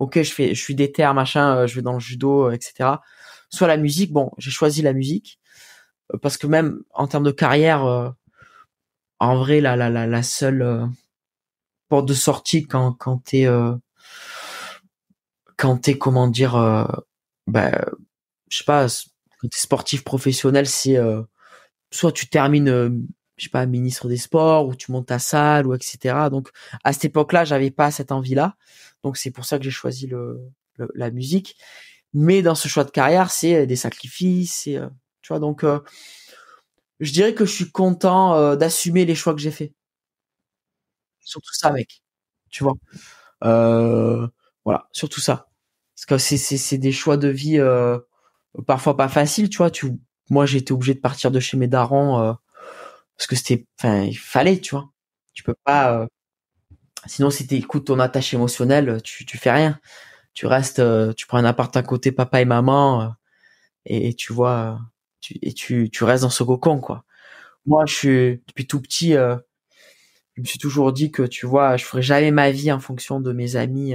Ok, je fais, je suis déter, machin, euh, je vais dans le judo, euh, etc. Soit la musique. Bon, j'ai choisi la musique euh, parce que même en termes de carrière, en vrai, la la la, seule porte de sortie quand quand t'es quand t'es comment dire, ben je sais pas, quand t'es sportif professionnel, c'est soit tu termines je sais pas, ministre des Sports, ou tu montes ta salle, ou etc. Donc, à cette époque-là, j'avais pas cette envie-là. Donc, c'est pour ça que j'ai choisi le, la musique. Mais dans ce choix de carrière, c'est euh, des sacrifices, et, euh, tu vois, donc, euh, je dirais que je suis content d'assumer les choix que j'ai faits. Surtout ça, mec. Tu vois. Euh, voilà, surtout ça. Parce que c'est, c'est, c'est des choix de vie parfois pas faciles, tu vois. Tu, moi, j'ai obligé de partir de chez mes darons parce que c'était enfin il fallait tu vois tu peux pas euh, sinon si t'écoutes ton attache émotionnelle tu tu fais rien tu restes euh, tu prends un appart à côté papa et maman euh, et, tu vois tu, et tu tu restes dans ce cocon quoi moi je suis depuis tout petit je me suis toujours dit que tu vois je ferais jamais ma vie en fonction de mes amis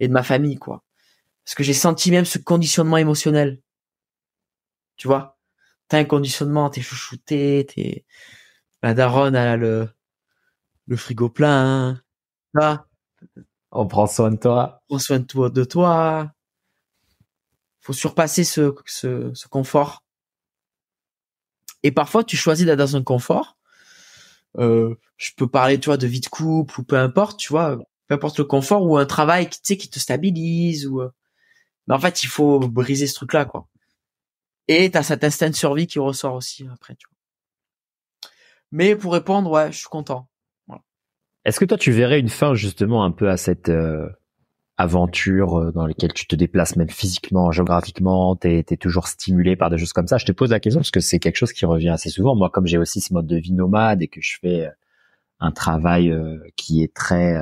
et de ma famille quoi parce que j'ai senti même ce conditionnement émotionnel tu vois t'as un conditionnement, t'es chouchouté, t'es la daronne, a le le frigo plein. Là, hein. on prend soin de toi. On prend soin de toi, de toi. Faut surpasser ce, ce, confort. Et parfois, tu choisis d'être dans un confort. Euh, je peux parler, tu de vie de couple ou peu importe, tu vois, peu importe le confort ou un travail qui, tu qui te stabilise ou. Euh. Mais en fait, il faut briser ce truc-là, quoi. Et t'as cette instinct de survie qui ressort aussi après, tu vois. Mais pour répondre, ouais, je suis content. Est-ce que toi, tu verrais une fin justement un peu à cette euh, aventure euh, dans laquelle tu te déplaces même physiquement, géographiquement, t'es es toujours stimulé par des choses comme ça Je te pose la question parce que c'est quelque chose qui revient assez souvent. Moi, comme j'ai aussi ce mode de vie nomade et que je fais euh, un travail qui est très...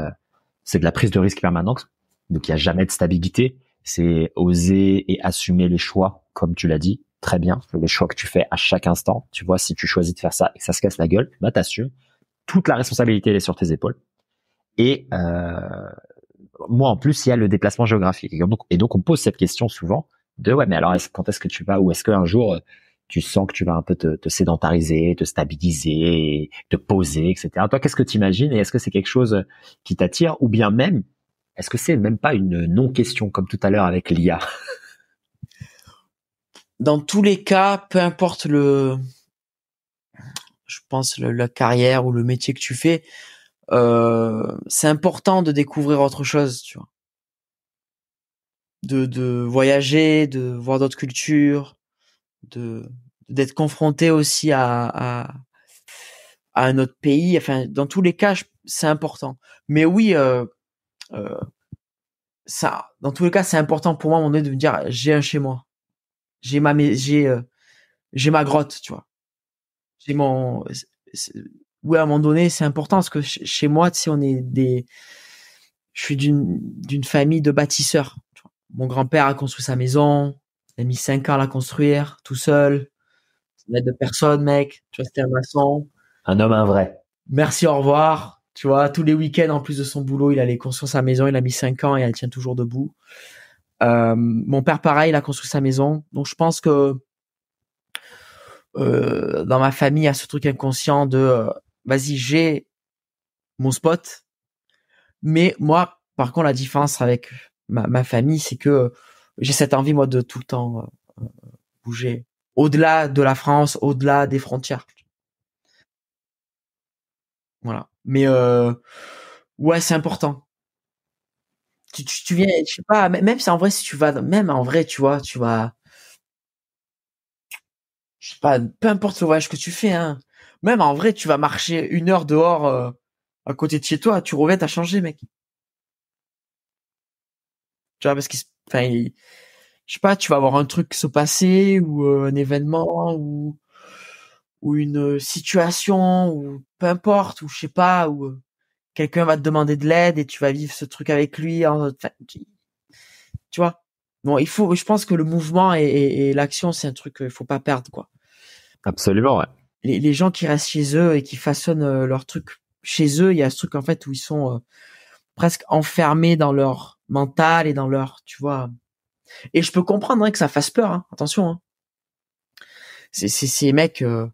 c'est de la prise de risque permanente, donc il n'y a jamais de stabilité. C'est oser et assumer les choix, comme tu l'as dit très bien les choix que tu fais à chaque instant. Tu vois, si tu choisis de faire ça et que ça se casse la gueule, bah t'assumes. Toute la responsabilité elle est sur tes épaules. Et euh, moi en plus, il y a le déplacement géographique. Et donc, et donc on pose cette question souvent de ouais, mais alors quand est-ce que tu vas ou est-ce qu'un jour tu sens que tu vas un peu te, sédentariser, te stabiliser, te poser, etc. Toi, qu'est-ce que tu imagines et est-ce que c'est quelque chose qui t'attire ou bien même est-ce que c'est même pas une non-question comme tout à l'heure avec l'IA dans tous les cas, peu importe le, je pense la carrière ou le métier que tu fais, euh, c'est important de découvrir autre chose, tu vois. De, de voyager, de voir d'autres cultures, de d'être confronté aussi à, à, un autre pays. Enfin, dans tous les cas, c'est important. Mais oui, euh, euh, ça, dans tous les cas, c'est important pour moi, mon de me dire, j'ai un chez moi j'ai ma j'ai euh, j'ai ma grotte, tu vois. J'ai mon oui à un moment donné, c'est important parce que chez moi, tu sais, on est des je suis d'une famille de bâtisseurs. Mon grand-père a construit sa maison, il a mis cinq ans à la construire tout seul. Il de personne, mec. Tu vois, c'était un maçon. Un homme, un vrai. Merci, au revoir. Tu vois, tous les week-ends, en plus de son boulot, il allait construire sa maison. Il a mis cinq ans et elle tient toujours debout. Euh, mon père, pareil, il a construit sa maison. Donc, je pense que euh, dans ma famille, il y a ce truc inconscient de euh, vas-y, j'ai mon spot. Mais moi, par contre, la différence avec ma, famille, c'est que j'ai cette envie, moi, de tout le temps bouger au-delà de la France, au-delà des frontières. Voilà. Mais euh, ouais, c'est important tu, tu, viens, je sais pas, même si en vrai, si tu vas, même en vrai, tu vois, tu vas, je sais pas, peu importe le voyage que tu fais, hein, même en vrai, tu vas marcher une heure dehors euh, à côté de chez toi, tu reviens, t'as changé, mec. Tu vois, parce qu'il, enfin, je sais pas, tu vas avoir un truc se passer ou euh, un événement ou ou une euh, situation ou peu importe ou je sais pas ou quelqu'un va te demander de l'aide et tu vas vivre ce truc avec lui. tu, vois. Bon, il faut. Je pense que le mouvement et, l'action, c'est un truc qu'il faut pas perdre, quoi. Absolument. Ouais. Les, gens qui restent chez eux et qui façonnent euh, leur truc chez eux, il y a ce truc en fait où ils sont euh, presque enfermés dans leur mental et dans leur, tu vois. Et je peux comprendre hein, que ça fasse peur. Hein. Attention. Hein. C'est ces mecs. Euh,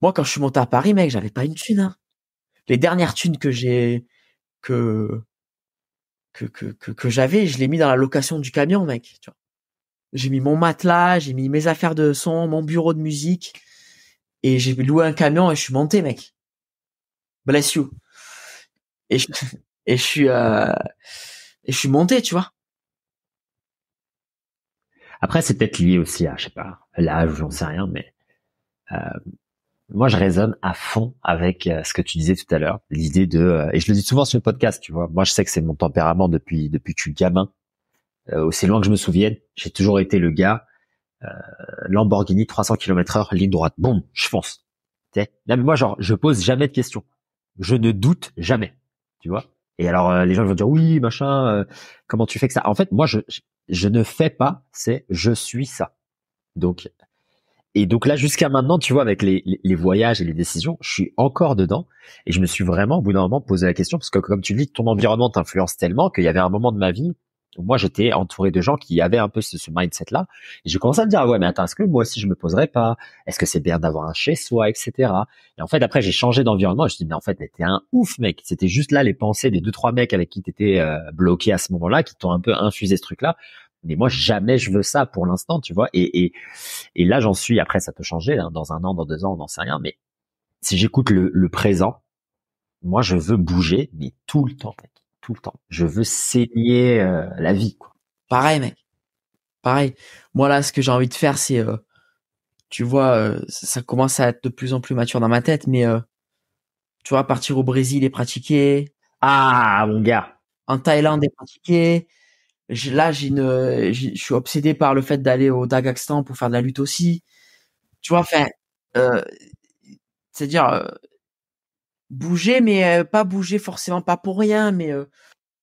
moi, quand je suis monté à Paris, mec, j'avais pas une thune. Hein les dernières thunes que j'ai que que que, que, j'avais, je l'ai mis dans la location du camion, mec. Tu vois. J'ai mis mon matelas, j'ai mis mes affaires de son, mon bureau de musique, et j'ai loué un camion et je suis monté, mec. Bless you. Et je, et je suis euh, et je suis monté, tu vois. Après, c'est peut-être lié aussi à, je sais pas, l'âge, j'en sais rien, mais euh, moi je résonne à fond avec euh, ce que tu disais tout à l'heure, l'idée de euh, et je le dis souvent sur le podcast, tu vois. Moi je sais que c'est mon tempérament depuis depuis que je suis gamin. Euh, aussi loin que je me souvienne, j'ai toujours été le gars euh, Lamborghini 300 km/h ligne droite. Boum, je fonce. Tu non mais moi genre je pose jamais de questions. Je ne doute jamais. Tu vois Et alors euh, les gens vont dire oui, machin, comment tu fais que ça En fait, moi je je ne fais pas, c'est je suis ça. Donc et donc là, jusqu'à maintenant, tu vois, avec les, voyages et les décisions, je suis encore dedans. Et je me suis vraiment, au bout d'un moment, posé la question, parce que comme tu le dis, ton environnement t'influence tellement qu'il y avait un moment de ma vie où moi, j'étais entouré de gens qui avaient un peu ce, ce mindset-là. Et j'ai commencé à me dire, ah ouais, mais attends, est-ce que moi aussi, je me poserais pas Est-ce que c'est bien d'avoir un chez-soi, etc. Et en fait, après, j'ai changé d'environnement. Et je me suis dit, mais en fait, t'es un ouf, mec. C'était juste là les pensées des deux, trois mecs avec qui t'étais euh, bloqué à ce moment-là, qui t'ont un peu infusé ce truc-là mais moi jamais je veux ça pour l'instant, tu vois. Et, et, là j'en suis. Après ça peut changer. Hein, dans un an, dans deux ans, on n'en sait rien. Mais si j'écoute le, présent, moi je veux bouger, mais tout le temps, tout le temps. Je veux saigner euh, la vie. Quoi. Pareil, mec. Pareil. Moi là, ce que j'ai envie de faire, c'est, euh, tu vois, euh, ça commence à être de plus en plus mature dans ma tête, mais tu vois, partir au Brésil et pratiquer. Ah, mon gars. En Thaïlande et pratiquer là euh, je suis obsédé par le fait d'aller au Daghestan pour faire de la lutte aussi tu vois enfin euh, c'est à dire euh, bouger mais pas bouger forcément pas pour rien mais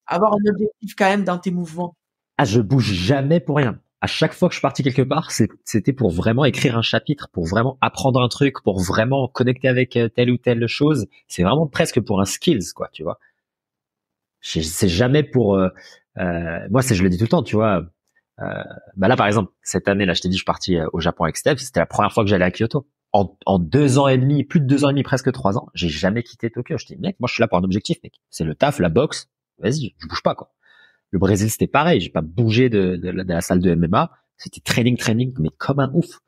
avoir un objectif quand même dans tes mouvements ah je bouge jamais pour rien à chaque fois que je suis parti quelque part c'était pour vraiment écrire un chapitre pour vraiment apprendre un truc pour vraiment connecter avec telle ou telle chose c'est vraiment presque pour un skills quoi tu vois c'est jamais pour euh, moi, c'est je le dis tout le temps, tu vois. Euh, bah là, par exemple, cette année, là, je t'ai dit, je suis parti euh, au Japon avec Steph. C'était la première fois que j'allais à Kyoto. En, deux ans et demi, plus de deux ans et demi, presque trois ans, j'ai jamais quitté Tokyo. Je dit mec, moi, je suis là pour un objectif, mec. C'est le taf, la boxe. Vas-y, je bouge pas, quoi. Le Brésil, c'était pareil. J'ai pas bougé de, de, la salle de MMA. C'était training, training, mais comme un ouf.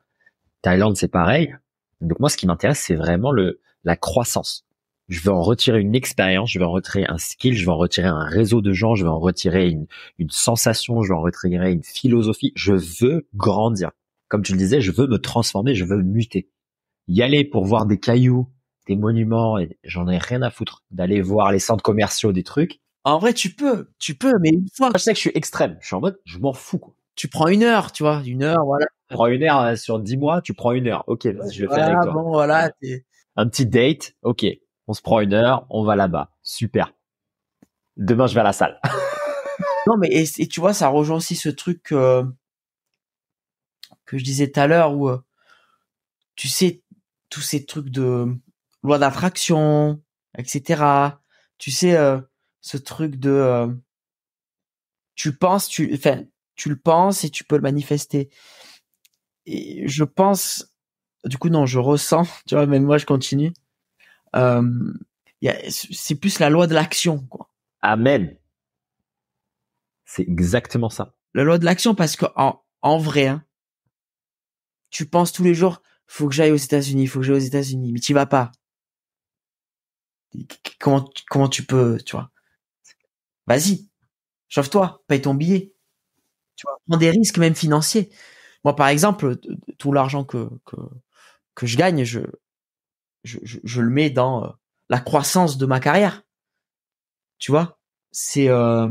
Thaïlande, c'est pareil. Donc moi, ce qui m'intéresse, c'est vraiment le la croissance je vais en retirer une expérience, je vais en retirer un skill, je vais en retirer un réseau de gens, je vais en retirer une, une sensation, je vais en retirer une philosophie. Je veux grandir. Comme tu le disais, je veux me transformer, je veux muter. Y aller pour voir des cailloux, des monuments, j'en ai rien à foutre. D'aller voir les centres commerciaux, des trucs. En vrai, tu peux, tu peux, mais une fois. Je sais que je suis extrême. Je suis en mode, je m'en fous, quoi. Tu prends une heure, tu vois, une heure, voilà. Tu prends une heure euh, sur dix mois, tu prends une heure. Ok, je vais faire avec toi. Bon, voilà, un petit date, ok on se prend une heure, on va là-bas. Super. Demain, je vais à la salle. non, mais et, tu vois, ça rejoint aussi ce truc que je disais tout à l'heure où, euh, tu sais, tous ces trucs de loi d'attraction, etc. Tu sais, euh, ce truc de... Euh, tu penses, tu... Enfin, tu le penses et tu peux le manifester. Et je pense... Du coup, non, je ressens, tu vois, même moi, je continue euh, c'est plus la loi de l'action, quoi. Amen. C'est exactement ça. La loi de l'action, parce que en, en vrai, hein, tu penses tous les jours, faut que j'aille aux États-Unis, faut que j'aille aux États-Unis, mais tu vas pas. Comment comment tu peux, tu vois Vas-y, chauffe-toi, paye ton billet. Tu vois, prends des risques même financiers. Moi, par exemple, tout l'argent que, que que je gagne, je je, le mets dans euh, la croissance de ma carrière. Tu vois, c'est euh,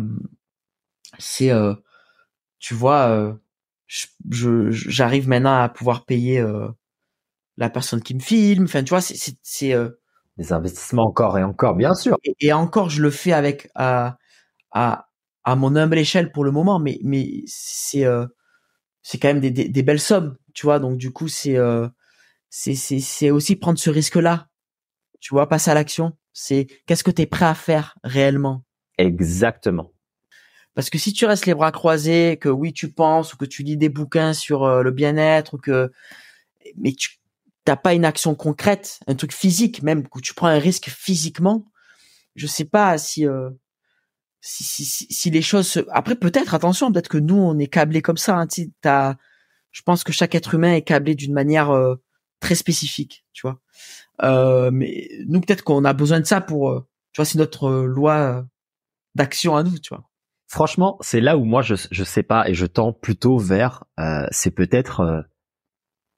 c'est euh, tu vois, euh, j'arrive maintenant à pouvoir payer euh, la personne qui me filme. Enfin, tu vois, c'est c'est des investissements encore et encore, bien sûr. Et, encore, je le fais avec à à à mon humble échelle pour le moment, mais mais c'est c'est quand même des, des, des, belles sommes, tu vois. Donc du coup, c'est c'est aussi prendre ce risque-là. Tu vois, passer à l'action. C'est qu'est-ce que tu es prêt à faire réellement Exactement. Parce que si tu restes les bras croisés, que oui tu penses ou que tu lis des bouquins sur euh, le bien-être ou que mais tu t'as pas une action concrète, un truc physique même que tu prends un risque physiquement, je sais pas si euh, si, les choses après peut-être attention peut-être que nous on est câblé comme ça hein, as... je pense que chaque être humain est câblé d'une manière euh, très spécifique, tu vois. Euh, mais nous, peut-être qu'on a besoin de ça pour, euh, tu vois, c'est notre euh, loi d'action à nous, tu vois. Franchement, c'est là où moi je je sais pas et je tends plutôt vers euh, c'est peut-être euh,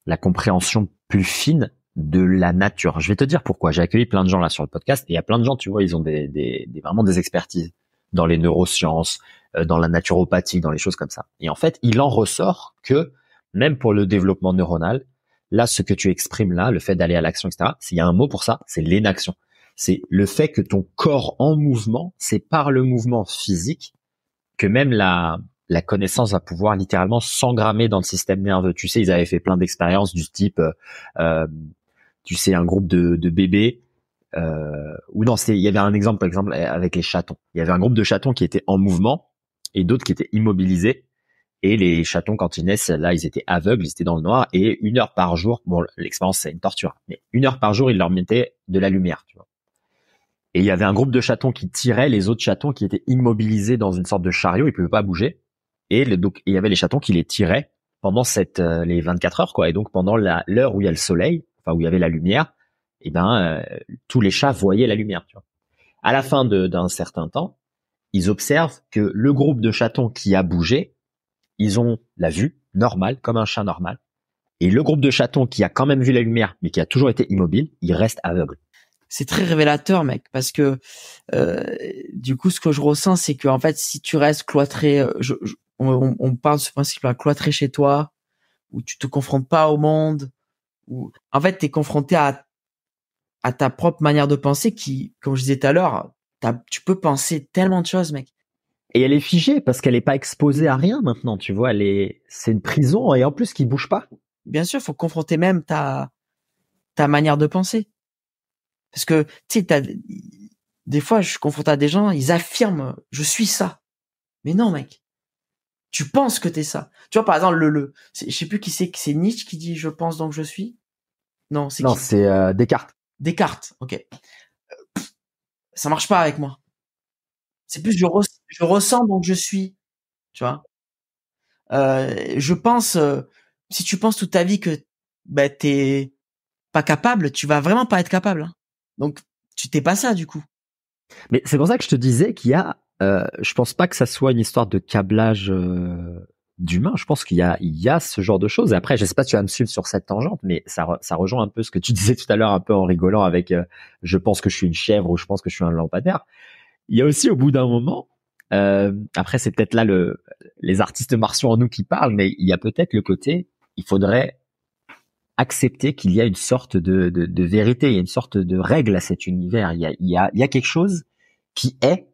la compréhension plus fine de la nature. Je vais te dire pourquoi. J'ai accueilli plein de gens là sur le podcast et il y a plein de gens, tu vois, ils ont des, des, des vraiment des expertises dans les neurosciences, dans la naturopathie, dans les choses comme ça. Et en fait, il en ressort que même pour le développement neuronal, là, ce que tu exprimes là, le fait d'aller à l'action, etc., s'il y a un mot pour ça, c'est l'inaction. C'est le fait que ton corps en mouvement, c'est par le mouvement physique que même la, la connaissance va pouvoir littéralement s'engrammer dans le système nerveux. Tu sais, ils avaient fait plein d'expériences du type, euh, euh, tu sais, un groupe de, bébés, euh, ou non, il y avait un exemple, par exemple, avec les chatons. Il y avait un groupe de chatons qui étaient en mouvement et d'autres qui étaient immobilisés. Et les chatons quand ils naissent, là, ils étaient aveugles, ils étaient dans le noir. Et une heure par jour, bon, l'expérience, c'est une torture, mais une heure par jour, ils leur mettaient de la lumière. Tu vois. Et il y avait un groupe de chatons qui tiraient les autres chatons qui étaient immobilisés dans une sorte de chariot, ils pouvaient pas bouger. Et donc, il y avait les chatons qui les tiraient pendant cette, euh, les 24 heures, quoi. Et donc, pendant l'heure où il y a le soleil, enfin, où il y avait la lumière, et eh ben, euh, tous les chats voyaient la lumière, tu vois. À la fin d'un certain temps, ils observent que le groupe de chatons qui a bougé ils ont la vue normale, comme un chat normal. Et le groupe de chatons qui a quand même vu la lumière, mais qui a toujours été immobile, il reste aveugle. C'est très révélateur, mec, parce que euh, du coup, ce que je ressens, c'est que en fait, si tu restes cloîtré, euh, on, parle de ce principe-là, cloîtré chez toi, où tu te confrontes pas au monde, où en fait, tu es confronté à à ta propre manière de penser qui, comme je disais tout à l'heure, tu peux penser tellement de choses, mec et elle est figée parce qu'elle n'est pas exposée à rien maintenant, tu vois. Elle est, c'est une prison et en plus qui bouge pas. Bien sûr, faut confronter même ta ta manière de penser, parce que tu sais, des fois je suis confronté à des gens, ils affirment je suis ça, mais non mec, tu penses que t'es ça. Tu vois par exemple le le, je sais plus qui c'est, c'est Nietzsche qui dit je pense donc je suis. Non, c'est non, c'est euh, Descartes. Descartes, ok. Ça euh, ça marche pas avec moi. C'est plus du je ressens donc je suis. Tu vois. Euh, je pense, euh, si tu penses toute ta vie que bah, tu t'es pas capable, tu vas vraiment pas être capable. Hein. Donc tu t'es pas ça du coup. Mais c'est pour ça que je te disais qu'il y a, euh, je pense pas que ça soit une histoire de câblage euh, d'humain. Je pense qu'il y a, il y ce genre de choses. après, je sais pas si tu vas me suivre sur cette tangente, mais ça, rejoint un peu ce que tu disais tout à l'heure, un peu en rigolant avec, je pense que je suis une chèvre ou je pense que je suis un lampadaire. Il y a aussi au bout d'un moment euh, après, c'est peut-être là le, les artistes martiaux en nous qui parlent, mais il y a peut-être le côté, il faudrait accepter qu'il y a une sorte de, de, de, vérité, il y a une sorte de règle à cet univers. Il y a, il y a, il y a quelque chose qui est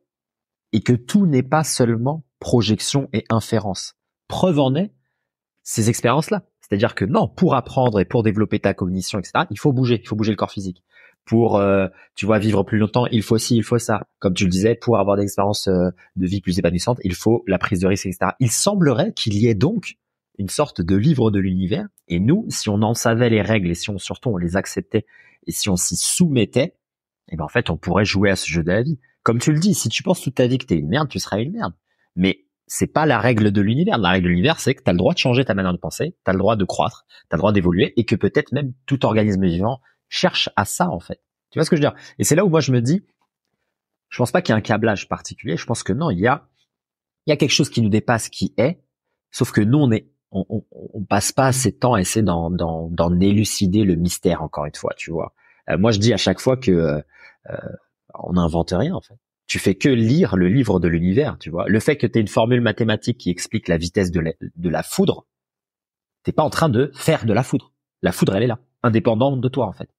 et que tout n'est pas seulement projection et inférence. Preuve en est ces expériences-là. C'est-à-dire que non, pour apprendre et pour développer ta cognition, etc., il faut bouger, il faut bouger le corps physique pour euh, tu vois vivre plus longtemps, il faut ci, il faut ça. Comme tu le disais, pour avoir des expériences euh, de vie plus épanouissantes, il faut la prise de risque, etc. Il semblerait qu'il y ait donc une sorte de livre de l'univers. Et nous, si on en savait les règles et si on surtout on les acceptait et si on s'y soumettait, et eh ben en fait on pourrait jouer à ce jeu de la vie. Comme tu le dis, si tu penses toute ta vie que t'es une merde, tu seras une merde. Mais c'est pas la règle de l'univers. La règle de l'univers, c'est que tu as le droit de changer ta manière de penser, tu as le droit de croître, tu as le droit d'évoluer et que peut-être même tout organisme vivant cherche à ça en fait. Tu vois ce que je veux dire Et c'est là où moi je me dis, je pense pas qu'il y a un câblage particulier. Je pense que non, il y a, il y a quelque chose qui nous dépasse, qui est. Sauf que nous, on est, on, on, on passe pas assez de temps à essayer d'en, d'en, élucider le mystère encore une fois. Tu vois euh, Moi, je dis à chaque fois que euh, euh, on n'invente rien en fait. Tu fais que lire le livre de l'univers. Tu vois Le fait que tu aies une formule mathématique qui explique la vitesse de la, de la foudre, t'es pas en train de faire de la foudre. La foudre, elle est là, indépendante de toi en fait.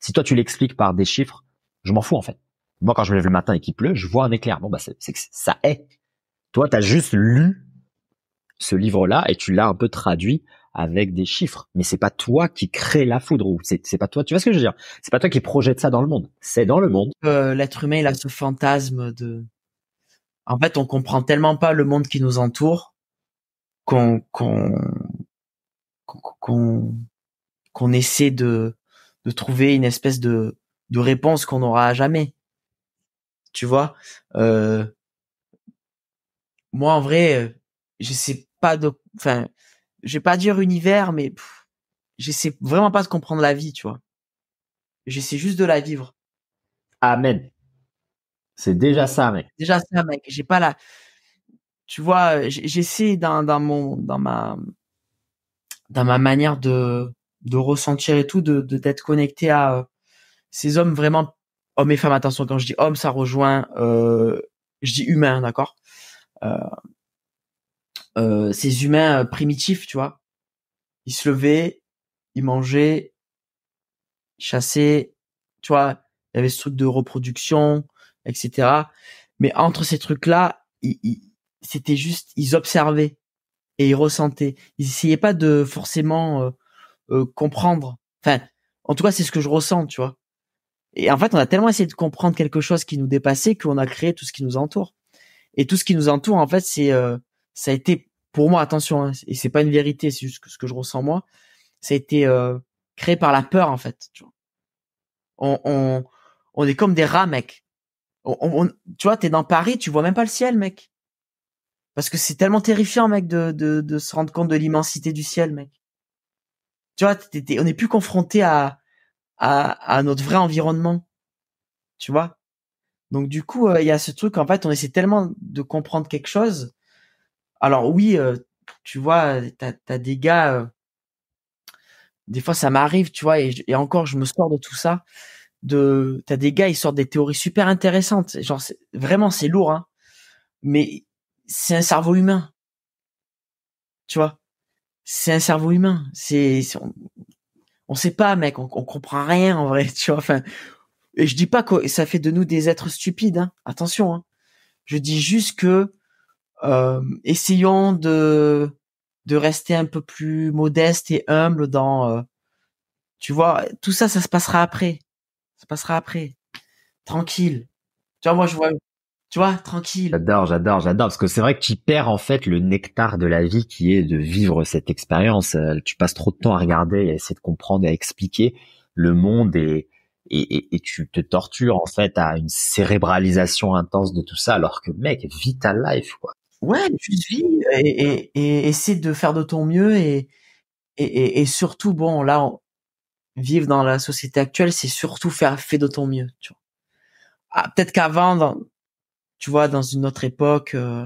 Si toi tu l'expliques par des chiffres, je m'en fous en fait. Moi quand je me lève le matin et qu'il pleut, je vois un éclair. Bon bah c'est que ça est. Toi tu as juste lu ce livre-là et tu l'as un peu traduit avec des chiffres. Mais c'est pas toi qui crée la foudre ou c'est pas toi. Tu vois ce que je veux dire C'est pas toi qui projette ça dans le monde. C'est dans le monde. Euh, l'être humain il a ce fantasme de. En fait, on comprend tellement pas le monde qui nous entoure qu'on qu'on qu'on essaie de de trouver une espèce de, de réponse qu'on n'aura jamais. Tu vois euh, Moi, en vrai, euh, je sais pas de... Enfin, je vais pas dire univers, mais j'essaie vraiment pas de comprendre la vie, tu vois. J'essaie juste de la vivre. Amen. C'est déjà ça, mec. Déjà ça, mec. J'ai pas la... Tu vois, euh, j'essaie dans, dans mon... Dans ma dans ma manière de de ressentir et tout, de d'être connecté à euh, ces hommes vraiment hommes et femmes. Attention, quand je dis hommes, ça rejoint, euh, je dis humains, d'accord. Euh, ces humains primitifs, tu vois, ils se levaient, ils mangeaient, ils chassaient, tu vois, il y avait ce truc de reproduction, etc. Mais entre ces trucs-là, c'était juste, ils observaient et ils ressentaient. Ils essayaient pas de forcément euh, comprendre. Enfin, en tout cas, c'est ce que je ressens, tu vois. Et en fait, on a tellement essayé de comprendre quelque chose qui nous dépassait qu'on a créé tout ce qui nous entoure. Et tout ce qui nous entoure, en fait, c'est euh, ça a été pour moi, attention, hein, et c'est pas une vérité, c'est juste ce que je ressens moi. Ça a été euh, créé par la peur, en fait. Tu vois. On, on, on est comme des rats, mec. On, on, tu vois, t'es dans Paris, tu vois même pas le ciel, mec. Parce que c'est tellement terrifiant, mec, de, de, de se rendre compte de l'immensité du ciel, mec tu vois, on n'est plus confronté à, à, à, notre vrai environnement, tu vois. Donc du coup, euh, il y a ce truc, en fait, on essaie tellement de comprendre quelque chose. Alors oui, euh, tu vois, t'as as des gars, euh, des fois ça m'arrive, tu vois, et, et, encore, je me sors de tout ça. De, t'as des gars, ils sortent des théories super intéressantes. Genre, vraiment, c'est lourd, hein. Mais c'est un cerveau humain, tu vois c'est un cerveau humain. C'est on, on, sait pas, mec, on, on, comprend rien en vrai. Tu vois, enfin, et je dis pas que ça fait de nous des êtres stupides. Hein. Attention. Hein. Je dis juste que euh, essayons de de rester un peu plus modeste et humble dans euh, tu vois tout ça ça se passera après ça passera après tranquille tu vois moi je vois tu vois, tranquille. J'adore, j'adore, j'adore. Parce que c'est vrai que tu perds en fait le nectar de la vie qui est de vivre cette expérience. Euh, tu passes trop de temps à regarder, à essayer de comprendre, à expliquer le monde et, et, et, tu te tortures en fait à une cérébralisation intense de tout ça. Alors que mec, vis ta life quoi. Ouais, tu vis et, et, essaie de faire de ton mieux et, et, surtout, bon, là, vivre dans la société actuelle, c'est surtout faire fait de ton mieux. Tu vois. Ah, peut-être qu'avant, tu vois, dans une autre époque, euh,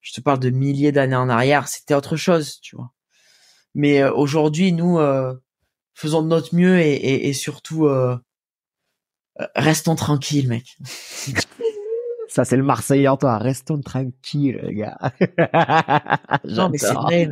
je te parle de milliers d'années en arrière, c'était autre chose, tu vois. Mais euh, aujourd'hui, nous euh, faisons de notre mieux et, et, et surtout restons tranquilles, mec. Ça, c'est le Marseillais en toi. Restons tranquilles, les gars. non, mais c'est vrai.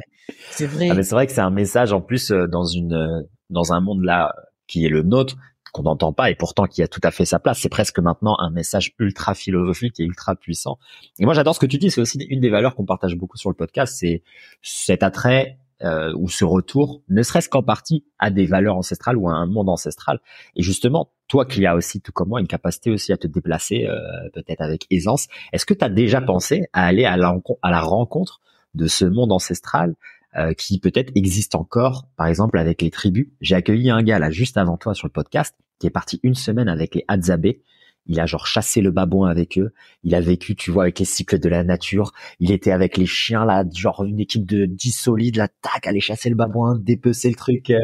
C'est vrai. Ah, mais c'est vrai que c'est un message en plus dans une dans un monde là qui est le nôtre, qu'on n'entend pas et pourtant qui a tout à fait sa place. C'est presque maintenant un message ultra philosophique et ultra puissant. Et moi, j'adore ce que tu dis. C'est aussi une des valeurs qu'on partage beaucoup sur le podcast. C'est cet attrait euh, ou ce retour, ne serait-ce qu'en partie, à des valeurs ancestrales ou à un monde ancestral. Et justement, toi qui as aussi, tout comme moi, une capacité aussi à te déplacer, euh, peut-être avec aisance, est-ce que tu as déjà pensé à aller à la, à la rencontre de ce monde ancestral euh, qui peut-être existe encore, par exemple avec les tribus. J'ai accueilli un gars là juste avant toi sur le podcast qui est parti une semaine avec les Hadzabés. Il a genre chassé le babouin avec eux. Il a vécu, tu vois, avec les cycles de la nature. Il était avec les chiens, là, genre une équipe de 10 solides, là, tac, aller chasser le babouin, dépecer le truc. Euh.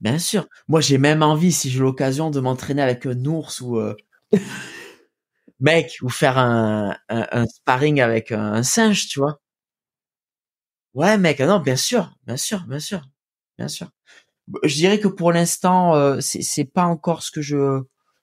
Bien sûr. Moi, j'ai même envie, si j'ai l'occasion, de m'entraîner avec un ours ou... Euh, mec, ou faire un, sparring avec un, un, singe, tu vois. Ouais, mec, ah non, bien sûr, bien sûr, bien sûr, bien sûr. Bah, je dirais que pour l'instant, euh, c'est pas encore ce que je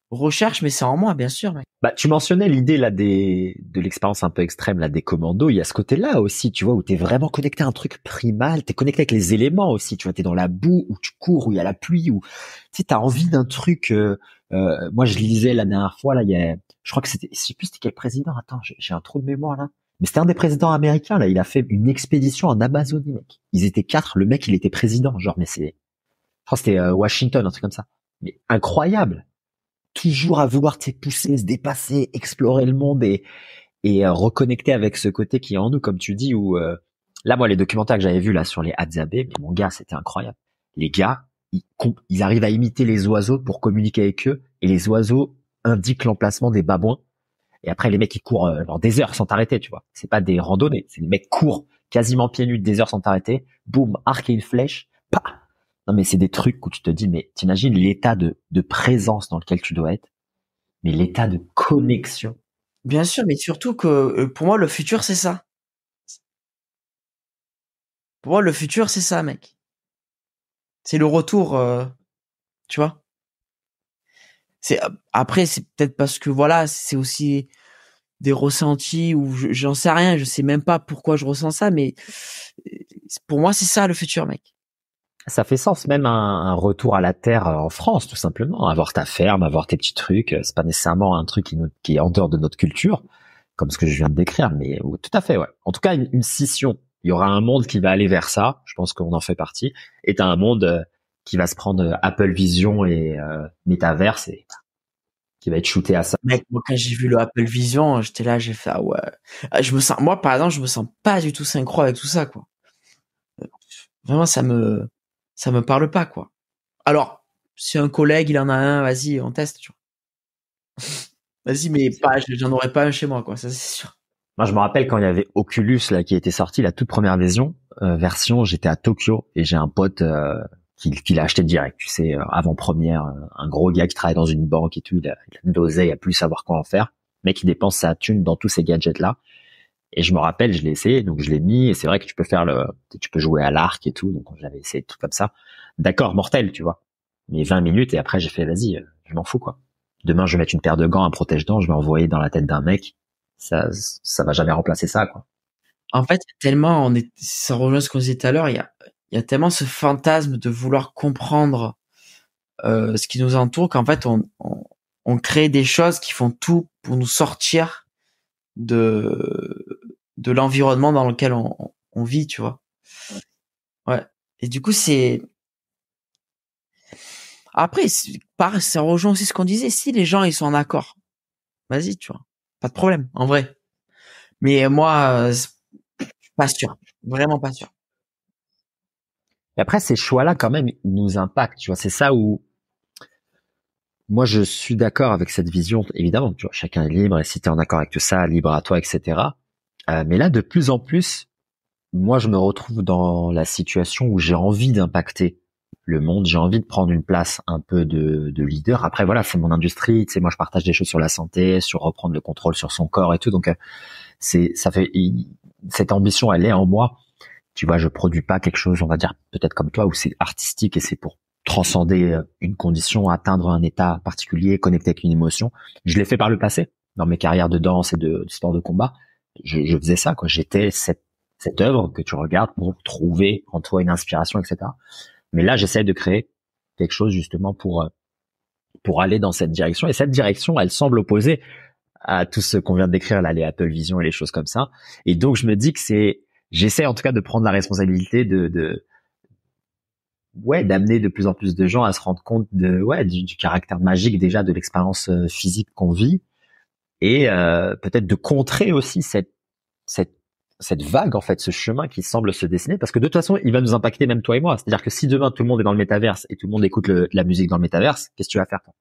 recherche, mais c'est en moi, bien sûr. Bah, tu mentionnais l'idée là des de l'expérience un peu extrême là des commandos. Il y a ce côté-là aussi, tu vois, où t'es vraiment connecté à un truc primal. Tu es connecté avec les éléments aussi. Tu vois, t'es dans la boue, où tu cours, où il y a la pluie, où tu sais, t'as envie d'un truc. Euh, euh, moi, je lisais la dernière fois là. Il y a, je crois que c'était, je sais plus c'était quel président. Attends, j'ai un trou de mémoire là. Mais c'était un des présidents américains là. Il a fait une expédition en Amazonie, mec. Ils étaient quatre. Le mec, il était président. Genre, mais c'est je crois que c'était euh, Washington, un truc comme ça. Mais incroyable. Toujours à vouloir pousser, se dépasser, explorer le monde et, et euh, reconnecter avec ce côté qui est en nous, comme tu dis, Ou euh, là, moi, les documentaires que j'avais vus là sur les Hadzabé, mon gars, c'était incroyable. Les gars, ils, arrivent à imiter les oiseaux pour communiquer avec eux, et les oiseaux indiquent l'emplacement des babouins. Et après, les mecs, ils courent des heures sans t'arrêter, tu vois. C'est pas des randonnées, c'est des mecs courent quasiment pieds nus des heures sans t'arrêter, boum, arc et une flèche, non, mais c'est des trucs où tu te dis, mais t'imagines l'état de, de présence dans lequel tu dois être, mais l'état de connexion. Bien sûr, mais surtout que euh, pour moi, le futur, c'est ça. Pour moi, le futur, c'est ça, mec. C'est le retour, euh, tu vois. C'est après, c'est peut-être parce que voilà, c'est aussi des ressentis ou j'en sais rien, je sais même pas pourquoi je ressens ça, mais euh, pour moi, c'est ça le futur, mec ça fait sens même un, retour à la terre euh, en France tout simplement avoir ta ferme avoir tes petits trucs euh, c'est pas nécessairement un truc qui, nous, qui, est en dehors de notre culture comme ce que je viens de décrire mais tout à fait ouais en tout cas une, scission il y aura un monde qui va aller vers ça je pense qu'on en fait partie et t'as un monde euh, qui va se prendre Apple Vision et euh, Metaverse et qui va être shooté à ça. Mec, moi quand j'ai vu le Apple Vision, j'étais là, j'ai fait ah ouais. Ah, je me sens, moi par exemple, je me sens pas du tout synchro avec tout ça quoi. Vraiment, ça me, ça me parle pas, quoi. Alors, si un collègue, il en a un, vas-y, on teste, tu vois. vas-y, mais pas, j'en aurais pas un chez moi, quoi, ça c'est sûr. Moi, je me rappelle quand il y avait Oculus là qui était sorti, la toute première version. Euh, version, j'étais à Tokyo et j'ai un pote euh, qui, l'a acheté direct. Tu sais, euh, avant-première, un gros gars qui travaille dans une banque et tout, il a, dosé, il a plus savoir quoi en faire, mais qui dépense sa thune dans tous ces gadgets là. Et je me rappelle, je l'ai essayé, donc je l'ai mis, et c'est vrai que tu peux faire le, tu peux jouer à l'arc et tout, donc j'avais essayé tout comme ça. D'accord, mortel, tu vois. Mais 20 minutes, et après j'ai fait, vas-y, euh, je m'en fous, quoi. Demain, je vais mettre une paire de gants, un protège-dents, je vais envoyer dans la tête d'un mec. Ça, ça va jamais remplacer ça, quoi. En fait, tellement, on est, ça rejoint ce qu'on disait tout à l'heure, il y a, il y a tellement ce fantasme de vouloir comprendre euh, ce qui nous entoure qu'en fait, on crée des choses qui font tout pour nous sortir de, de l'environnement dans lequel on, vit, tu vois. Ouais. Et du coup, c'est après, par, ça rejoint aussi ce qu'on disait. Si les gens ils sont en accord, vas-y, tu vois, pas de problème, en vrai. Mais moi, pas sûr, vraiment pas sûr. Et après, ces choix-là, quand même, nous impactent. Tu vois, c'est ça où moi, je suis d'accord avec cette vision. Évidemment, tu chacun est libre. Et si tu es en accord avec tout ça, libre à toi, etc. Euh, mais là, de plus en plus, moi, je me retrouve dans la situation où j'ai envie d'impacter le monde, j'ai envie de prendre une place un peu de, de leader. Après, voilà, c'est mon industrie, tu sais, moi, je partage des choses sur la santé, sur reprendre le contrôle sur son corps et tout. Donc, euh, c'est, ça fait, cette ambition, elle est en moi. Tu vois, je produis pas quelque chose, on va dire, peut-être comme toi, où c'est artistique et c'est pour transcender euh, une condition, atteindre un état particulier, connecter avec une émotion. Je l'ai fait par le passé, dans mes carrières de danse et de, de sport de combat je, faisais ça, quoi. J'étais cette, cette œuvre que tu regardes pour trouver en toi une inspiration, etc. Mais là, j'essaie de créer quelque chose justement pour euh, pour aller dans cette direction. Et cette direction, elle semble opposée à tout ce qu'on vient décrire là, les Apple Vision et les choses comme ça. Et donc, je me dis que c'est, j'essaie en tout cas de prendre la responsabilité de, de ouais, d'amener de plus en plus de gens à se rendre compte de, ouais, du caractère magique déjà de l'expérience euh, physique qu'on vit et euh, peut-être de contrer aussi cette, cette cette vague en fait, ce chemin qui semble se dessiner, parce que de toute façon, il va nous impacter même toi et moi. C'est-à-dire que si demain tout le monde est dans le métaverse et tout le monde écoute la musique dans le métaverse, qu'est-ce que tu vas faire toi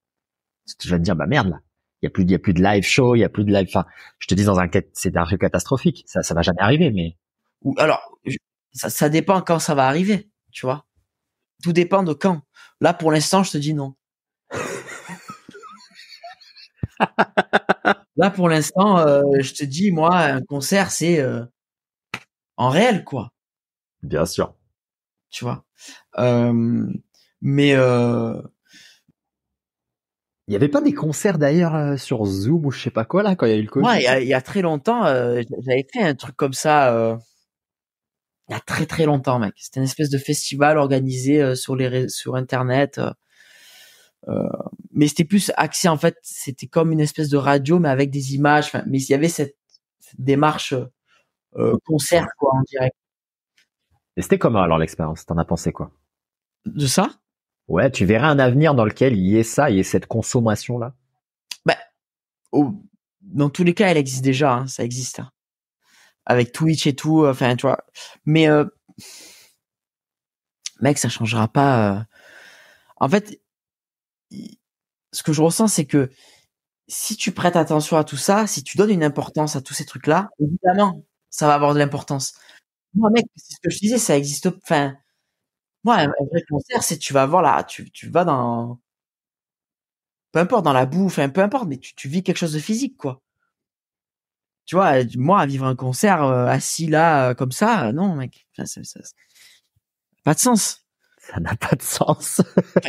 Tu vas te dire bah merde là, il y a plus, y a plus de live show, il y a plus de live. Enfin, je te dis dans un c'est scénario catastrophique, ça, ça va jamais arriver, mais. Ou alors, ça, ça dépend quand ça va arriver, tu vois. Tout dépend de quand. Là, pour l'instant, je te dis non. Là, pour l'instant, euh, je te dis, moi, un concert, c'est euh, en réel, quoi. Bien sûr. Tu vois. Euh, mais il n'y avait pas des concerts d'ailleurs sur Zoom ou je sais pas quoi là quand il y a eu le Covid. Oui, il y, a très longtemps, j'avais fait un truc comme ça. Il y a très très longtemps, mec. C'était une espèce de festival organisé sur les sur internet mais c'était plus axé en fait, c'était comme une espèce de radio mais avec des images. Mais il y avait cette, démarche euh, euh, concert quoi en direct. Et c'était comment alors l'expérience T'en as pensé quoi De ça Ouais, tu verrais un avenir dans lequel il y ait ça, il y ait cette consommation là. Bah, dans tous les cas, elle existe déjà, hein, ça existe. Hein. Avec Twitch et tout, enfin tu vois. Mais euh, mec, ça changera pas. En fait, ce que je ressens, c'est que si tu prêtes attention à tout ça, si tu donnes une importance à tous ces trucs-là, évidemment, ça va avoir de l'importance. Moi, mec, c'est ce que je disais, ça existe. Enfin, moi, un vrai concert, c'est tu vas voir là, tu, vas dans, peu importe, dans la boue, enfin, peu importe, mais tu, vis quelque chose de physique, quoi. Tu vois, moi, à vivre un concert euh, assis là, euh, comme ça, euh, non, mec, ça, ça, pas de sens. Ça n'a pas de sens.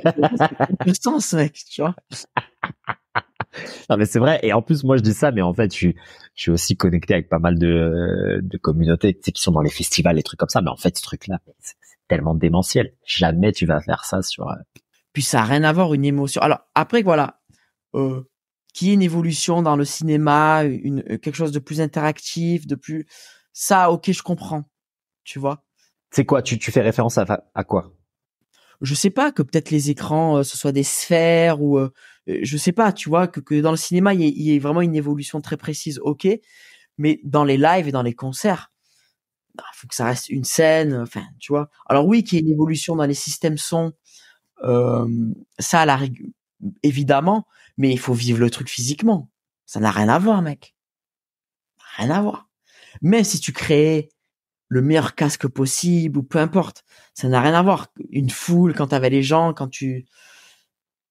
ça n'a pas de sens, mec, tu vois. non mais c'est vrai et en plus moi je dis ça mais en fait je suis aussi connecté avec pas mal de, communautés qui sont dans les festivals et trucs comme ça mais en fait ce truc là c'est tellement démentiel jamais tu vas faire ça sur euh, puis ça n'a rien à voir une émotion alors après voilà euh, qui est une évolution dans le cinéma une euh, quelque chose de plus interactif de plus ça ok je comprends tu vois c'est quoi tu fais référence à quoi je sais pas, que peut-être les écrans, euh, ce soit des sphères ou euh, euh, je sais pas, tu vois, que, dans le cinéma, il y, ait vraiment une évolution très précise, ok, mais dans les lives et dans les concerts, il bah, faut que ça reste une scène, enfin, tu vois. Alors oui, qu'il y ait une évolution dans les systèmes son, ça, à la évidemment, mais il faut vivre le truc physiquement. Ça n'a rien à voir, mec. Rien à voir. Mais si tu crées le meilleur casque possible ou peu importe. Ça n'a rien à voir. Une foule, quand t'avais les gens, quand tu,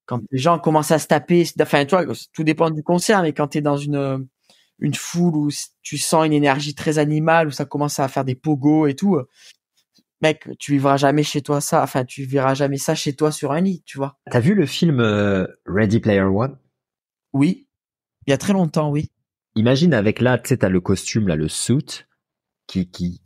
quand les gens commencent à se taper, enfin, toi, tout dépend du concert, mais quand t'es dans une, euh, une foule où tu sens une énergie très animale, où ça commence à faire des pogos et tout, euh, mec, tu vivras jamais chez toi ça, enfin, tu vivras jamais ça chez toi sur un lit, tu vois. T'as vu le film euh, Ready Player One? Oui. Il y a très longtemps, oui. Imagine avec là, tu sais, t'as le costume, là, le suit, qui, qui,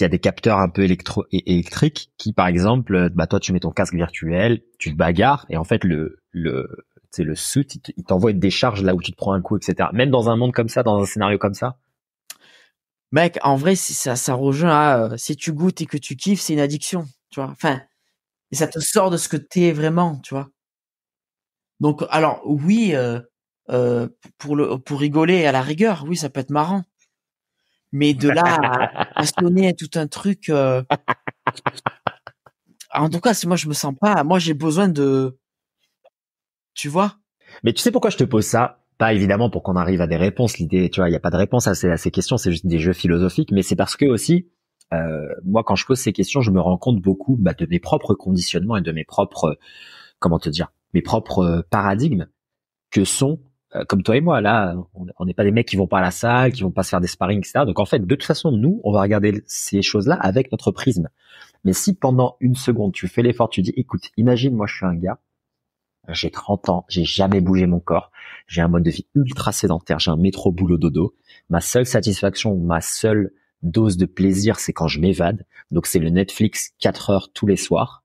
y a des capteurs un peu électro électriques qui, par exemple, euh, bah toi tu mets ton casque virtuel, tu le bagarres et en fait le le c'est le suit, il t'envoie une décharge là où tu te prends un coup, etc. Même dans un monde comme ça, dans un scénario comme ça. Mec, en vrai, ça, ça rejoint euh, si tu goûtes et que tu kiffes, c'est une addiction, tu vois. Enfin, et ça te sort de ce que t'es vraiment, tu vois. Donc, alors oui, euh, pour le pour rigoler à la rigueur, oui, ça peut être marrant. Mais de là à, se donner tout un truc. Euh, en tout cas, moi, je me sens pas. Moi, j'ai besoin de. Tu vois Mais tu sais pourquoi je te pose ça Pas évidemment pour qu'on arrive à des réponses. L'idée, tu vois, il n'y a pas de réponse à ces, questions. C'est juste des jeux philosophiques. Mais c'est parce que aussi, euh, moi, quand je pose ces questions, je me rends compte beaucoup bah, de mes propres conditionnements et de mes propres, euh, comment te dire, mes propres euh, paradigmes que sont euh, comme toi et moi, là, on n'est pas des mecs qui vont pas à la salle, qui vont pas se faire des sparring, etc. Donc en fait, de toute façon, nous, on va regarder ces choses-là avec notre prisme. Mais si pendant une seconde, tu fais l'effort, tu dis, écoute, imagine, moi, je suis un gars, j'ai 30 ans, j'ai jamais bougé mon corps, j'ai un mode de vie ultra sédentaire, j'ai un métro boulot dodo. Ma seule satisfaction, ma seule dose de plaisir, c'est quand je m'évade. Donc c'est le Netflix 4 heures tous les soirs.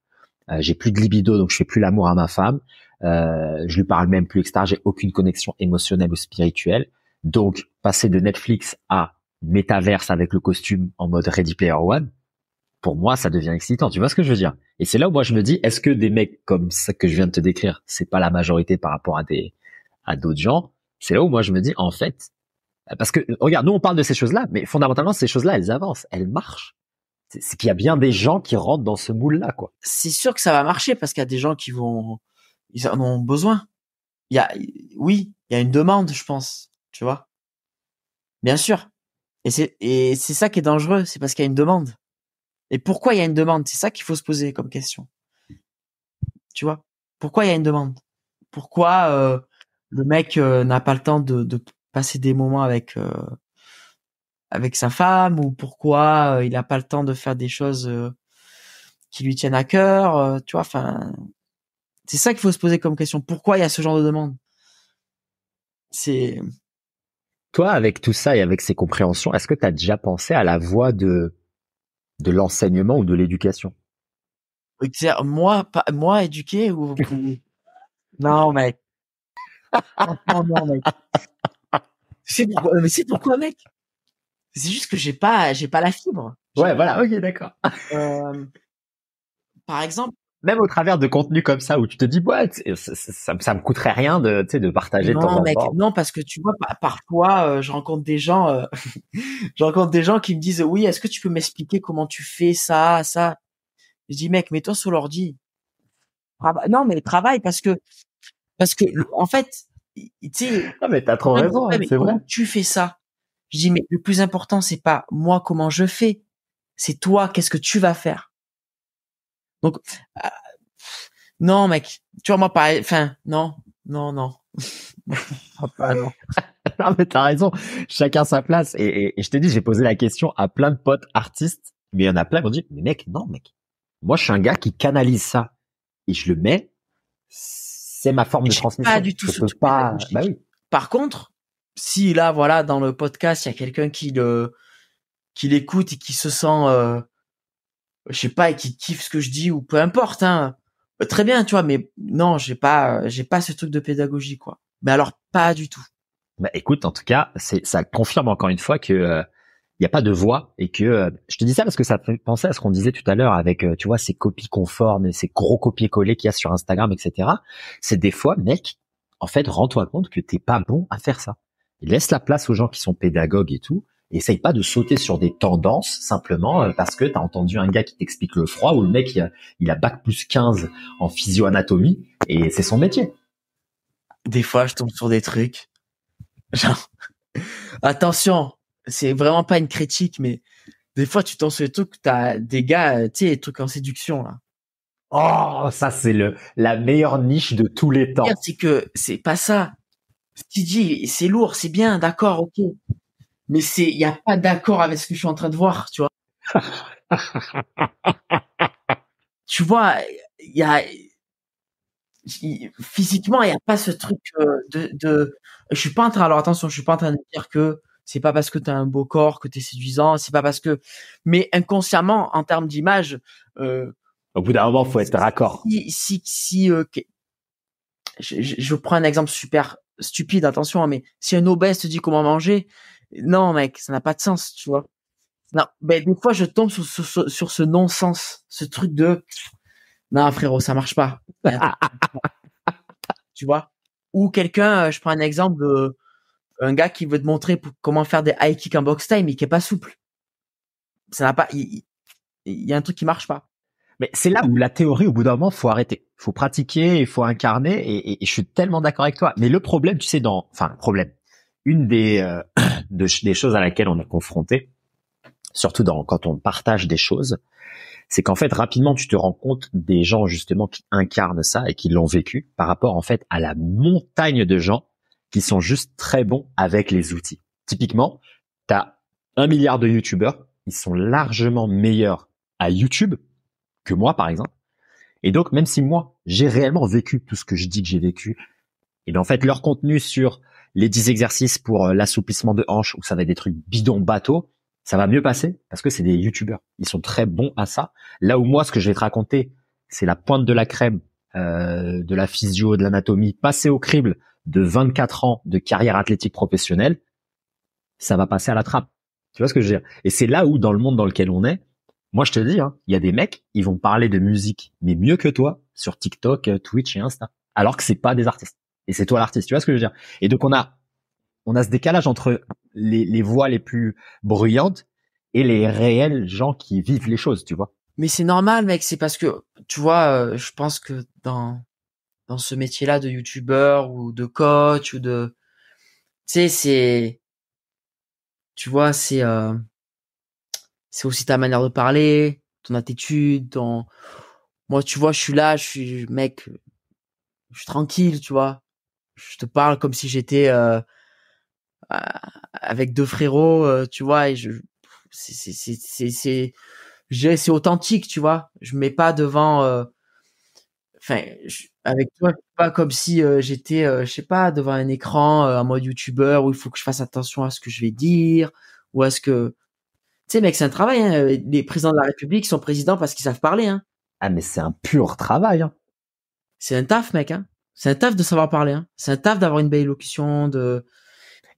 Euh, j'ai plus de libido, donc je fais plus l'amour à ma femme. Euh, je lui parle même plus, etc. J'ai aucune connexion émotionnelle ou spirituelle. Donc, passer de Netflix à métaverse avec le costume en mode Ready Player One, pour moi, ça devient excitant. Tu vois ce que je veux dire Et c'est là où moi je me dis, est-ce que des mecs comme ça que je viens de te décrire, c'est pas la majorité par rapport à des à d'autres gens C'est là où moi je me dis, en fait, parce que regarde, nous on parle de ces choses-là, mais fondamentalement ces choses-là, elles avancent, elles marchent. C'est qu'il y a bien des gens qui rentrent dans ce moule-là, quoi. C'est sûr que ça va marcher parce qu'il y a des gens qui vont ils en ont besoin. Il y a, oui, il y a une demande, je pense, tu vois. Bien sûr. Et c'est, et c'est ça qui est dangereux, c'est parce qu'il y a une demande. Et pourquoi il y a une demande C'est ça qu'il faut se poser comme question. Tu vois Pourquoi il y a une demande Pourquoi euh, le mec euh, n'a pas le temps de, passer des moments avec euh, avec sa femme ou pourquoi il n'a pas le temps de faire des choses qui lui tiennent à cœur Tu vois Enfin, c'est ça qu'il faut se poser comme question. Pourquoi il y a ce genre de demande C'est toi avec tout ça et avec ces compréhensions, est-ce que tu as déjà pensé à la voie de de l'enseignement ou de l'éducation Moi, pas, moi éduqué ou non mec. non, non mec. C'est pour euh, mais mec C'est juste que j'ai pas j'ai pas la fibre. Ouais, voilà, ok, d'accord. Euh, par exemple, même au travers de contenus comme ça où tu te dis, ouais, ça, me coûterait rien de, de partager non, Non mec, Non, parce que tu vois, parfois, euh, je rencontre des gens, euh, je rencontre des gens qui me disent, oui, est-ce que tu peux m'expliquer comment tu fais ça, ça? Je dis, mec, mets-toi sur l'ordi. Non, mais travaille parce que, parce que, en fait, tu sais. Ah, mais t'as trop raison, c'est vrai. Tu fais ça. Je dis, mais le plus important, c'est pas moi comment je fais. C'est toi, qu'est-ce que tu vas faire. Donc, ah, non, mec, tu vois, moi, pas, enfin, non, non, non. Ah, non. mais t'as raison. Chacun sa place. Et, je t'ai dit, j'ai posé la question à plein de potes artistes, mais il y en a plein qui ont dit, mais mec, non, mec. Moi, je suis un gars qui canalise ça et je le mets. C'est ma forme de transmission. Pas du tout. Je peux pas. Bah oui. Par contre, si là, voilà, dans le podcast, il y a quelqu'un qui le, qui l'écoute et qui se sent euh, je sais pas, et qui kiffe ce que je dis ou peu importe, hein. Euh, très bien, tu vois, mais non, j'ai pas, euh, j'ai pas ce truc de pédagogie, quoi. Mais alors, pas du tout. Bah, écoute, en tout cas, c'est, ça confirme encore une fois que il euh, n'y a pas de voix et que je te dis ça parce que ça fait penser à ce qu'on disait tout à l'heure avec, tu vois, ces copies conformes, ces gros copier-coller qu'il y a sur Instagram, etc. C'est des fois, mec, en fait, rends-toi compte que t'es pas bon à faire ça. laisse la place aux gens qui sont pédagogues et tout, Essaye pas de sauter sur des tendances simplement euh, parce que t'as entendu un gars qui t'explique le froid ou le mec il a, bac plus 15 en physio-anatomie et c'est son métier. Des fois, je tombe sur des trucs. Genre, attention, c'est vraiment pas une critique, mais des fois, tu tombes sur des trucs, t'as des gars, euh, tu sais, des trucs en séduction, là. Oh, ça, c'est le, la meilleure niche de tous les temps. C'est que, c'est pas ça. Ce qu'il dit, c'est lourd, c'est bien, d'accord, ok mais c'est il n'y a pas d'accord avec ce que je suis en train de voir, tu vois. tu vois, a physiquement il n'y a pas ce truc euh, de, de je suis pas en train alors attention, je suis pas en train de dire que c'est pas parce que tu as un beau corps que tu es séduisant, c'est pas parce que mais inconsciemment en termes d'image euh, au bout d'un moment faut être raccord. Si si, si euh, je, je, prends un exemple super stupide, attention, hein, mais si un obèse te dit comment manger, non, mec, ça n'a pas de sens, tu vois. Non, mais des fois, je tombe sur, ce non-sens, ce truc de, non, frérot, ça marche pas. tu vois. Ou quelqu'un, euh, je prends un exemple un gars qui veut te montrer comment faire des high kicks en box time, et qui est pas souple. Ça n'a pas, il, y a un truc qui marche pas. Mais c'est là où la théorie, au bout d'un moment, faut arrêter. Faut pratiquer, il faut incarner, et, et, je suis tellement d'accord avec toi. Mais le problème, tu sais, dans, enfin, problème une des, euh, des choses à laquelle on est confronté, surtout dans, quand on partage des choses, c'est qu'en fait rapidement tu te rends compte des gens justement qui incarnent ça et qui l'ont vécu par rapport en fait à la montagne de gens qui sont juste très bons avec les outils. Typiquement, tu as un milliard de youtubeurs, ils sont largement meilleurs à YouTube que moi par exemple. Et donc même si moi j'ai réellement vécu tout ce que je dis que j'ai vécu, et bien en fait leur contenu sur les 10 exercices pour euh, l'assouplissement de hanches où ça va être des trucs bidon bateau, ça va mieux passer parce que c'est des youtubeurs. Ils sont très bons à ça. Là où moi, ce que je vais te raconter, c'est la pointe de la crème euh, de la physio, de l'anatomie, passer au crible de 24 ans de carrière athlétique professionnelle, ça va passer à la trappe. Tu vois ce que je veux dire Et c'est là où, dans le monde dans lequel on est, moi je te dis, hein, il y a des mecs, ils vont parler de musique, mais mieux que toi, sur TikTok, euh, Twitch et Insta, alors que c'est pas des artistes et c'est toi l'artiste. Tu vois ce que je veux dire Et donc on a on a ce décalage entre les, voix les plus bruyantes et les réels gens qui vivent les choses, tu vois. Mais c'est normal, mec. C'est parce que tu vois, euh, je pense que dans dans ce métier-là de youtubeur ou de coach ou de tu sais c'est tu vois c'est euh, c'est aussi ta manière de parler ton attitude ton moi tu vois je suis là je suis mec je suis tranquille tu vois je te parle comme si j'étais euh, avec deux frérots, euh, tu vois, et je c'est c'est c'est authentique, tu vois. Je mets pas devant euh, enfin je, avec toi pas comme si j'étais je je sais pas devant un écran en mode youtubeur où il faut que je fasse attention à ce que je vais dire ou à ce que tu sais mec c'est un travail hein, les présidents de la République sont présidents parce qu'ils savent parler hein. ah mais c'est un pur travail hein. c'est un taf mec hein c'est un taf de savoir parler. Hein. C'est un taf d'avoir une belle élocution, de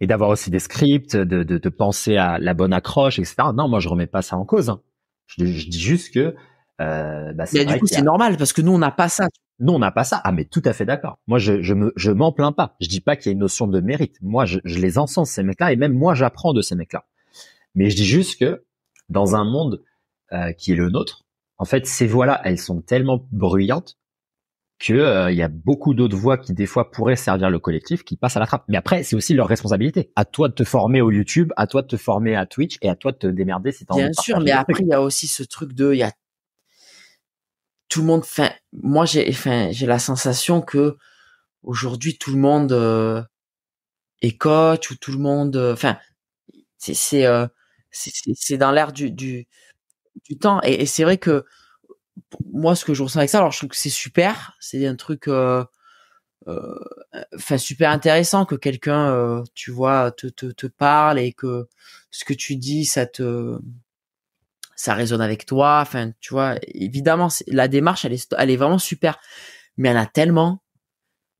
et d'avoir aussi des scripts, de, de, penser à la bonne accroche, etc. Non, moi je remets pas ça en cause. Hein. Je, dis juste que euh, bah, c'est du coup c'est normal parce que nous on n'a pas ça. Nous on n'a pas ça. Ah mais tout à fait d'accord. Moi je je je m'en plains pas. Je dis pas qu'il y a une notion de mérite. Moi je, les encense ces mecs-là et même moi j'apprends de ces mecs-là. Mais je dis juste que dans un monde euh, qui est le nôtre, en fait ces voix-là elles sont tellement bruyantes que il euh, y a beaucoup d'autres voix qui des fois pourraient servir le collectif qui passent à la trappe. Mais après, c'est aussi leur responsabilité. À toi de te former au YouTube, à toi de te former à Twitch et à toi de te démerder si t'en veux. Bien sûr, mais après il y a aussi ce truc de il y a tout le monde. moi j'ai, j'ai la sensation que aujourd'hui tout le monde euh, ou tout le monde. Euh, enfin, euh, c'est c'est dans l'air du, du temps et c'est vrai que moi, ce que je ressens avec ça, alors je trouve que c'est super, c'est un truc, euh, euh, enfin super intéressant que quelqu'un, euh, tu vois, te, te, te parle et que ce que tu dis, ça te, ça résonne avec toi. Enfin, tu vois, évidemment, la démarche, elle est, elle est vraiment super. Mais elle a tellement.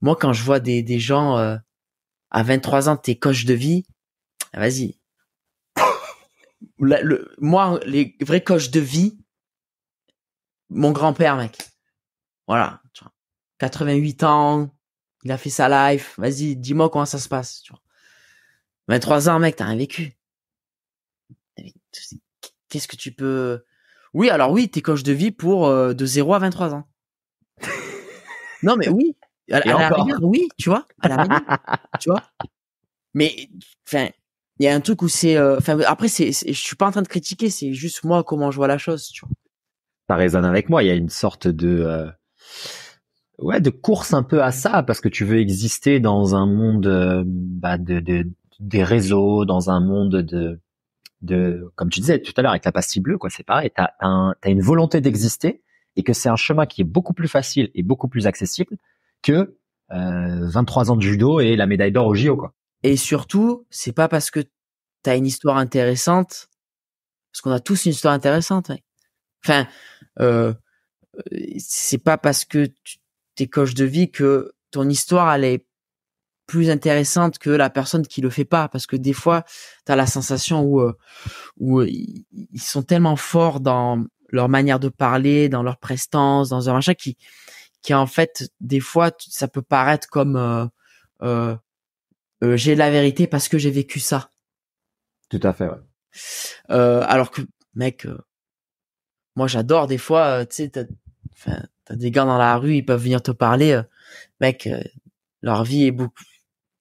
Moi, quand je vois des, des gens à 23 ans, t'es coches de vie, vas-y. moi, les vrais coches de vie, mon grand-père, mec. Voilà. 88 ans, il a fait sa life. Vas-y, dis-moi comment ça se passe. Tu vois. 23 ans, mec, t'as rien vécu. Qu'est-ce que tu peux... Oui, alors oui, t'es coches de vie pour euh, de 0 à 23 ans. non, mais oui. À, oui, tu vois. À la tu vois. Mais, enfin, il y a un truc où c'est... Euh, enfin, après, c'est, je suis pas en train de critiquer, c'est juste moi comment je vois la chose, tu vois ça résonne avec moi. Il y a une sorte de euh, ouais de course un peu à ça parce que tu veux exister dans un monde euh, bah, de, des réseaux, dans un monde de de comme tu disais tout à l'heure avec la pastille bleue quoi. C'est pareil. T'as un, as une volonté d'exister et que c'est un chemin qui est beaucoup plus facile et beaucoup plus accessible que 23 euh, ans de judo et la médaille d'or au JO quoi. Et surtout, c'est pas parce que tu as une histoire intéressante, parce qu'on a tous une histoire intéressante. Enfin, euh, c'est pas parce que t'es coach de vie que ton histoire elle est plus intéressante que la personne qui le fait pas parce que des fois tu as la sensation où euh, où euh, ils sont tellement forts dans leur manière de parler dans leur prestance dans leur machin qui qui en fait des fois ça peut paraître comme euh, euh, j'ai la vérité parce que j'ai vécu ça tout à fait ouais. alors que mec moi j'adore des fois euh, tu sais t'as des gars dans la rue ils peuvent venir te parler euh, mec euh, leur vie est beaucoup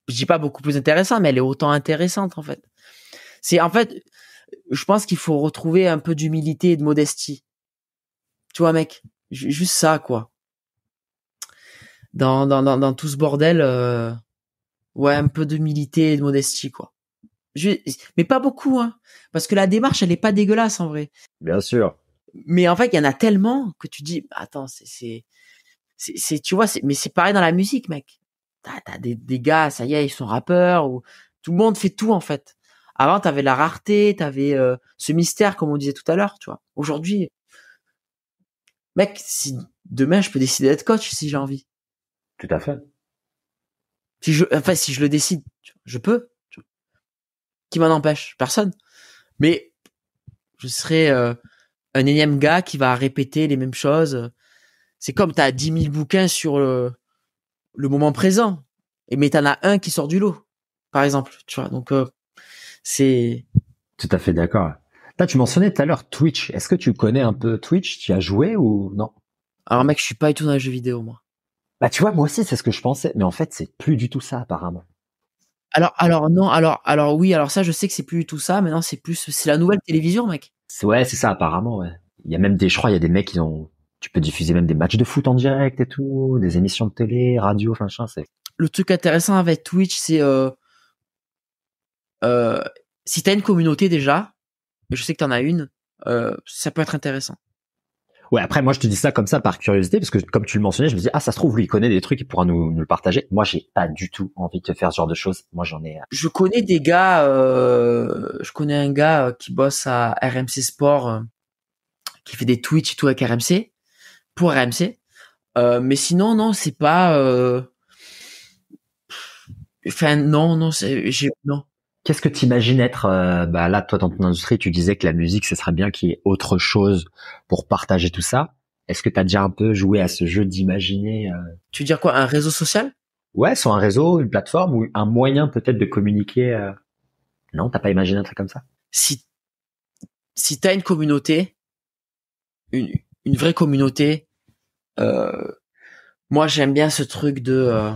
je dis pas beaucoup plus intéressante mais elle est autant intéressante en fait c'est en fait je pense qu'il faut retrouver un peu d'humilité et de modestie tu vois mec juste ça quoi dans dans dans, dans tout ce bordel ouais un peu d'humilité et de modestie quoi mais pas beaucoup hein parce que la démarche elle est pas dégueulasse en vrai bien sûr mais en fait, il y en a tellement que tu dis, bah, attends, c'est, c'est, tu vois, mais c'est pareil dans la musique, mec. T'as, des, des, gars, ça y est, ils sont rappeurs ou tout le monde fait tout en fait. Avant, t'avais la rareté, t'avais euh, ce mystère, comme on disait tout à l'heure, tu vois. Aujourd'hui, mec, si demain je peux décider d'être coach si j'ai envie. Tout à fait. Si je, enfin, si je le décide, je peux. Qui m'en empêche Personne. Mais je serais euh, un énième gars qui va répéter les mêmes choses. C'est comme t'as as 10 000 bouquins sur le, moment présent, et mais t'en as un qui sort du lot, par exemple. Tu vois, donc euh, c'est. Tout à fait d'accord. Là, tu mentionnais tout à l'heure Twitch. Est-ce que tu connais un peu Twitch Tu as joué ou non Alors mec, je suis pas du tout dans les jeux vidéo moi. Bah tu vois, moi aussi c'est ce que je pensais, mais en fait c'est plus du tout ça apparemment. Alors alors non, alors alors oui, alors ça je sais que c'est plus du tout ça. Maintenant c'est plus c'est la nouvelle télévision mec. Ouais, c'est ça, apparemment, ouais. Il y a même des, je crois, il y a des mecs qui ont, tu peux diffuser même des matchs de foot en direct et tout, des émissions de télé, radio, enfin, c'est. Le truc intéressant avec Twitch, c'est, euh, euh, si t'as une communauté déjà, et je sais que t'en as une, euh, ça peut être intéressant. Ouais, après moi je te dis ça comme ça par curiosité parce que comme tu le mentionnais, je me dis ah ça se trouve lui il connaît des trucs, il pourra nous, le partager. Moi j'ai pas du tout envie de faire ce genre de choses. Moi j'en ai. Je connais des gars, euh, je connais un gars euh, qui bosse à RMC Sport, euh, qui fait des tweets et tout avec RMC pour RMC. mais sinon non c'est pas. Enfin non non c'est non Qu'est-ce que tu imagines être, euh, bah, là, toi, dans ton industrie, tu disais que la musique, ce serait bien qu'il y ait autre chose pour partager tout ça. Est-ce que tu as déjà un peu joué à ce jeu d'imaginer euh? Tu veux dire quoi, un réseau social Ouais, sur un réseau, une plateforme ou un moyen peut-être de communiquer. Non, euh. Non, t'as pas imaginé un truc comme ça Si si as une communauté, une vraie communauté, moi j'aime bien ce truc de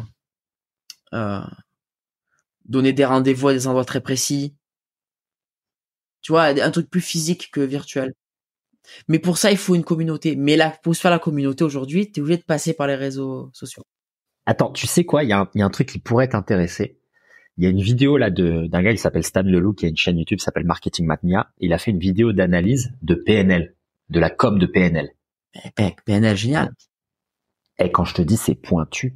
donner des rendez-vous à des endroits très précis. Tu vois, un truc plus physique que virtuel. Mais pour ça, il faut une communauté. Mais là, pour se faire la communauté aujourd'hui, tu es obligé de passer par les réseaux sociaux. Attends, tu sais quoi Il y, a un truc qui pourrait t'intéresser. Il y a une vidéo là d'un gars qui s'appelle Stan Leloup, qui a une chaîne YouTube qui s'appelle Marketing Matnia. Il a fait une vidéo d'analyse de PNL, de la com de PNL. Eh, PNL génial. Et quand je te dis c'est pointu,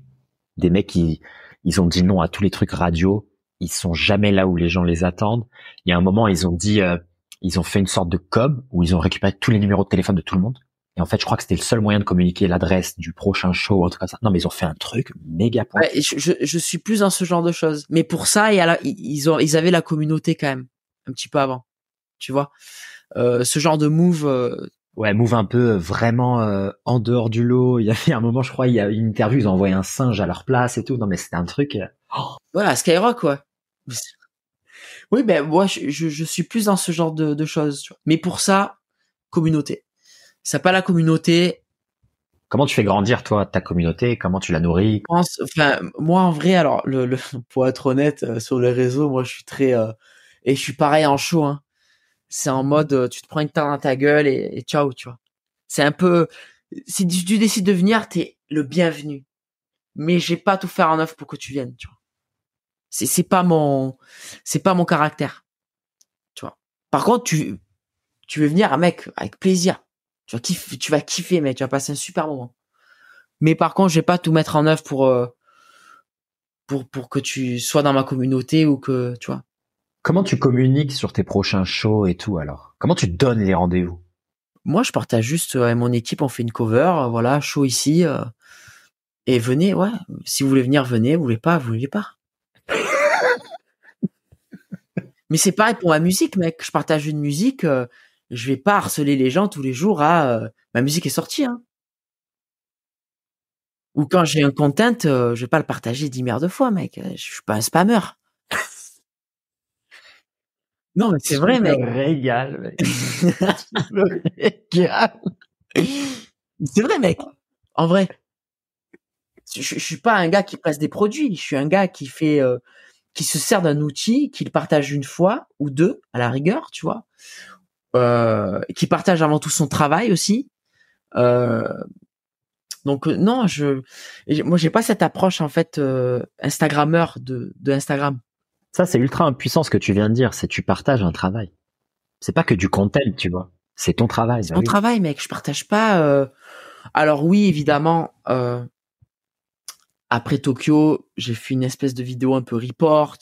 des mecs ils ont dit non à tous les trucs radio, ils sont jamais là où les gens les attendent. Il y a un moment, ils ont dit, euh, ils ont fait une sorte de com où ils ont récupéré tous les numéros de téléphone de tout le monde. Et en fait, je crois que c'était le seul moyen de communiquer l'adresse du prochain show ou ça. Non, mais ils ont fait un truc méga point. Ouais, je, je, suis plus dans ce genre de choses. Mais pour ça, ils, ont, ils avaient la communauté quand même, un petit peu avant. Tu vois euh, Ce genre de move... Euh, ouais, move un peu euh, vraiment en dehors du lot. Il y avait un moment, je crois, il y a une interview, ils ont envoyé un singe à leur place et tout. Non, mais c'était un truc... Oh voilà, Skyrock, ouais. Oui, ben moi, je, suis plus dans ce genre de, choses. Mais pour ça, communauté. Ça pas la communauté. Comment tu fais grandir toi ta communauté Comment tu la nourris enfin, moi en vrai, alors le, pour être honnête, euh, sur les réseaux, moi je suis très euh, et je suis pareil en show. Hein. C'est en mode, euh, tu te prends une tarte dans ta gueule et, ciao, tu vois. C'est un peu, si tu, décides de venir, t'es le bienvenu. Mais j'ai pas tout faire en œuvre pour que tu viennes, tu vois. C'est c'est pas mon c'est pas mon caractère. Tu vois. Par contre, tu tu veux venir mec avec plaisir. Tu vas kiffer, tu vas kiffer tu vas passer un super moment. Mais par contre, je vais pas tout mettre en œuvre pour euh, pour pour que tu sois dans ma communauté ou que tu vois. Comment tu communiques sur tes prochains shows et tout alors Comment tu donnes les rendez-vous Moi, je partage juste avec mon équipe, on fait une cover, euh, voilà, show ici. Euh, et venez, ouais. Si vous voulez venir, venez. Vous voulez pas, vous voulez pas. Mais c'est pareil pour ma musique, mec. Je partage une musique, je euh, je vais pas harceler les gens tous les jours à euh, ma musique est sortie. Hein. Ou quand j'ai un content, je euh, je vais pas le partager dix milliards de fois, mec. Je suis pas un spammeur. non, mais c'est vrai, mec. Régal, mec. c'est vrai, mec. En vrai. Je, je, suis pas un gars qui presse des produits. Je suis un gars qui fait qui se sert d'un outil qu'il partage une fois ou deux à la rigueur, tu vois, euh, qui partage avant tout son travail aussi. Euh, donc euh, non, je, moi j'ai pas cette approche en fait Instagrammeur de, Instagram. Ça c'est ultra impuissant ce que tu viens de dire, c'est tu partages un travail. C'est pas que du content, tu vois. C'est ton travail. Bah mon travail, mec. Je partage pas. Alors oui, évidemment, après Tokyo, j'ai fait une espèce de vidéo un peu report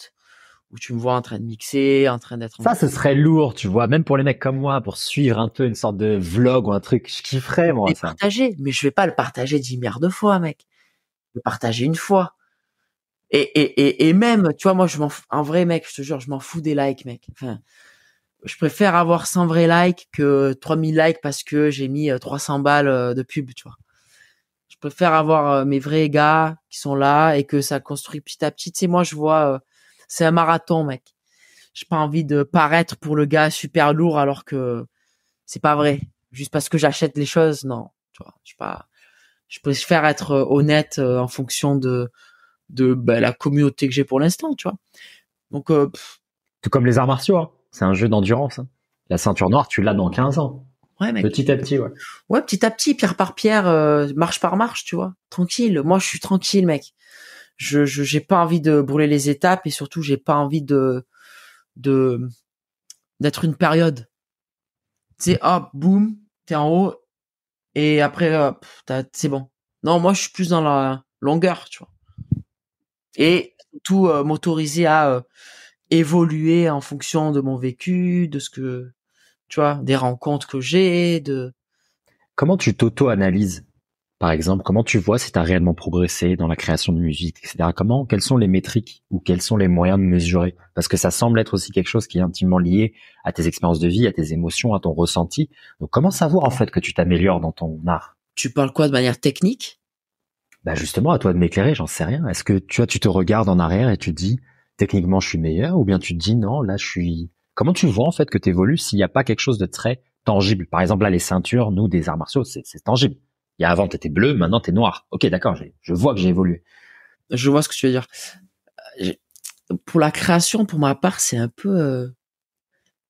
où tu me vois en train de mixer, en train d'être. Ça, ce serait lourd, tu vois, même pour les mecs comme moi, pour suivre un peu une sorte de vlog ou un truc, je kifferais moi. Mais ça. partager, mais je vais pas le partager dix milliards de fois, mec. Je vais le partager une fois. Et, et, et, même, tu vois, moi, je m'en, en vrai, mec, je te jure, je m'en fous des likes, mec. Enfin, je préfère avoir 100 vrais likes que 3000 likes parce que j'ai mis 300 euh, balles euh, de pub, tu vois je préfère avoir euh, mes vrais gars qui sont là et que ça construit petit à petit. C'est moi, je vois, euh, c'est un marathon, mec. J'ai pas envie de paraître pour le gars super lourd alors que c'est pas vrai. Juste parce que j'achète les choses, non. vois, je pas. Je préfère être euh, honnête en fonction de de bah, la communauté que j'ai pour l'instant, tu vois. Donc, tout comme les arts martiaux, hein. c'est un jeu d'endurance. Hein. La ceinture noire, tu l'as dans 15 ans. Ouais, mec. Petit à petit, ouais. Ouais, petit à petit, pierre par pierre, euh, marche par marche, tu vois. Tranquille. Moi, je suis tranquille, mec. Je, je, j'ai pas envie de brûler les étapes et surtout, j'ai pas envie de, de, d'être une période. Tu sais, hop, boum, t'es en haut et après, hop, c'est bon. Non, moi, je suis plus dans la longueur, tu vois. Et tout euh, m'autoriser à euh, évoluer en fonction de mon vécu, de ce que tu vois, des rencontres que j'ai, de. Comment tu t'auto-analyses, par exemple Comment tu vois si tu as réellement progressé dans la création de musique, etc. Comment, quelles sont les métriques ou quels sont les moyens de mesurer Parce que ça semble être aussi quelque chose qui est intimement lié à tes expériences de vie, à tes émotions, à ton ressenti. Donc, comment savoir en fait que tu t'améliores dans ton art Tu parles quoi de manière technique bah justement, à toi de m'éclairer, j'en sais rien. Est-ce que tu vois, tu te regardes en arrière et tu dis techniquement je suis meilleur, ou bien tu te dis non, là je suis Comment tu vois en fait que tu évolues s'il n'y a pas quelque chose de très tangible Par exemple, là, les ceintures, nous, des arts martiaux, c'est tangible. Il y a avant, tu étais bleu, maintenant, tu es noir. Ok, d'accord, je vois que j'ai évolué. Je vois ce que tu veux dire. Euh, pour la création, pour ma part, c'est un peu... Euh,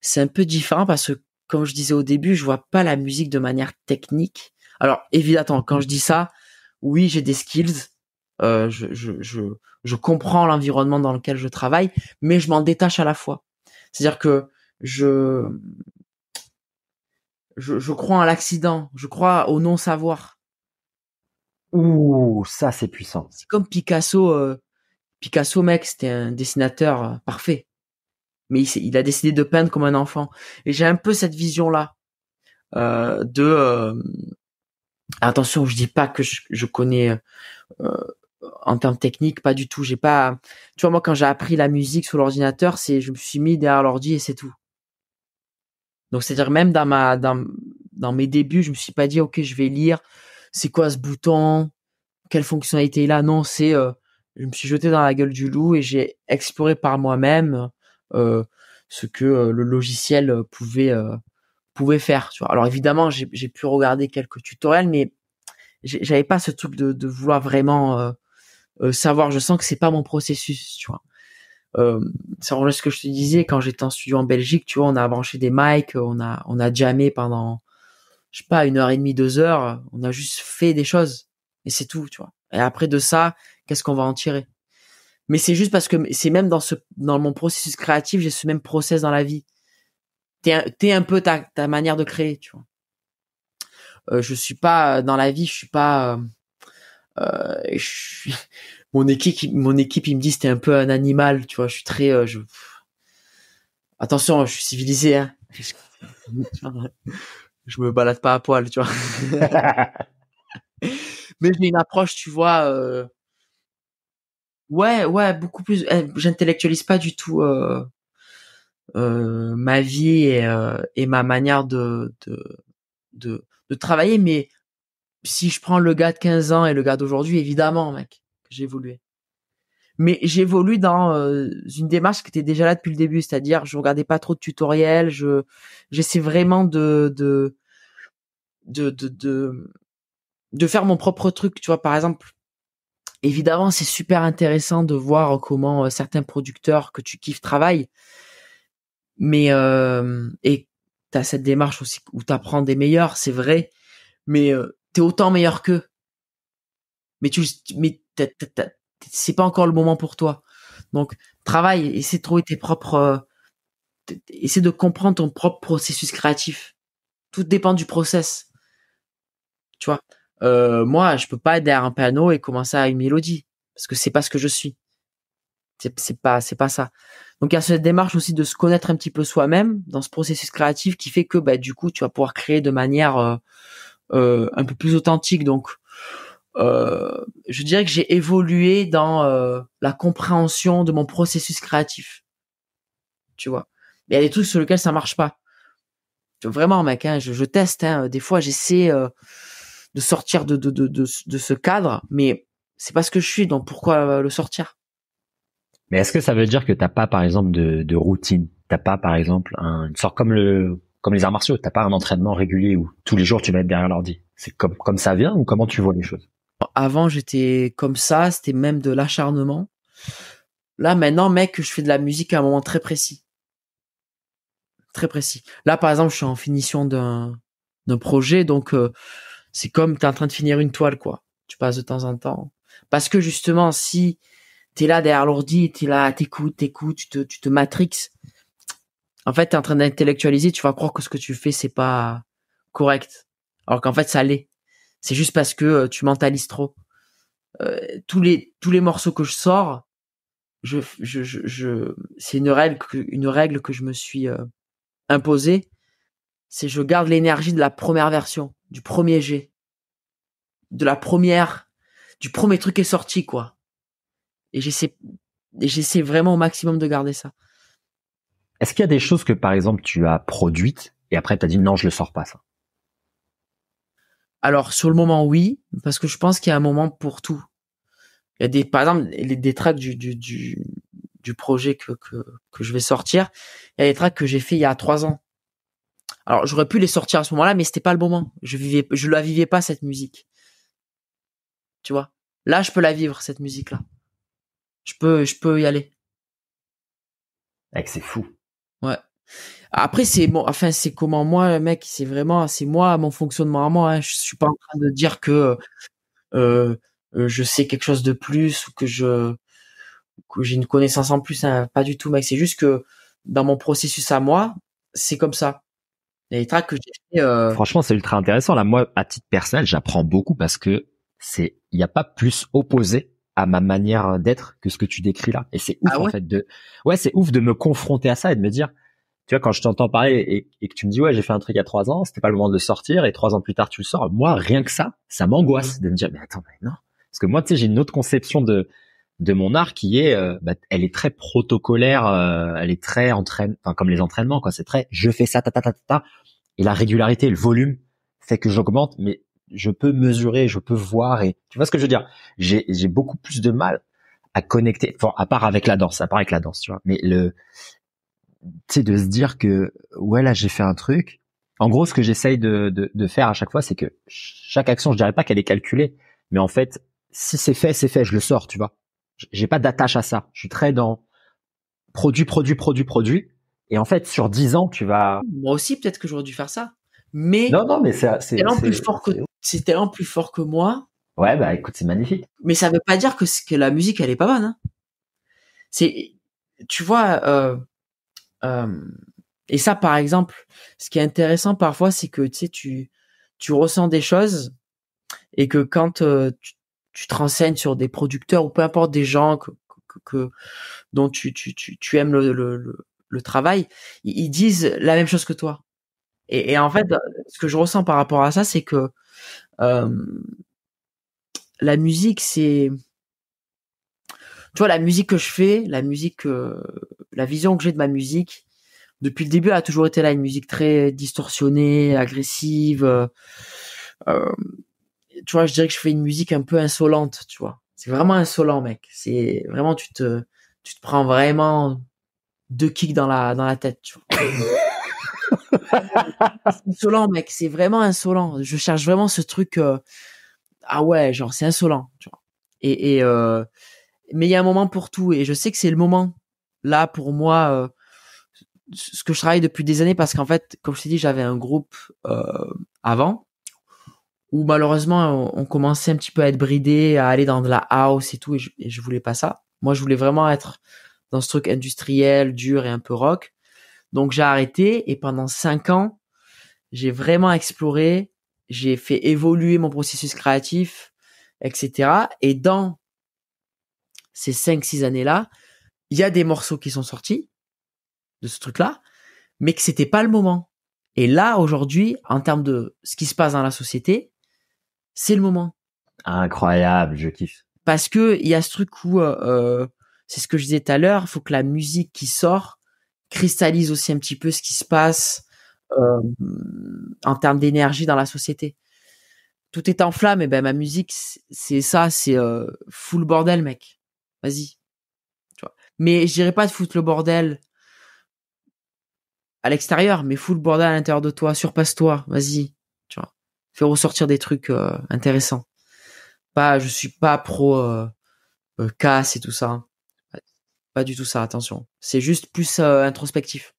c'est un peu différent parce que, comme je disais au début, je vois pas la musique de manière technique. Alors, évidemment, quand je dis ça, oui, j'ai des skills, euh, je, je, je, je, comprends l'environnement dans lequel je travaille, mais je m'en détache à la fois. C'est-à-dire que je, je, crois à l'accident, je crois au non-savoir. Ouh, ça c'est puissant. C'est comme Picasso. Euh, Picasso, mec, c'était un dessinateur euh, parfait. Mais il, a décidé de peindre comme un enfant. Et j'ai un peu cette vision-là euh, de... attention, je dis pas que je, je connais en termes techniques, pas du tout. J'ai pas, tu vois, moi, quand j'ai appris la musique sur l'ordinateur, c'est, je me suis mis derrière l'ordi et c'est tout. Donc, c'est-à-dire, même dans ma, dans, mes débuts, je me suis pas dit, OK, je vais lire, c'est quoi ce bouton? Quelle fonctionnalité il là? Non, c'est, euh, je me suis jeté dans la gueule du loup et j'ai exploré par moi-même, euh, ce que euh, le logiciel pouvait, pouvait faire, Alors, évidemment, j'ai pu regarder quelques tutoriels, mais j'avais pas ce truc de vouloir vraiment euh, savoir. Je sens que c'est pas mon processus, tu vois. Euh, en ce que je te disais quand j'étais en studio en Belgique. Tu vois, on a branché des mics, on a on a jamais pendant je sais pas une heure et demie, deux heures. On a juste fait des choses et c'est tout, tu vois. Et après de ça, qu'est-ce qu'on va en tirer Mais c'est juste parce que c'est même dans ce dans mon processus créatif, j'ai ce même process dans la vie. T'es un, un peu ta ta manière de créer, tu vois. Euh, je suis pas dans la vie, je suis pas euh, euh, mon équipe mon équipe ils me dit c'était un peu un animal tu vois je suis très euh, attention je suis civilisé hein. je me balade pas à poil tu vois mais j'ai une approche tu vois euh, ouais ouais beaucoup plus euh, j'intellectualise pas du tout ma vie et, ma manière de de, de, de travailler mais si je prends le gars de 15 ans et le gars d'aujourd'hui, évidemment, mec, que j'évoluais. Mais j'évolue dans euh, une démarche qui était déjà là depuis le début, c'est-à-dire je regardais pas trop de tutoriels, je j'essaie vraiment de de, de faire mon propre truc, tu vois. Par exemple, évidemment, c'est super intéressant de voir comment euh, certains producteurs que tu kiffes travaillent, mais euh, et t'as cette démarche aussi où tu apprends des meilleurs, c'est vrai, mais euh, t'es autant meilleur qu'eux. Mais tu, mais c'est pas encore le moment pour toi. Donc, travaille, essaie de trouver tes propres, euh, essaie de comprendre ton propre processus créatif. Tout dépend du process. Tu vois, euh, moi, je peux pas être derrière un piano et commencer à une mélodie parce que c'est pas ce que je suis. C'est pas, c'est pas ça. Donc il y a cette démarche aussi de se connaître un petit peu soi-même dans ce processus créatif qui fait que bah, du coup tu vas pouvoir créer de manière euh, euh, un peu plus authentique. Donc, euh, je dirais que j'ai évolué dans euh, la compréhension de mon processus créatif. Tu vois. Il y a des trucs sur lesquels ça marche pas. Vraiment, mec, hein, je, teste. Hein. des fois, j'essaie de sortir de, de, ce cadre, mais c'est pas ce que je suis, donc pourquoi le sortir Mais est-ce que ça veut dire que t'as pas, par exemple, de, de routine T'as pas, par exemple, un, une sorte comme le comme les arts martiaux, t'as pas un entraînement régulier où tous les jours tu mets derrière l'ordi. C'est comme, comme ça vient ou comment tu vois les choses Avant, j'étais comme ça, c'était même de l'acharnement. Là, maintenant, mec, je fais de la musique à un moment très précis. Très précis. Là, par exemple, je suis en finition d'un, projet, donc euh, c'est comme es en train de finir une toile, quoi. Tu passes de temps en temps. Parce que justement, si es là derrière l'ordi, es là, t'écoutes, t'écoutes, tu te, tu te matrixes en fait, t'es en train d'intellectualiser, tu vas croire que ce que tu fais, c'est pas correct. Alors qu'en fait, ça l'est. C'est juste parce que euh, tu mentalises trop. Euh, tous les tous les morceaux que je sors, je je je, je c'est une règle que, une règle que je me suis euh, imposée, c'est je garde l'énergie de la première version, du premier jet, de la première, du premier truc qui est sorti quoi. Et j'essaie et j'essaie vraiment au maximum de garder ça. Est-ce qu'il y a des choses que, par exemple, tu as produites et après, tu as dit non, je le sors pas, ça Alors, sur le moment, oui, parce que je pense qu'il y a un moment pour tout. Il y a des, par exemple, les, des tracks du, du, du, projet que, que, que, je vais sortir. Il y a des tracks que j'ai fait il y a trois ans. Alors, j'aurais pu les sortir à ce moment-là, mais c'était pas le moment. Je vivais, je la vivais pas, cette musique. Tu vois? Là, je peux la vivre, cette musique-là. Je peux, je peux y aller. c'est fou. Après, c'est bon, enfin, c'est comment moi, mec, c'est vraiment, c'est moi, mon fonctionnement à moi. Hein. Je suis pas en train de dire que euh, euh, je sais quelque chose de plus ou que je que j'ai une connaissance en plus. Hein, pas du tout, mec. C'est juste que dans mon processus à moi, c'est comme ça. Les tracks que j'ai fait. Euh, Franchement, c'est ultra intéressant. Là, moi, à titre personnel, j'apprends beaucoup parce que c'est, il n'y a pas plus opposé à ma manière d'être que ce que tu décris là. Et c'est ah ouf en fait de, ouais, c'est ouf de me confronter à ça et de me dire, tu vois, quand je t'entends parler et, que tu me dis, ouais, j'ai fait un truc il y a trois ans, c'était pas le moment de le sortir, et trois ans plus tard, tu le sors, moi, rien que ça, ça m'angoisse mmh. de me dire, mais attends, mais non. Parce que moi, tu sais, j'ai une autre conception de, de mon art qui est, euh, bah, elle est très protocolaire, euh, elle est très entraîne, enfin, comme les entraînements, quoi, c'est très, je fais ça, ta, ta, ta, ta, ta. Et la régularité, le volume fait que j'augmente, mais je peux mesurer, je peux voir, et tu vois ce que je veux dire? J'ai, j'ai beaucoup plus de mal à connecter, enfin, à part avec la danse, à part avec la danse, tu vois, mais le, tu sais, de se dire que ouais là j'ai fait un truc. En gros, ce que j'essaye de, de, de, faire à chaque fois, c'est que chaque action, je dirais pas qu'elle est calculée, mais en fait, si c'est fait, c'est fait, je le sors, tu vois. J'ai pas d'attache à ça. Je suis très dans produit, produit, produit, produit. Et en fait, sur 10 ans, tu vas. Moi aussi, peut-être que j'aurais dû faire ça. Mais. Non, non, mais c'est. C'est tellement plus fort que, c'est tellement plus fort que moi. Ouais, bah, écoute, c'est magnifique. Mais ça veut pas dire que, que la musique, elle est pas bonne, hein. C'est, tu vois, euh, euh, et ça, par exemple, ce qui est intéressant parfois, c'est que tu sais, tu, ressens des choses et que quand euh, tu, te renseignes sur des producteurs ou peu importe des gens que, dont tu, aimes le, travail, ils disent la même chose que toi. Et, en fait, ce que je ressens par rapport à ça, c'est que euh, la musique, c'est... Tu vois, la musique que je fais, la musique la vision que j'ai de ma musique, depuis le début, a toujours été là, une musique très distorsionnée, agressive. Euh, euh, tu vois, je dirais que je fais une musique un peu insolente, tu vois. C'est vraiment insolent, mec. C'est vraiment, tu te, tu te prends vraiment deux kicks dans la, dans la tête, tu vois. insolent, mec. C'est vraiment insolent. Je cherche vraiment ce truc, euh, ah ouais, genre, c'est insolent, tu vois. Et, et mais il y a un moment pour tout, et je sais que c'est le moment là pour moi euh, ce que je travaille depuis des années parce qu'en fait comme je t'ai dit j'avais un groupe euh, avant où malheureusement on, commençait un petit peu à être bridé à aller dans de la house et tout et je, et je, voulais pas ça moi je voulais vraiment être dans ce truc industriel dur et un peu rock donc j'ai arrêté et pendant cinq ans j'ai vraiment exploré j'ai fait évoluer mon processus créatif etc et dans ces cinq six années là il y a des morceaux qui sont sortis de ce truc-là, mais que c'était pas le moment. Et là, aujourd'hui, en termes de ce qui se passe dans la société, c'est le moment. Incroyable, je kiffe. Parce que il y a ce truc où, euh, euh c'est ce que je disais tout à l'heure, il faut que la musique qui sort cristallise aussi un petit peu ce qui se passe euh, en termes d'énergie dans la société. Tout est en flamme, et ben ma musique, c'est ça, c'est euh, full bordel, mec. Vas-y, mais je dirais pas de foutre le bordel à l'extérieur, mais fous le bordel à l'intérieur de toi, surpasse-toi, vas-y, tu vois. Fais ressortir des trucs euh, intéressants. Pas, je suis pas pro euh, euh, casse et tout ça. Hein. Pas du tout ça, attention. C'est juste plus introspectif.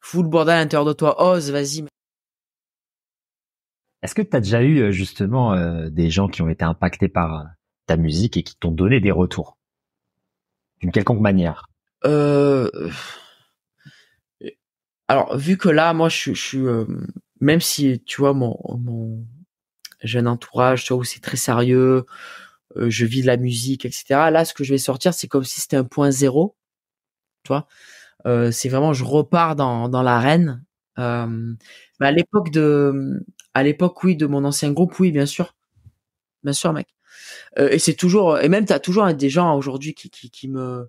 Fous le bordel à l'intérieur de toi, ose, vas-y. Est-ce que tu as déjà eu justement des gens qui ont été impactés par ta musique et qui t'ont donné des retours d'une quelconque manière euh, euh, Alors, vu que là, moi, je, suis, euh, même si tu vois mon, mon jeune entourage, tu vois où c'est très sérieux, je vis de la musique, etc. Là, ce que je vais sortir, c'est comme si c'était un point zéro, tu vois. c'est vraiment, je repars dans dans l'arène. mais à l'époque de, à l'époque, oui, de mon ancien groupe, oui, bien sûr, bien sûr, mec. Euh, et c'est toujours, et même t'as toujours des gens aujourd'hui qui, qui, qui me,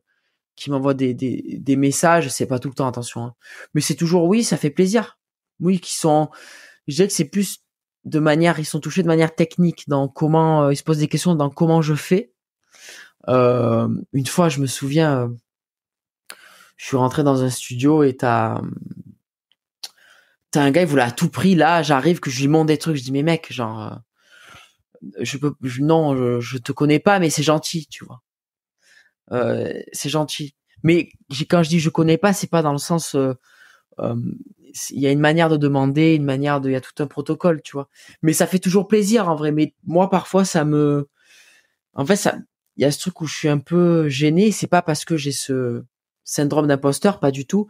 qui m'envoient des, des, des messages. C'est pas tout le temps, attention. Hein. Mais c'est toujours oui, ça fait plaisir. Oui, qui sont, je que c'est plus de manière, ils sont touchés de manière technique dans comment euh, ils se posent des questions dans comment je fais. Euh, une fois, je me souviens, je suis rentré dans un studio et t'as t'as un gars, il voulait à tout prix là, j'arrive que je lui montre des trucs, je dis mais mec, genre je peux non je, te connais pas mais c'est gentil tu vois euh, c'est gentil mais quand je dis je connais pas c'est pas dans le sens euh, euh, il y a une manière de demander une manière de il y a tout un protocole tu vois mais ça fait toujours plaisir en vrai mais moi parfois ça me en fait ça il y a ce truc où je suis un peu gêné c'est pas parce que j'ai ce syndrome d'imposteur pas du tout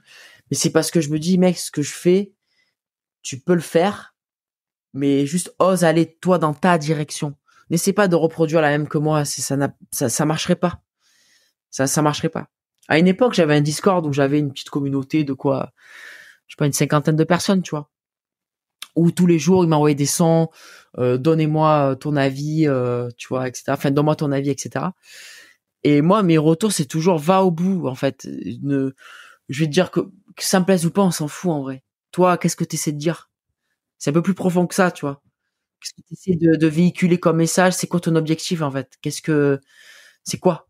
mais c'est parce que je me dis mec ce que je fais tu peux le faire mais juste ose aller toi dans ta direction. N'essaie pas de reproduire la même que moi, ça, ça ça marcherait pas. Ça marcherait pas. À une époque, j'avais un Discord où j'avais une petite communauté de quoi je sais pas une cinquantaine de personnes, tu vois. Où tous les jours, ils m'envoyaient des sons, euh, donnez-moi euh, ton avis, euh, tu vois, etc. Enfin, donne-moi ton avis, etc. Et moi, mes retours, c'est toujours va au bout, en fait. Ne, je vais te dire que, que ça me plaise ou pas, on s'en fout en vrai. Toi, qu'est-ce que tu essaies de dire c'est un peu plus profond que ça, tu vois. Qu'est-ce que tu essaies de, véhiculer comme message C'est quoi ton objectif en fait Qu'est-ce que c'est quoi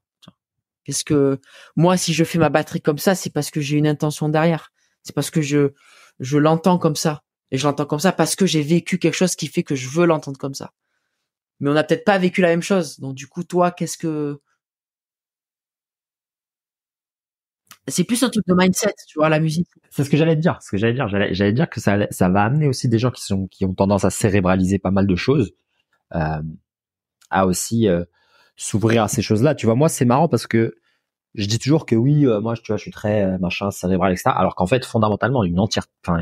Qu'est-ce que moi si je fais ma batterie comme ça, c'est parce que j'ai une intention derrière. C'est parce que je je l'entends comme ça et je l'entends comme ça parce que j'ai vécu quelque chose qui fait que je veux l'entendre comme ça. Mais on n'a peut-être pas vécu la même chose. Donc du coup, toi, qu'est-ce que C'est plus un truc de mindset, tu vois, la musique. C'est ce que j'allais te dire. Ce que j'allais dire, j'allais dire que ça, ça va amener aussi des gens qui sont qui ont tendance à cérébraliser pas mal de choses, euh, à aussi euh, s'ouvrir à ces choses-là. Tu vois, moi c'est marrant parce que je dis toujours que oui, euh, moi tu vois, je suis très machin cérébral etc. Alors qu'en fait, fondamentalement, une entière, enfin,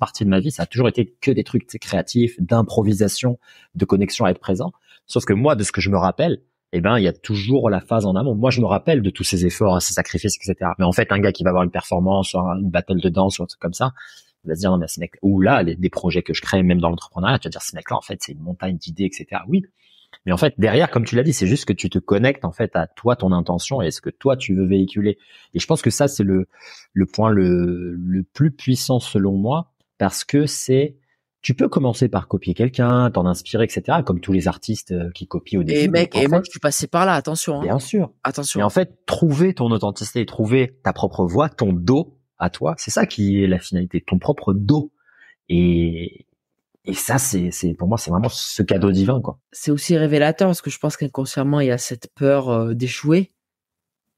partie de ma vie, ça a toujours été que des trucs créatifs, d'improvisation, de connexion à être présent. Sauf que moi, de ce que je me rappelle, eh ben il y a toujours la phase en amont. Moi, je me rappelle de tous ces efforts, ces sacrifices, etc. Mais en fait, un gars qui va avoir une performance, une battle de danse ou un truc comme ça, il va se dire non mais ce mec ou là des projets que je crée même dans l'entrepreneuriat, tu vas dire ce mec là en fait c'est une montagne d'idées, etc. Oui, mais en fait, derrière, comme tu l'as dit, c'est juste que tu te connectes en fait à toi, ton intention et ce que toi tu veux véhiculer. Et je pense que ça, c'est le, le point le, le plus puissant selon moi, parce que c'est tu peux commencer par copier quelqu'un, t'en inspirer, etc. Comme tous les artistes euh, qui copient au eh début. Et mec, et eh, moi je suis passé par là, attention. Hein. Bien sûr. Attention. Et en fait, trouver ton authenticité, trouver ta propre voix, ton dos à toi, c'est ça qui est la finalité, ton propre dos. Et, ça, c'est, c'est pour moi, c'est vraiment ce cadeau divin, quoi. C'est aussi révélateur parce que je pense qu'inconsciemment, il y a cette peur euh, d'échouer.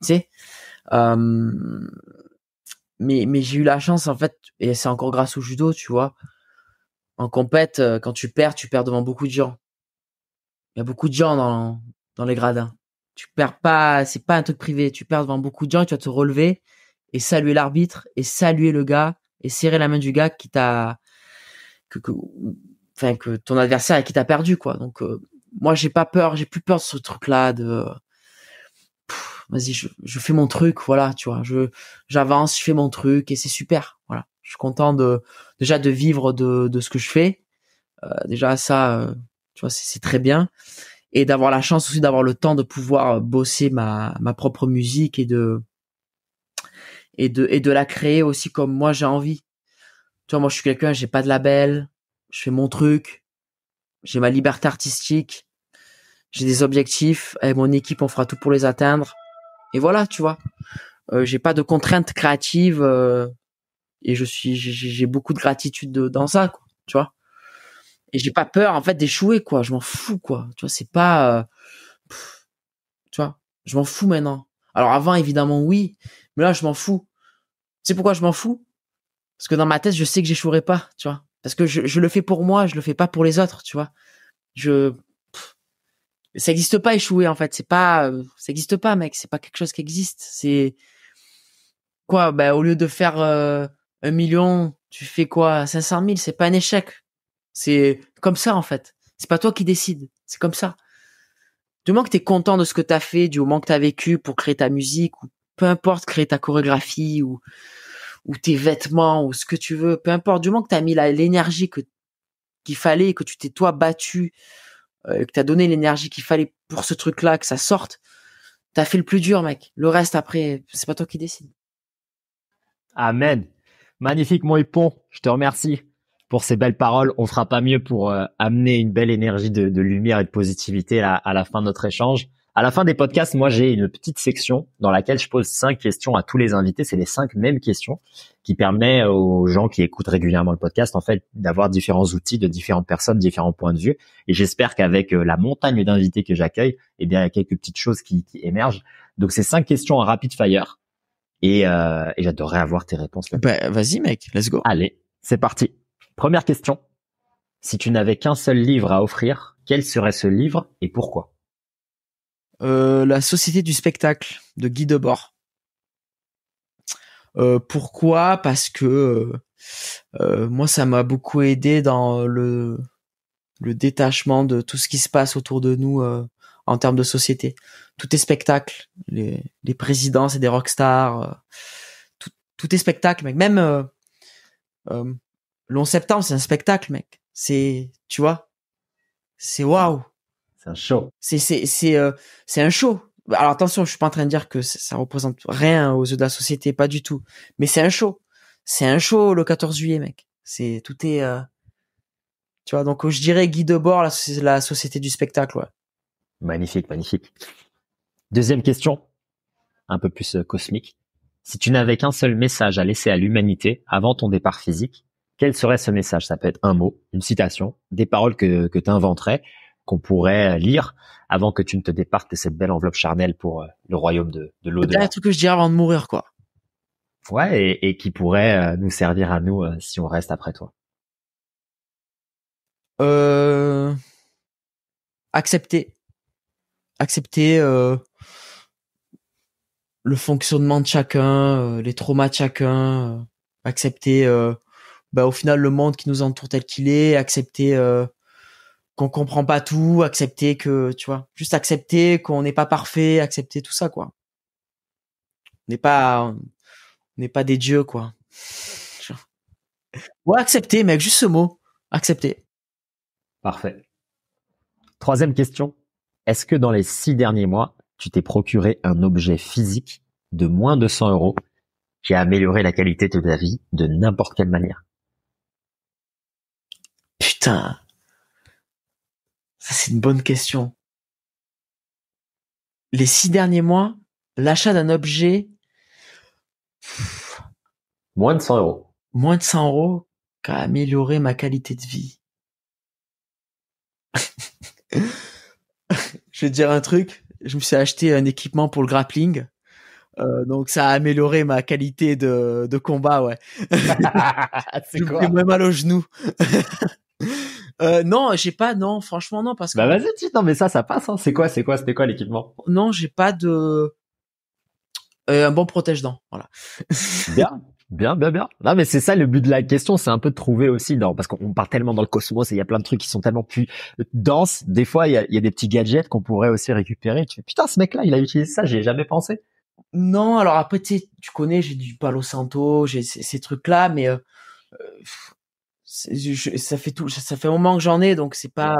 Tu sais. mais mais j'ai eu la chance en fait, et c'est encore grâce au judo, tu vois en compète, euh, quand tu perds, tu perds devant beaucoup de gens. Il y a beaucoup de gens dans, les gradins. Tu perds pas, c'est pas un truc privé. Tu perds devant beaucoup de gens et tu vas te relever et saluer l'arbitre et saluer le gars et serrer la main du gars qui t'a, que, enfin, que ton adversaire qui t'a perdu, quoi. Donc, euh, moi, j'ai pas peur, j'ai plus peur de ce truc-là de, vas-y, je, je fais mon truc, voilà, tu vois, je, j'avance, je fais mon truc et c'est super, voilà. Je suis content de, déjà de vivre de, de ce que je fais. Euh, déjà ça, euh, tu vois, c'est très bien. Et d'avoir la chance aussi d'avoir le temps de pouvoir euh, bosser ma, ma propre musique et de et de et de la créer aussi comme moi j'ai envie. Tu vois, moi je suis quelqu'un, j'ai pas de label, je fais mon truc, j'ai ma liberté artistique, j'ai des objectifs, et mon équipe on fera tout pour les atteindre. Et voilà, tu vois. Euh, j'ai pas de contraintes créatives euh, et je suis j'ai beaucoup de gratitude dans ça quoi, tu vois et j'ai pas peur en fait d'échouer quoi je m'en fous quoi tu vois c'est pas euh, tu vois je m'en fous maintenant alors avant évidemment oui mais là je m'en fous c'est pourquoi je m'en fous parce que dans ma tête je sais que j'échouerai pas tu vois parce que je, je, le fais pour moi je le fais pas pour les autres tu vois je ça existe pas échouer en fait c'est pas euh, ça existe pas mec c'est pas quelque chose qui existe c'est quoi ben au lieu de faire euh, un million, tu fais quoi 500 000, c'est pas un échec. C'est comme ça en fait. C'est pas toi qui décides, c'est comme ça. Du moment que tu es content de ce que tu as fait, du moment que tu as vécu pour créer ta musique, ou peu importe, créer ta chorégraphie, ou, ou tes vêtements, ou ce que tu veux, peu importe, du moment que tu as mis l'énergie que qu'il fallait, que tu t'es toi battu, euh, que tu as donné l'énergie qu'il fallait pour ce truc-là, que ça sorte, tu as fait le plus dur, mec. Le reste, après, c'est pas toi qui décides. Amen. Magnifique, mon Je te remercie pour ces belles paroles. On fera pas mieux pour euh, amener une belle énergie de, lumière et de positivité à, la fin de notre échange. À la fin des podcasts, moi, j'ai une petite section dans laquelle je pose cinq questions à tous les invités. C'est les cinq mêmes questions qui permet aux gens qui écoutent régulièrement le podcast, en fait, d'avoir différents outils de différentes personnes, différents points de vue. Et j'espère qu'avec euh, la montagne d'invités que j'accueille, eh bien, il y a quelques petites choses qui, qui émergent. Donc, c'est cinq questions en rapid fire euh, et, j'adorerais avoir tes réponses. Bah, vas-y mec, let's go. Allez, c'est parti. Première question. Si tu n'avais qu'un seul livre à offrir, quel serait ce livre et pourquoi euh, La Société du spectacle de Guy Debord. Euh, pourquoi Parce que moi, ça m'a beaucoup aidé dans le, le détachement de tout ce qui se passe autour de nous en termes de société. Tout est spectacle. Les, les présidents, c'est des rockstars. Euh, tout, tout, est spectacle, mec. Même euh, euh l'11 septembre, c'est un spectacle, mec. C'est, tu vois, c'est waouh. C'est un show. C'est c'est c'est euh, c'est un show. Alors attention, je suis pas en train de dire que ça représente rien aux yeux de la société, pas du tout. Mais c'est un show. C'est un show le 14 juillet, mec. C'est tout est tu vois, donc je dirais Guy Debord, c'est la société du spectacle, ouais. Magnifique, magnifique. Deuxième question, un peu plus euh, cosmique. Si tu n'avais qu'un seul message à laisser à l'humanité avant ton départ physique, quel serait ce message Ça peut être un mot, une citation, des paroles que, que tu inventerais, qu'on pourrait euh, lire avant que tu ne te départes de cette belle enveloppe charnelle pour euh, le royaume de, de l'au-delà. un truc que je dirais avant de mourir, quoi. Ouais, et, qui pourrait nous servir à nous si on reste après toi. Euh... Accepter accepter euh, le fonctionnement de chacun, euh, les traumas de chacun, euh, accepter bah, au final le monde qui nous entoure tel qu'il est, accepter qu'on comprend pas tout, accepter que, tu vois, juste accepter qu'on n'est pas parfait, accepter tout ça, quoi. On n'est pas, on n'est pas des dieux, quoi. Ouais, accepter, mec, juste ce mot. Accepter. Parfait. Troisième question. Est-ce que dans les six derniers mois, tu t'es procuré un objet physique de moins de 100 euros qui a amélioré la qualité de ta vie de n'importe quelle manière Putain, ça c'est une bonne question. Les six derniers mois, l'achat d'un objet moins de 100 euros. Moins de 100 euros qui a amélioré ma qualité de vie. je vais te dire un truc. Je me suis acheté un équipement pour le grappling. Euh, donc ça a amélioré ma qualité de, de combat, ouais. c'est quoi J'ai même mal au genou. euh, non, j'ai pas, non, franchement non, parce que. Bah vas-y, tu, non mais ça, ça passe. Hein. C'est quoi, c'est quoi, c'était quoi l'équipement Non, j'ai pas de euh, un bon protège-dents, voilà. Bien. Bien, bien, bien. Non, mais c'est ça le but de la question, c'est un peu de trouver aussi non? parce qu'on part tellement dans le cosmos et il y a plein de trucs qui sont tellement plus euh, denses. Des fois, il y a, y a, des petits gadgets qu'on pourrait aussi récupérer. putain, ce mec-là, il a utilisé ça, j'y ai jamais pensé. Non, alors après, tu connais, j'ai du Palo Santo, j'ai ces, trucs-là, mais euh, euh, ça fait tout, ça, fait un moment que j'en ai, donc c'est pas.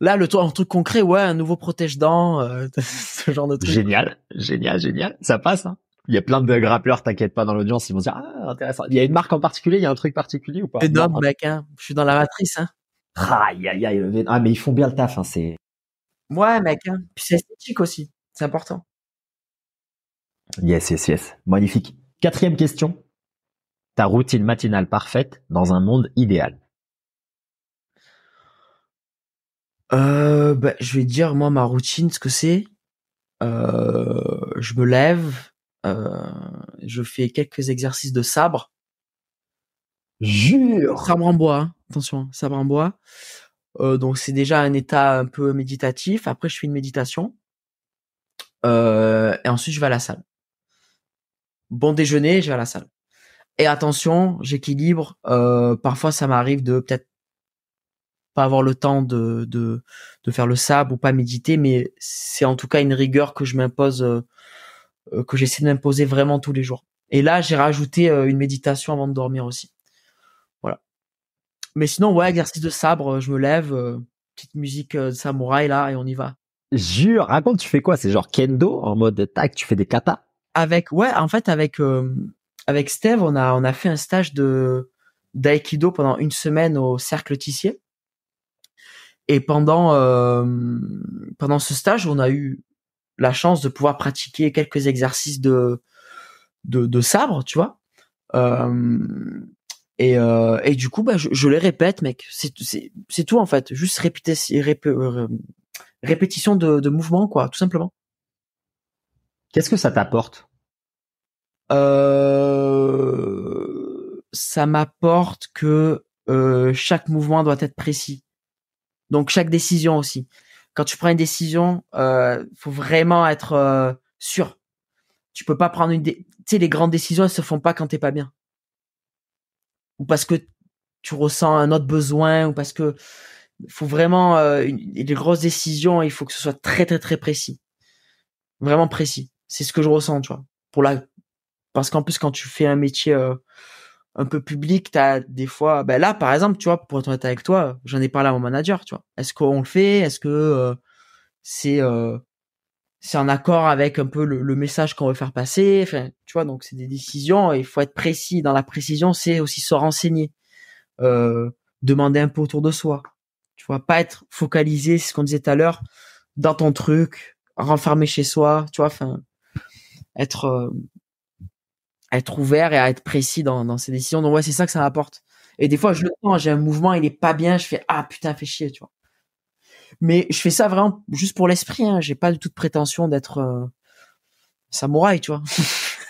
là, le un truc concret, ouais, un nouveau protège-dents, ce genre de truc. Génial, génial, génial. Ça passe, hein il y a plein de grappeurs, t'inquiète pas, dans l'audience, ils vont dire ah intéressant. Il y a une marque en particulier, il y a un truc particulier ou pas Venom, mec, hein. Je suis dans la matrice, hein. ah mais ils font bien le taf, hein, c'est. Ouais, mec, Puis c'est esthétique aussi, c'est important. Yes, yes, yes, magnifique. Quatrième question. Ta routine matinale parfaite dans un monde idéal. Euh, ben, je vais dire moi ma routine, ce que c'est. Euh, je me lève, euh, je fais quelques exercices de sabre. Jure. Sabre en bois, hein. attention, hein, sabre en bois. Euh, donc c'est déjà un état un peu méditatif. Après, je fais une méditation. Euh, et ensuite, je vais à la salle. Bon déjeuner, je vais à la salle. Et attention, j'équilibre. parfois, ça m'arrive de peut-être pas avoir le temps de, de, faire le sabre ou pas méditer, mais c'est en tout cas une rigueur que je m'impose euh, que j'essaie d'imposer vraiment tous les jours. Et là, j'ai rajouté euh, une méditation avant de dormir aussi. Voilà. Mais sinon, ouais, exercice de sabre, euh, je me lève, petite musique de samouraï là, et on y va. Jure, raconte, tu fais quoi C'est genre kendo en mode tac, tu fais des katas Avec, ouais, en fait, avec avec Steve, on a on a fait un stage de d'aïkido pendant une semaine au cercle Tissier. Et pendant pendant ce stage, on a eu la chance de pouvoir pratiquer quelques exercices de, de, sabre, tu vois. Euh, euh, et, du coup, bah, je, les répète, mec. C'est tout en fait. Juste répéter, euh, répétition de, mouvements, quoi, tout simplement. Qu'est-ce que ça t'apporte Ça m'apporte que chaque mouvement doit être précis. Donc chaque décision aussi quand tu prends une décision, il euh, faut vraiment être euh, sûr. Tu peux pas prendre une, décision... tu sais, les grandes décisions, elles se font pas quand t'es pas bien, ou parce que tu ressens un autre besoin, ou parce que faut vraiment euh, les grosses décisions, il faut que ce soit très très très précis, vraiment précis. C'est ce que je ressens, tu vois. Pour la, parce qu'en plus quand tu fais un métier un peu public, t'as des fois, ben là par exemple, tu vois, pour être avec toi, j'en ai parlé à mon manager, tu vois. Est-ce qu'on le fait Est-ce que euh, c'est euh, c'est en accord avec un peu le, message qu'on veut faire passer Enfin, tu vois, donc c'est des décisions. Il faut être précis. Dans la précision, c'est aussi se renseigner, euh, demander un peu autour de soi. Tu vois, pas être focalisé, c'est ce qu'on disait tout à l'heure, dans ton truc, renfermé chez soi. Tu vois, enfin, être être ouvert et à être précis dans, dans ses décisions. Donc ouais, c'est ça que ça m'apporte. Et des fois, je le sens, j'ai un mouvement, il est pas bien, je fais ah putain, fais chier, tu vois. Mais je fais ça vraiment juste pour l'esprit. Hein. J'ai pas du tout de prétention d'être euh, samouraï, tu vois.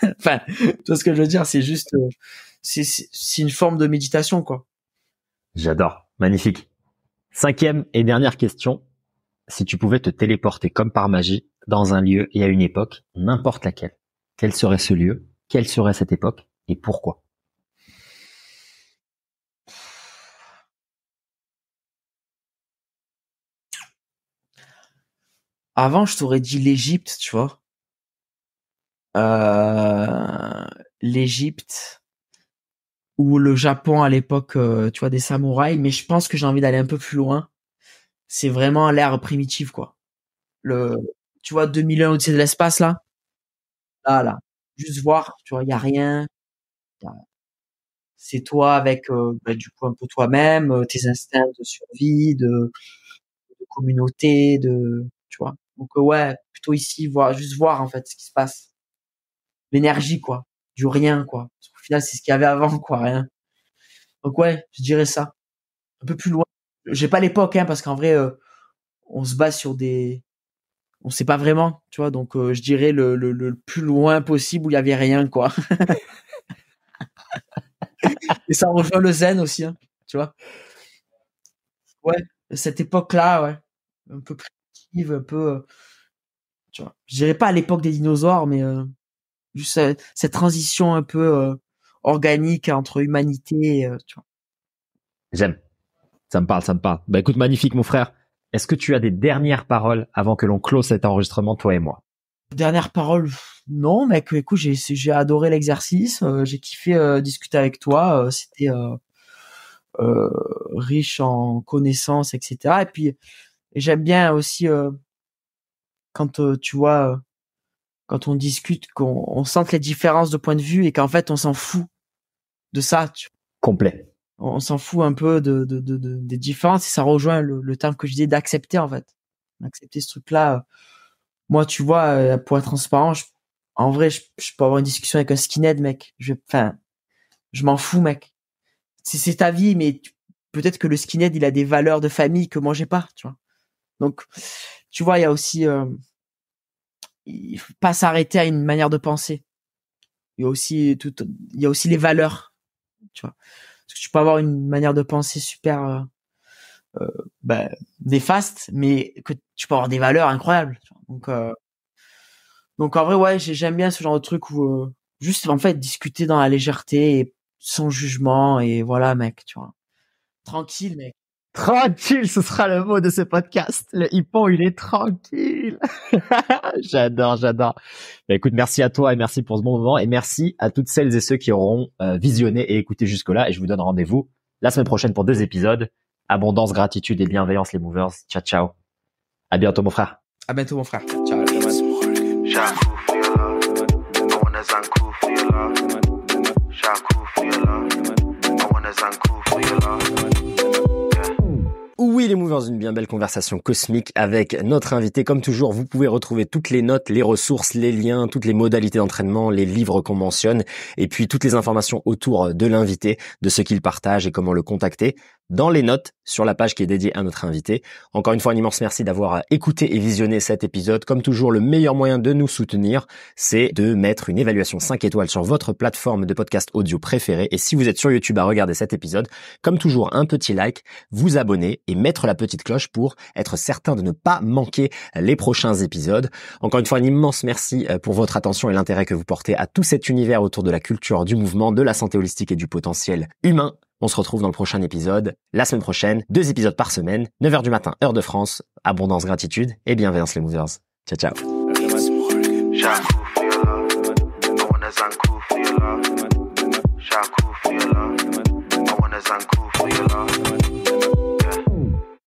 enfin, tu vois ce que je veux dire, c'est juste, euh, c'est une forme de méditation, quoi. J'adore, magnifique. Cinquième et dernière question. Si tu pouvais te téléporter comme par magie dans un lieu et à une époque, n'importe laquelle, quel serait ce lieu quelle serait cette époque et pourquoi Avant, je t'aurais dit l'Égypte, tu vois. Euh, L'Égypte ou le Japon à l'époque, euh, tu vois, des samouraïs. Mais je pense que j'ai envie d'aller un peu plus loin. C'est vraiment l'ère primitive, quoi. Le, tu vois, 2001 au-dessus de l'espace, là. Là, là juste voir, tu vois, il n'y a rien. C'est toi avec euh, bah, du coup un peu toi-même, euh, tes instincts de survie, de, communauté, de tu vois. Donc euh, ouais, plutôt ici voir juste voir en fait ce qui se passe. L'énergie quoi, du rien quoi. Parce final c'est ce qu'il y avait avant quoi, rien. Donc ouais, je dirais ça. Un peu plus loin. J'ai pas l'époque hein parce qu'en vrai on se base sur des on sait pas vraiment, tu vois. Donc, euh, je dirais le, plus loin possible où il y avait rien, quoi. Et ça rejoint le zen aussi, hein, tu vois. Ouais, cette époque-là, ouais, un peu primitive, un peu, euh, tu Je dirais pas à l'époque des dinosaures, mais euh, juste cette transition un peu organique entre humanité, tu J'aime. Ça me parle, ça me parle. Bah écoute, magnifique, mon frère. Est-ce que tu as des dernières paroles avant que l'on close cet enregistrement, toi et moi Dernière parole, non, mais Écoute, j'ai, j'ai adoré l'exercice. Euh, j'ai kiffé euh, discuter avec toi. Euh, c'était riche en connaissances, etc. Et puis, j'aime bien aussi quand tu vois, quand on discute, qu'on sente les différences de point de vue et qu'en fait, on s'en fout de ça. Tu... Complet on, s'en fout un peu de, des différences et ça rejoint le, terme que je disais d'accepter en fait. Accepter ce truc-là. Euh, moi, tu vois, euh, pour être transparent, en vrai, je, peux avoir une discussion avec un skinhead, mec. Je, enfin, je m'en fous, mec. C'est ta vie, mais peut-être que le skinhead, il a des valeurs de famille que moi j'ai pas, tu vois. Donc, tu vois, il y a aussi, euh, il faut pas s'arrêter à une manière de penser. Il y a aussi tout, il y a aussi les valeurs, tu vois. Parce que tu peux avoir une manière de penser super euh, euh bah, néfaste, mais que tu peux avoir des valeurs incroyables. Donc, euh, donc en vrai, ouais, j'aime bien ce genre de truc où euh, juste en fait discuter dans la légèreté et sans jugement et voilà, mec, tu vois. Tranquille, mec. Tranquille, ce sera le mot de ce podcast. Le hippon, il est tranquille. j'adore, j'adore. écoute, merci à toi et merci pour ce bon moment et merci à toutes celles et ceux qui auront visionné et écouté jusque-là et je vous donne rendez-vous la semaine prochaine pour deux épisodes. Abondance, gratitude et bienveillance, les movers. Ciao, ciao. À bientôt, mon frère. À bientôt, mon frère. Ciao. Ciao. Oui, les dans une bien belle conversation cosmique avec notre invité. Comme toujours, vous pouvez retrouver toutes les notes, les ressources, les liens, toutes les modalités d'entraînement, les livres qu'on mentionne, et puis toutes les informations autour de l'invité, de ce qu'il partage et comment le contacter dans les notes sur la page qui est dédiée à notre invité. Encore une fois, un immense merci d'avoir euh, écouté et visionné cet épisode. Comme toujours, le meilleur moyen de nous soutenir, c'est de mettre une évaluation 5 étoiles sur votre plateforme de podcast audio préférée. Et si vous êtes sur YouTube à regarder cet épisode, comme toujours, un petit like, vous abonner et mettre la petite cloche pour être certain de ne pas manquer les prochains épisodes. Encore une fois, un immense merci euh, pour votre attention et l'intérêt que vous portez à tout cet univers autour de la culture, du mouvement, de la santé holistique et du potentiel humain. On se retrouve dans le prochain épisode, la semaine prochaine, deux épisodes par semaine, 9h du matin, heure de France, abondance, gratitude et bienveillance les movers. Ciao, ciao.